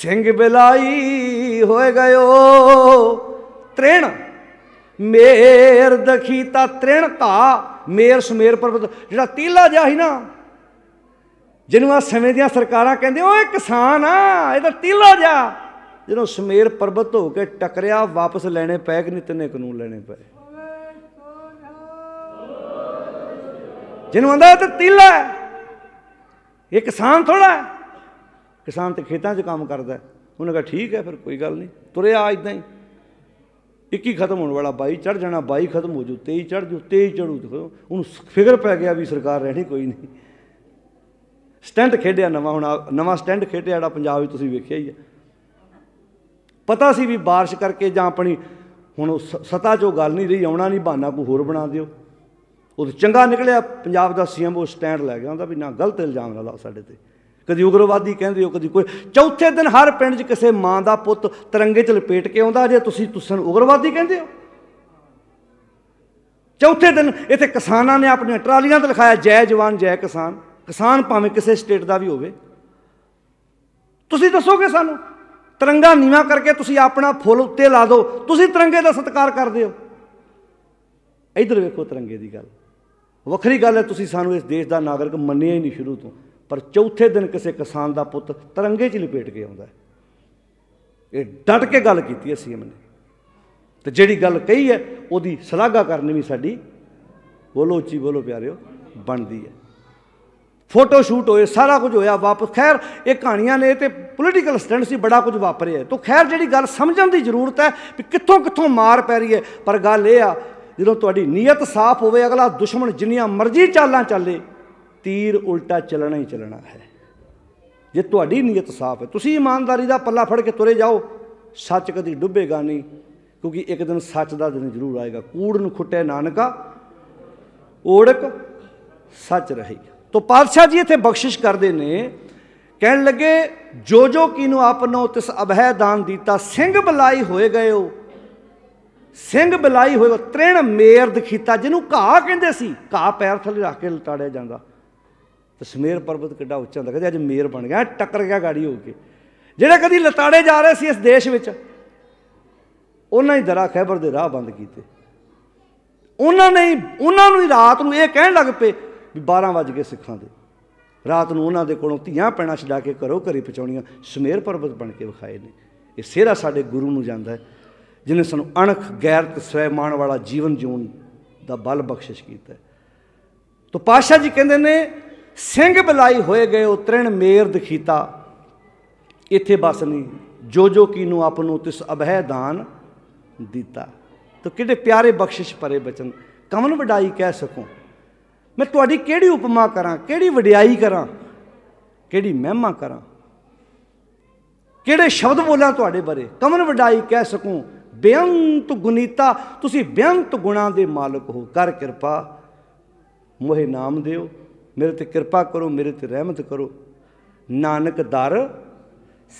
ਸਿੰਘ ਬਿਲਾਈ ਹੋਏ ਗਇਓ ਤ੍ਰੇਣ ਮੇਰ ਦਖੀ ਤਾ ਤ੍ਰਿਣਤਾ ਮੇਰ ਸੁਮੇਰ ਪਰਬਤ ਜਿਹੜਾ ਤੀਲਾ ਜਿਹਾ ਹੀ ਨਾ ਜਿਹਨੂੰ ਆ ਸਮੇਂ ਦੀਆਂ ਸਰਕਾਰਾਂ ਕਹਿੰਦੇ ਓਏ ਕਿਸਾਨ ਆ ਇਹ ਤਾਂ ਤੀਲਾ ਜਿਹਾ ਜਦੋਂ ਸੁਮੇਰ ਪਰਬਤ ਹੋ ਕੇ ਟਕਰਿਆ ਵਾਪਸ ਲੈਣੇ ਪੈ ਕਿ ਨਹੀਂ ਤਿੰਨੇ ਕਾਨੂੰਨ ਲੈਣੇ ਪਏ ਜਿਹਨੂੰ ਆਂਦਾ ਤੇ ਤੀਲਾ ਇਹ ਕਿਸਾਨ ਥੋੜਾ ਕਿਸਾਨ ਤੇ ਖੇਤਾਂ 'ਚ ਕੰਮ ਕਰਦਾ ਉਹਨੇ ਕਿਹਾ ਠੀਕ ਹੈ ਫਿਰ ਕੋਈ ਗੱਲ ਨਹੀਂ ਤੁਰਿਆ ਇਦਾਂ ਹੀ 21 ਖਤਮ ਹੋਣ ਵਾਲਾ 22 ਚੜ ਜਾਣਾ 22 ਖਤਮ ਹੋ ਜੂ 23 ਚੜ ਜੂ 23 ਚੜੂ ਉਹਨੂੰ ਫਿਕਰ ਪੈ ਗਿਆ ਵੀ ਸਰਕਾਰ ਰਹਿਣੀ ਕੋਈ ਨਹੀਂ ਸਟੈਂਡ ਖੇਡਿਆ ਨਵਾਂ ਹੁਣ ਨਵਾਂ ਸਟੈਂਡ ਖੇਡਿਆ ਜਿਹੜਾ ਪੰਜਾਬ ਵਿੱਚ ਤੁਸੀਂ ਵੇਖਿਆ ਹੀ ਆ ਪਤਾ ਸੀ ਵੀ بارش ਕਰਕੇ ਜਾਂ ਆਪਣੀ ਹੁਣ ਸਤਾ ਚੋਂ ਗੱਲ ਨਹੀਂ ਰਹੀ ਆਉਣਾ ਨਹੀਂ ਬਹਾਨਾ ਕੋਈ ਹੋਰ ਬਣਾ ਦਿਓ ਉਹ ਚੰਗਾ ਨਿਕਲਿਆ ਪੰਜਾਬ ਦਾ ਸੀਐਮ ਉਹ ਸਟੈਂਡ ਲੈ ਗਿਆ ਹੁੰਦਾ ਵੀ ਨਾ ਗਲਤ ਇਲਜ਼ਾਮ ਲਾ ਸਾਡੇ ਤੇ ਕਦੀ ਉਗਰਵਾਦੀ ਕਹਿੰਦੇ ਹੋ ਕਦੀ ਕੋਈ ਚੌਥੇ ਦਿਨ ਹਰ ਪਿੰਡ 'ਚ ਕਿਸੇ ਮਾਂ ਦਾ ਪੁੱਤ ਤਿਰੰਗੇ 'ਚ ਲਪੇਟ ਕੇ ਆਉਂਦਾ ਜੇ ਤੁਸੀਂ ਤੁਸਨ ਉਗਰਵਾਦੀ ਕਹਿੰਦੇ ਹੋ ਚੌਥੇ ਦਿਨ ਇੱਥੇ ਕਿਸਾਨਾਂ ਨੇ ਆਪਣੀਆਂ ਟਰਾਲੀਆਂ ਤੇ ਲਿਖਾਇਆ ਜੈ ਜਵਾਨ ਜੈ ਕਿਸਾਨ ਕਿਸਾਨ ਭਾਵੇਂ ਕਿਸੇ ਸਟੇਟ ਦਾ ਵੀ ਹੋਵੇ ਤੁਸੀਂ ਦੱਸੋਗੇ ਸਾਨੂੰ ਤਿਰੰਗਾ ਨੀਵਾ ਕਰਕੇ ਤੁਸੀਂ ਆਪਣਾ ਫੁੱਲ ਉੱਤੇ ਲਾ ਦਿਓ ਤੁਸੀਂ ਤਿਰੰਗੇ ਦਾ ਸਤਿਕਾਰ ਕਰਦੇ ਹੋ ਇਧਰ ਵੇਖੋ ਤਿਰੰਗੇ ਦੀ ਗੱਲ ਵੱਖਰੀ ਗੱਲ ਹੈ ਤੁਸੀਂ ਸਾਨੂੰ ਇਸ ਦੇਸ਼ ਦਾ ਨਾਗਰਿਕ ਮੰਨਿਆ ਹੀ ਨਹੀਂ ਸ਼ੁਰੂ ਤੋਂ ਪਰ ਚੌਥੇ ਦਿਨ ਕਿਸੇ ਕਿਸਾਨ ਦਾ ਪੁੱਤ ਤਰੰਗੇ 'ਚ ਲਪੇਟ ਕੇ ਆਉਂਦਾ ਇਹ ਡਟ ਕੇ ਗੱਲ ਕੀਤੀ ਹੈ ਸੀਐਮ ਨੇ ਤੇ ਜਿਹੜੀ ਗੱਲ ਕਹੀ ਹੈ ਉਹਦੀ ਸਲਾਹਾ ਕਰਨੀ ਵੀ ਸਾਡੀ ਬੋਲੋ ਉੱਚੀ ਬੋਲੋ ਪਿਆਰਿਓ ਬਣਦੀ ਹੈ ਫੋਟੋ ਸ਼ੂਟ ਹੋਏ ਸਾਰਾ ਕੁਝ ਹੋਇਆ ਵਾਪਸ ਖੈਰ ਇਹ ਕਹਾਣੀਆਂ ਨੇ ਤੇ ਪੋਲੀਟੀਕਲ ਸਟੈਂਡ ਸੀ ਬੜਾ ਕੁਝ ਵਾਪਰਿਆ ਤੋਂ ਖੈਰ ਜਿਹੜੀ ਗੱਲ ਸਮਝਣ ਦੀ ਜ਼ਰੂਰਤ ਹੈ ਕਿ ਕਿੱਥੋਂ ਕਿੱਥੋਂ ਮਾਰ ਪੈ ਰਹੀ ਹੈ ਪਰ ਗੱਲ ਇਹ ਆ ਜਦੋਂ ਤੁਹਾਡੀ ਨੀਅਤ ਸਾਫ਼ ਹੋਵੇ ਅਗਲਾ ਦੁਸ਼ਮਣ ਜਿੰਨੀਆਂ ਮਰਜ਼ੀ ਚਾਲਾਂ ਚੱਲੇ ਤੀਰ ਉਲਟਾ ਚੱਲਣਾ ਹੀ ਚੱਲਣਾ ਹੈ ਜੇ ਤੁਹਾਡੀ ਨੀਅਤ ਸਾਫ਼ ਹੈ ਤੁਸੀਂ ਇਮਾਨਦਾਰੀ ਦਾ ਪੱਲਾ ਫੜ ਕੇ ਤੁਰੇ ਜਾਓ ਸੱਚ ਕਦੀ ਡੁੱਬੇਗਾ ਨਹੀਂ ਕਿਉਂਕਿ ਇੱਕ ਦਿਨ ਸੱਚ ਦਾ ਦਿਨ ਜ਼ਰੂਰ ਆਏਗਾ ਕੂੜ ਨੂੰ ਖੁੱਟੇ ਨਾਨਕਾ ਓੜਕ ਸੱਚ ਰਹੀ ਤੋ ਪਾਤਸ਼ਾਹ ਜੀ ਇੱਥੇ ਬਖਸ਼ਿਸ਼ ਕਰਦੇ ਨੇ ਕਹਿਣ ਲੱਗੇ ਜੋ ਜੋ ਕੀਨੂ ਆਪਨੋ ਤਿਸ ਅਭੈ ਦਾਨ ਦਿੱਤਾ ਸਿੰਘ ਬਲਾਈ ਹੋਏ ਗਏ ਹੋ ਸਿੰਘ ਬਲਾਈ ਹੋਏ ਤ੍ਰਿਣ ਮੇਰ ਦਿਖੀਤਾ ਜਿਹਨੂੰ ਘਾਹ ਕਹਿੰਦੇ ਸੀ ਘਾਹ ਪੈਰ ਥੱਲੇ ਰੱਖ ਕੇ ਲਟਾੜਿਆ ਜਾਂਦਾ ਸਮੇਰ ਪਰਬਤ ਕਿੱਡਾ ਉੱਚਾ ਹੁੰਦਾ ਕਹਿੰਦੇ ਅੱਜ ਮੇਰ ਬਣ ਗਿਆ ਟੱਕਰ ਗਿਆ ਗਾੜੀ ਹੋ ਕੇ ਜਿਹੜੇ ਕਦੀ ਲਤਾੜੇ ਜਾ ਰਹੇ ਸੀ ਇਸ ਦੇਸ਼ ਵਿੱਚ ਉਹਨਾਂ ਹੀ ਦਰਾ ਖੈਬਰ ਦੇ ਰਾਹ ਬੰਦ ਕੀਤੇ ਉਹਨਾਂ ਨੇ ਉਹਨਾਂ ਨੂੰ ਹੀ ਰਾਤ ਨੂੰ ਇਹ ਕਹਿਣ ਲੱਗ ਪਏ ਵੀ 12 ਵਜ ਗਏ ਸਿੱਖਾਂ ਦੇ ਰਾਤ ਨੂੰ ਉਹਨਾਂ ਦੇ ਕੋਲੋਂ ਧੀਆਂ ਪੈਣਾ ਛਡਾ ਕੇ ਘਰੋਂ ਘਰੀ ਪਹੁੰਚਾਉਣੀਆਂ ਸਮੇਰ ਪਰਬਤ ਬਣ ਕੇ ਵਿਖਾਏ ਨੇ ਇਹ ਸਿਹਰਾ ਸਾਡੇ ਗੁਰੂ ਨੂੰ ਜਾਂਦਾ ਹੈ ਜਿਨੇ ਸਾਨੂੰ ਅਣਖ ਗੈਰਤ ਸਵੈਮਾਨ ਵਾਲਾ ਜੀਵਨ ਜਿਉਣ ਦਾ ਬਲ ਬਖਸ਼ਿਸ਼ ਕੀਤਾ ਤੋ ਤਾਂ ਪਾਸ਼ਾ ਜੀ ਕਹਿੰਦੇ ਨੇ ਸਿੰਘ ਬਲਾਈ ਹੋਏ ਗਏ ਉਹ ਤ੍ਰਿਣ ਮੇਰ ਦਿਖੀਤਾ ਇੱਥੇ ਬਸ ਨਹੀਂ ਜੋ ਜੋ ਕੀਨੂ ਆਪ ਨੂੰ ਤਿਸ ਅਭੈ ਦਾਨ ਦਿੱਤਾ ਤੋ ਕਿਹੜੇ ਪਿਆਰੇ ਬਖਸ਼ਿਸ਼ ਪਰੇ ਬਚਨ ਕਮਨ ਵਡਾਈ ਕਹਿ ਸਕੂੰ ਮੈਂ ਤੁਹਾਡੀ ਕਿਹੜੀ ਉਪਮਾ ਕਰਾਂ ਕਿਹੜੀ ਵਡਿਆਈ ਕਰਾਂ ਕਿਹੜੀ ਮਹਿਮਾ ਕਰਾਂ ਕਿਹੜੇ ਸ਼ਬਦ ਬੋਲਾਂ ਤੁਹਾਡੇ ਬਾਰੇ ਕਮਨ ਵਡਾਈ ਕਹਿ ਸਕੂੰ ਬੇਅੰਤ ਗੁਨੀਤਾ ਤੁਸੀਂ ਬੇਅੰਤ ਗੁਣਾ ਦੇ ਮਾਲਕ ਹੋ ਕਰ ਕਿਰਪਾ ਮੋਹੇ ਨਾਮ ਦਿਓ ਮੇਰੇ ਤੇ ਕਿਰਪਾ ਕਰੋ ਮੇਰੇ ਤੇ ਰਹਿਮਤ ਕਰੋ ਨਾਨਕ ਦਰ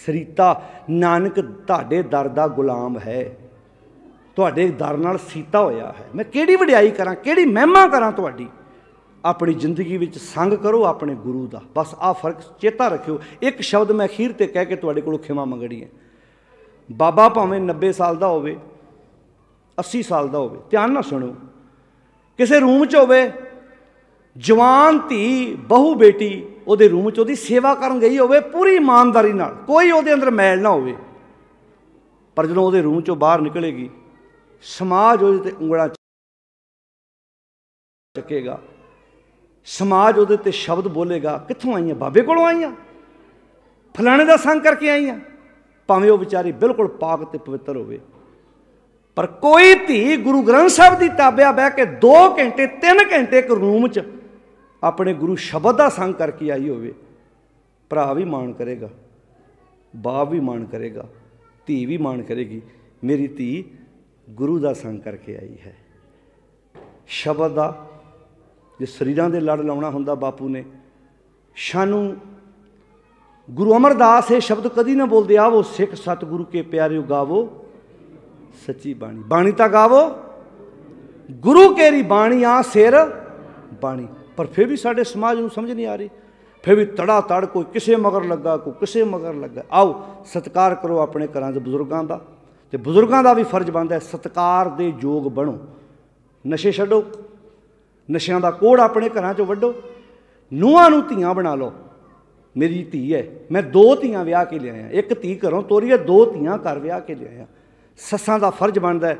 ਸਰੀਤਾ ਨਾਨਕ ਤੁਹਾਡੇ ਦਰ ਦਾ ਗੁਲਾਮ ਹੈ ਤੁਹਾਡੇ ਦਰ ਨਾਲ ਸੀਤਾ ਹੋਇਆ ਹੈ ਮੈਂ ਕਿਹੜੀ ਵਡਿਆਈ ਕਰਾਂ ਕਿਹੜੀ ਮਹਿਮਾ ਕਰਾਂ ਤੁਹਾਡੀ ਆਪਣੀ ਜ਼ਿੰਦਗੀ ਵਿੱਚ ਸੰਗ ਕਰੋ ਆਪਣੇ ਗੁਰੂ ਦਾ ਬਸ ਆ ਫਰਕ ਚੇਤਾ ਰੱਖਿਓ ਇੱਕ ਸ਼ਬਦ ਮੈਂ ਅਖੀਰ ਤੇ ਕਹਿ ਕੇ ਤੁਹਾਡੇ ਕੋਲੋਂ ਖਿਮਾ ਮੰਗਣੀ ਹੈ ਬਾਬਾ ਭਾਵੇਂ 90 ਸਾਲ ਦਾ ਹੋਵੇ 80 ਸਾਲ ਦਾ ਹੋਵੇ ਧਿਆਨ ਨਾਲ ਸੁਣੋ ਕਿਸੇ ਰੂਮ 'ਚ ਹੋਵੇ ਜਵਾਨ ਧੀ ਬਹੂ ਬੇਟੀ ਉਹਦੇ ਰੂਮ 'ਚ ਉਹਦੀ ਸੇਵਾ ਕਰਨ ਗਈ ਹੋਵੇ ਪੂਰੀ ਇਮਾਨਦਾਰੀ ਨਾਲ ਕੋਈ ਉਹਦੇ ਅੰਦਰ ਮੈਲ ਨਾ ਹੋਵੇ ਪਰ ਜਦੋਂ ਉਹਦੇ ਰੂਮ 'ਚੋਂ ਬਾਹਰ ਨਿਕਲੇਗੀ ਸਮਾਜ ਉਹਦੇ ਤੇ ਉਂਗਲਾਂ ਚੱਕੇਗਾ ਸਮਾਜ ਉਹਦੇ ਤੇ ਸ਼ਬਦ ਬੋਲੇਗਾ ਕਿੱਥੋਂ ਆਈਆਂ ਬਾਬੇ ਕੋਲੋਂ ਆਈਆਂ ਫਲਾਣੇ ਦਾ ਸੰਗ ਕਰਕੇ ਆਈਆਂ ਭਾਵੇਂ ਉਹ ਵਿਚਾਰੀ ਬਿਲਕੁਲ ਪਾਕ ਤੇ ਪਵਿੱਤਰ ਹੋਵੇ ਪਰ ਕੋਈ ਧੀ ਗੁਰੂ ਗ੍ਰੰਥ ਸਾਹਿਬ ਦੀ ਤਾਬਿਆ ਬਹਿ ਕੇ 2 ਘੰਟੇ 3 ਘੰਟੇ ਇੱਕ ਰੂਮ 'ਚ ਆਪਣੇ ਗੁਰੂ ਸ਼ਬਦ ਦਾ ਸੰਗ ਕਰਕੇ ਆਈ ਹੋਵੇ ਭਰਾ ਵੀ ਮਾਣ ਕਰੇਗਾ ਬਾਪ ਵੀ ਮਾਣ ਕਰੇਗਾ ਧੀ ਵੀ ਮਾਣ ਕਰੇਗੀ ਮੇਰੀ ਧੀ ਗੁਰੂ ਦਾ ਸੰਗ ਕਰਕੇ ਆਈ ਹੈ ਸ਼ਬਦ ਦਾ ਜੇ ਸਰੀਰਾਂ ਦੇ ਲੜ ਲਾਉਣਾ ਹੁੰਦਾ ਬਾਪੂ ਨੇ ਸਾਨੂੰ ਗੁਰੂ ਅਮਰਦਾਸ ਇਹ ਸ਼ਬਦ ਕਦੀ ਨਾ ਬੋਲਦੇ ਆ ਉਹ ਸਿੱਖ ਸਤਿਗੁਰੂ ਕੇ ਪਿਆਰਿਓ ਗਾਵੋ ਸੱਚੀ ਬਾਣੀ ਬਾਣੀ ਤਾਂ ਗਾਵੋ ਗੁਰੂ ਕੇਰੀ ਬਾਣੀ ਆ ਸਿਰ ਬਾਣੀ ਪਰ ਫਿਰ ਵੀ ਸਾਡੇ ਸਮਾਜ ਨੂੰ ਸਮਝ ਨਹੀਂ ਆ ਰਹੀ ਫਿਰ ਵੀ ਤੜਾ ਤੜ ਕੋਈ ਕਿਸੇ ਮਗਰ ਲੱਗਾ ਕੋਈ ਕਿਸੇ ਮਗਰ ਲੱਗਾ ਆਓ ਸਤਕਾਰ ਕਰੋ ਆਪਣੇ ਘਰਾਂ ਦੇ ਬਜ਼ੁਰਗਾਂ ਦਾ ਤੇ ਬਜ਼ੁਰਗਾਂ ਦਾ ਵੀ ਫਰਜ਼ ਬਣਦਾ ਹੈ ਸਤਕਾਰ ਦੇ ਯੋਗ ਬਣੋ ਨਸ਼ੇ ਛੱਡੋ ਨਸ਼ਿਆਂ ਦਾ ਕੋੜ ਆਪਣੇ ਘਰਾਂ 'ਚੋਂ ਵੱਢੋ ਨੂਹਾਂ ਨੂੰ ਧੀਆਂ ਬਣਾ ਲਓ ਮੇਰੀ ਧੀ ਹੈ ਮੈਂ ਦੋ ਧੀਆਂ ਵਿਆਹ ਕੇ ਲਿਆਇਆ ਇੱਕ ਧੀ ਘਰੋਂ ਤੋਰੀ ਹੈ ਦੋ ਧੀਆਂ ਘਰ ਵਿਆਹ ਕੇ ਲਿਆਇਆ ਸੱਸਾਂ ਦਾ ਫਰਜ਼ ਬਣਦਾ ਹੈ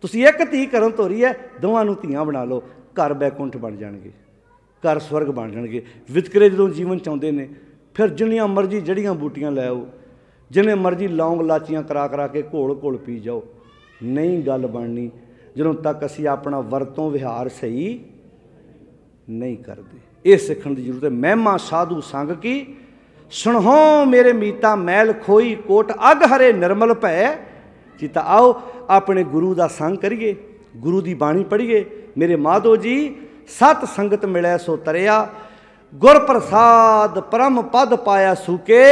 ਤੁਸੀਂ ਇੱਕ ਧੀ ਘਰੋਂ ਤੋਰੀ ਹੈ ਦੋਵਾਂ ਨੂੰ ਧੀਆਂ ਬਣਾ ਲਓ ਘਰ ਬੈਕੁੰਠ ਬਣ ਜਾਣਗੇ ਘਰ ਸਵਰਗ ਬਣ ਜਾਣਗੇ ਵਿਤਕਰੇ ਜਦੋਂ ਜੀਵਨ ਚਾਹੁੰਦੇ ਨੇ ਫਿਰ ਜਿੰਨੀਆਂ ਮਰਜ਼ੀ ਜੜੀਆਂ ਬੂਟੀਆਂ ਲੈ ਆਓ ਜਿੰਨੇ ਮਰਜ਼ੀ ਲੌਂਗ ਲਾਚੀਆਂ ਕਰਾ ਕਰਾ ਕੇ ਘੋਲ ਘੋਲ ਪੀ ਜਾਓ ਨਹੀਂ ਗੱਲ ਬਣਨੀ ਜਦੋਂ ਤੱਕ ਅਸੀਂ ਆਪਣਾ ਵਰਤੋਂ ਵਿਹਾਰ ਸਹੀ ਨਹੀਂ ਕਰਦੇ ਇਹ ਸਿੱਖਣ ਦੀ ਜ਼ਰੂਰਤ ਹੈ ਮਹਿਮਾ ਸਾਧੂ ਸੰਗ ਕੀ ਸੁਣੋ ਮੇਰੇ ਮੀਤਾ ਮੈਲ ਖੋਈ ਕੋਟ ਅਗ ਹਰੇ ਨਿਰਮਲ ਭੈ ਚਿਤ ਆਓ ਆਪਣੇ ਗੁਰੂ ਦਾ ਸੰਗ ਕਰੀਏ ਗੁਰੂ ਦੀ ਬਾਣੀ ਪੜ੍ਹੀਏ ਮੇਰੇ ਮਾਧੋ ਜੀ ਸਤ ਸੰਗਤ ਮਿਲਿਆ ਸੋ ਤਰਿਆ ਗੁਰ ਪ੍ਰਸਾਦ ਪਰਮ ਪਦ ਪਾਇਆ ਸੂਕੇ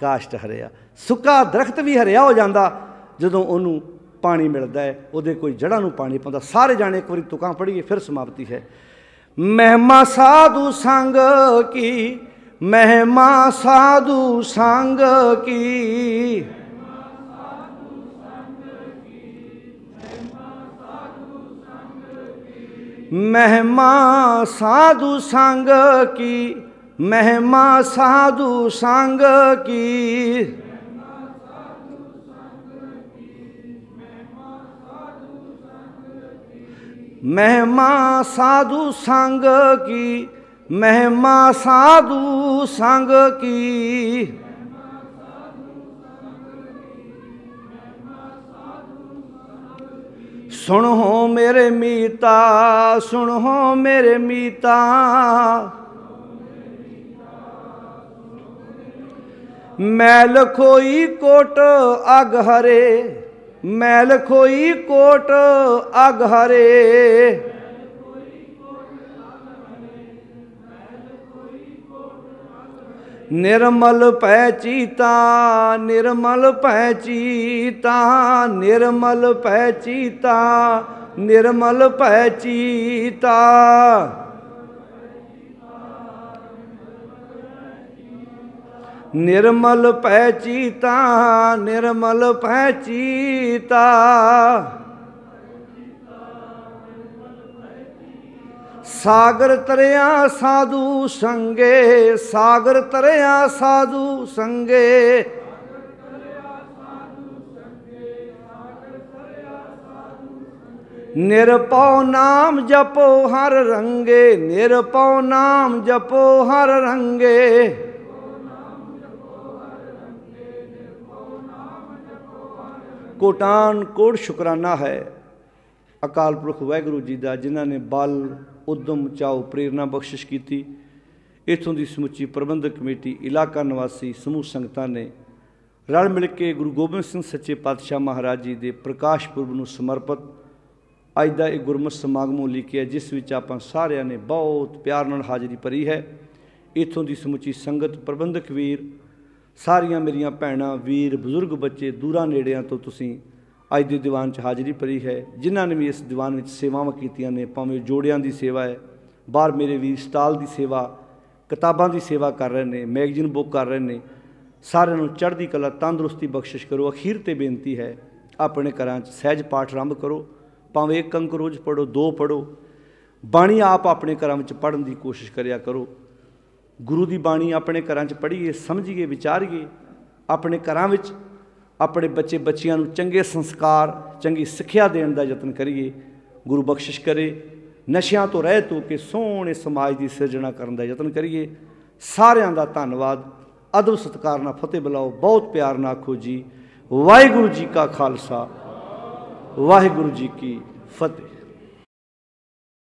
ਕਾਸ਼ਟ ਹਰਿਆ ਸੁੱਕਾ ਦਰਖਤ ਵੀ ਹਰਿਆ ਹੋ ਜਾਂਦਾ ਜਦੋਂ ਉਹਨੂੰ ਪਾਣੀ ਮਿਲਦਾ ਹੈ ਉਹਦੇ ਕੋਈ ਜੜਾਂ ਨੂੰ ਪਾਣੀ ਪਾਉਂਦਾ ਸਾਰੇ ਜਾਣੇ ਇੱਕ ਵਾਰੀ ਤੁਕਾਂ ਪੜੀਏ ਫਿਰ ਸਮਾਪਤੀ ਹੈ ਮਹਿਮਾ ਸਾਧੂ ਸੰਗ ਕੀ ਮਹਿਮਾ ਸਾਧੂ ਸੰਗ ਕੀ ਮਹਿਮਾ ਸਾਧੂ ਸੰਗ ਕੀ ਮਹਿਮਾ ਸਾਧੂ ਸੰਗ ਕੀ ਮਹਿਮਾ ਸਾਧੂ ਸੰਗ ਕੀ ਮਹਿਮਾ ਸਾਧੂ ਸੰਗ ਕੀ ਮਹਿਮਾ ਸਾਧੂ ਸੰਗ ਕੀ ਸੁਣੋ ਮੇਰੇ ਮੀਤਾ ਸੁਣੋ ਮੇਰੇ ਮੀਤਾ ਮੈਲ ਖੋਈ ਕੋਟ ਅਗ ਹਰੇ ਮੈਲ ਖੋਈ ਕੋਟ ਅਗ ਹਰੇ ਨਿਰਮਲ ਭੈ ਚੀਤਾ ਨਿਰਮਲ ਭੈ ਚੀਤਾ ਨਿਰਮਲ ਭੈ ਚੀਤਾ ਨਿਰਮਲ ਭੈ ਚੀਤਾ ਨਿਰਮਲ ਭੈ ਚੀਤਾ ਨਿਰਮਲ ਭੈ ਚੀਤਾ सागर तरया साधु संगे सागर तरया साधु संगे निरपौ नाम जपो हर रंगे निरपौ नाम जपो हर रंगे कोटान कोट शुकराना है अकाल पुरख वाहगुरु जी का जिन्होंने बल ਉਦਮ ਚਾਉ ਪ੍ਰੇਰਣਾ ਬਖਸ਼ਿਸ਼ ਕੀਤੀ ਇਥੋਂ ਦੀ ਸਮੁੱਚੀ ਪ੍ਰਬੰਧਕ ਕਮੇਟੀ ਇਲਾਕਾ ਨਿਵਾਸੀ ਸਮੂਹ ਸੰਗਤਾਂ ਨੇ ਰਲ ਮਿਲ ਕੇ ਗੁਰੂ ਗੋਬਿੰਦ ਸਿੰਘ ਸੱਚੇ ਪਾਤਸ਼ਾਹ ਮਹਾਰਾਜ ਜੀ ਦੇ ਪ੍ਰਕਾਸ਼ ਪੁਰਬ ਨੂੰ ਸਮਰਪਿਤ ਅੱਜ ਦਾ ਇਹ ਗੁਰਮਤਿ ਸਮਾਗਮ ਉਲੀਕਿਆ ਜਿਸ ਵਿੱਚ ਆਪਾਂ ਸਾਰਿਆਂ ਨੇ ਬਹੁਤ ਪਿਆਰ ਨਾਲ ਹਾਜ਼ਰੀ ਭਰੀ ਹੈ ਇਥੋਂ ਦੀ ਸਮੁੱਚੀ ਸੰਗਤ ਪ੍ਰਬੰਧਕ ਵੀਰ ਸਾਰੀਆਂ ਮੇਰੀਆਂ ਭੈਣਾਂ ਵੀਰ ਬਜ਼ੁਰਗ ਬੱਚੇ ਦੂਰਾਂ ਨੇੜਿਆਂ ਤੋਂ ਤੁਸੀਂ ਅੱਜ ਦੇ ਦੀਵਾਨ 'ਚ ਹਾਜ਼ਰੀ ਭਰੀ ਹੈ ਜਿਨ੍ਹਾਂ ਨੇ ਵੀ ਇਸ ਦੀਵਾਨ ਵਿੱਚ ਸੇਵਾਵਾਂ ਕੀਤੀਆਂ ਨੇ ਭਾਵੇਂ ਜੋੜਿਆਂ ਦੀ ਸੇਵਾ ਹੈ ਬਾਹਰ ਮੇਰੇ ਵੀ ਸਟਾਲ ਦੀ ਸੇਵਾ ਕਿਤਾਬਾਂ ਦੀ ਸੇਵਾ ਕਰ ਰਹੇ ਨੇ ਮੈਗਜ਼ੀਨ ਬੁੱਕ ਕਰ ਰਹੇ ਨੇ ਸਾਰਿਆਂ ਨੂੰ ਚੜ੍ਹਦੀ ਕਲਾ ਤੰਦਰੁਸਤੀ ਬਖਸ਼ਿਸ਼ ਕਰੋ ਅਖੀਰ ਤੇ ਬੇਨਤੀ ਹੈ ਆਪਣੇ ਘਰਾਂ 'ਚ ਸਹਿਜ ਪਾਠ ਆਰੰਭ ਕਰੋ ਭਾਵੇਂ ਇੱਕ ਅੰਕ ਰੋਜ਼ ਪੜੋ ਦੋ ਪੜੋ ਬਾਣੀ ਆਪ ਆਪਣੇ ਘਰਾਂ ਵਿੱਚ ਪੜਨ ਦੀ ਕੋਸ਼ਿਸ਼ ਕਰਿਆ ਕਰੋ ਗੁਰੂ ਦੀ ਬਾਣੀ ਆਪਣੇ ਘਰਾਂ 'ਚ ਪੜ੍ਹੀਏ ਸਮਝੀਏ ਵਿਚਾਰੀਏ ਆਪਣੇ ਘਰਾਂ ਵਿੱਚ ਆਪਣੇ ਬੱਚੇ ਬੱਚੀਆਂ ਨੂੰ ਚੰਗੇ ਸੰਸਕਾਰ ਚੰਗੀ ਸਿੱਖਿਆ ਦੇਣ ਦਾ ਯਤਨ ਕਰੀਏ ਗੁਰੂ ਬਖਸ਼ਿਸ਼ ਕਰੇ ਨਸ਼ਿਆਂ ਤੋਂ ਰਹਿਤ ਹੋ ਕੇ ਸੋਹਣੇ ਸਮਾਜ ਦੀ ਸਿਰਜਣਾ ਕਰਨ ਦਾ ਯਤਨ ਕਰੀਏ ਸਾਰਿਆਂ ਦਾ ਧੰਨਵਾਦ ਅਦਬ ਸਤਕਾਰ ਨਾਲ ਫਤਿਹ ਬੁਲਾਓ ਬਹੁਤ ਪਿਆਰ ਨਾਲ ਆਖੋ ਜੀ ਵਾਹਿਗੁਰੂ ਜੀ ਕਾ ਖਾਲਸਾ ਵਾਹਿਗੁਰੂ ਜੀ ਕੀ ਫਤਿਹ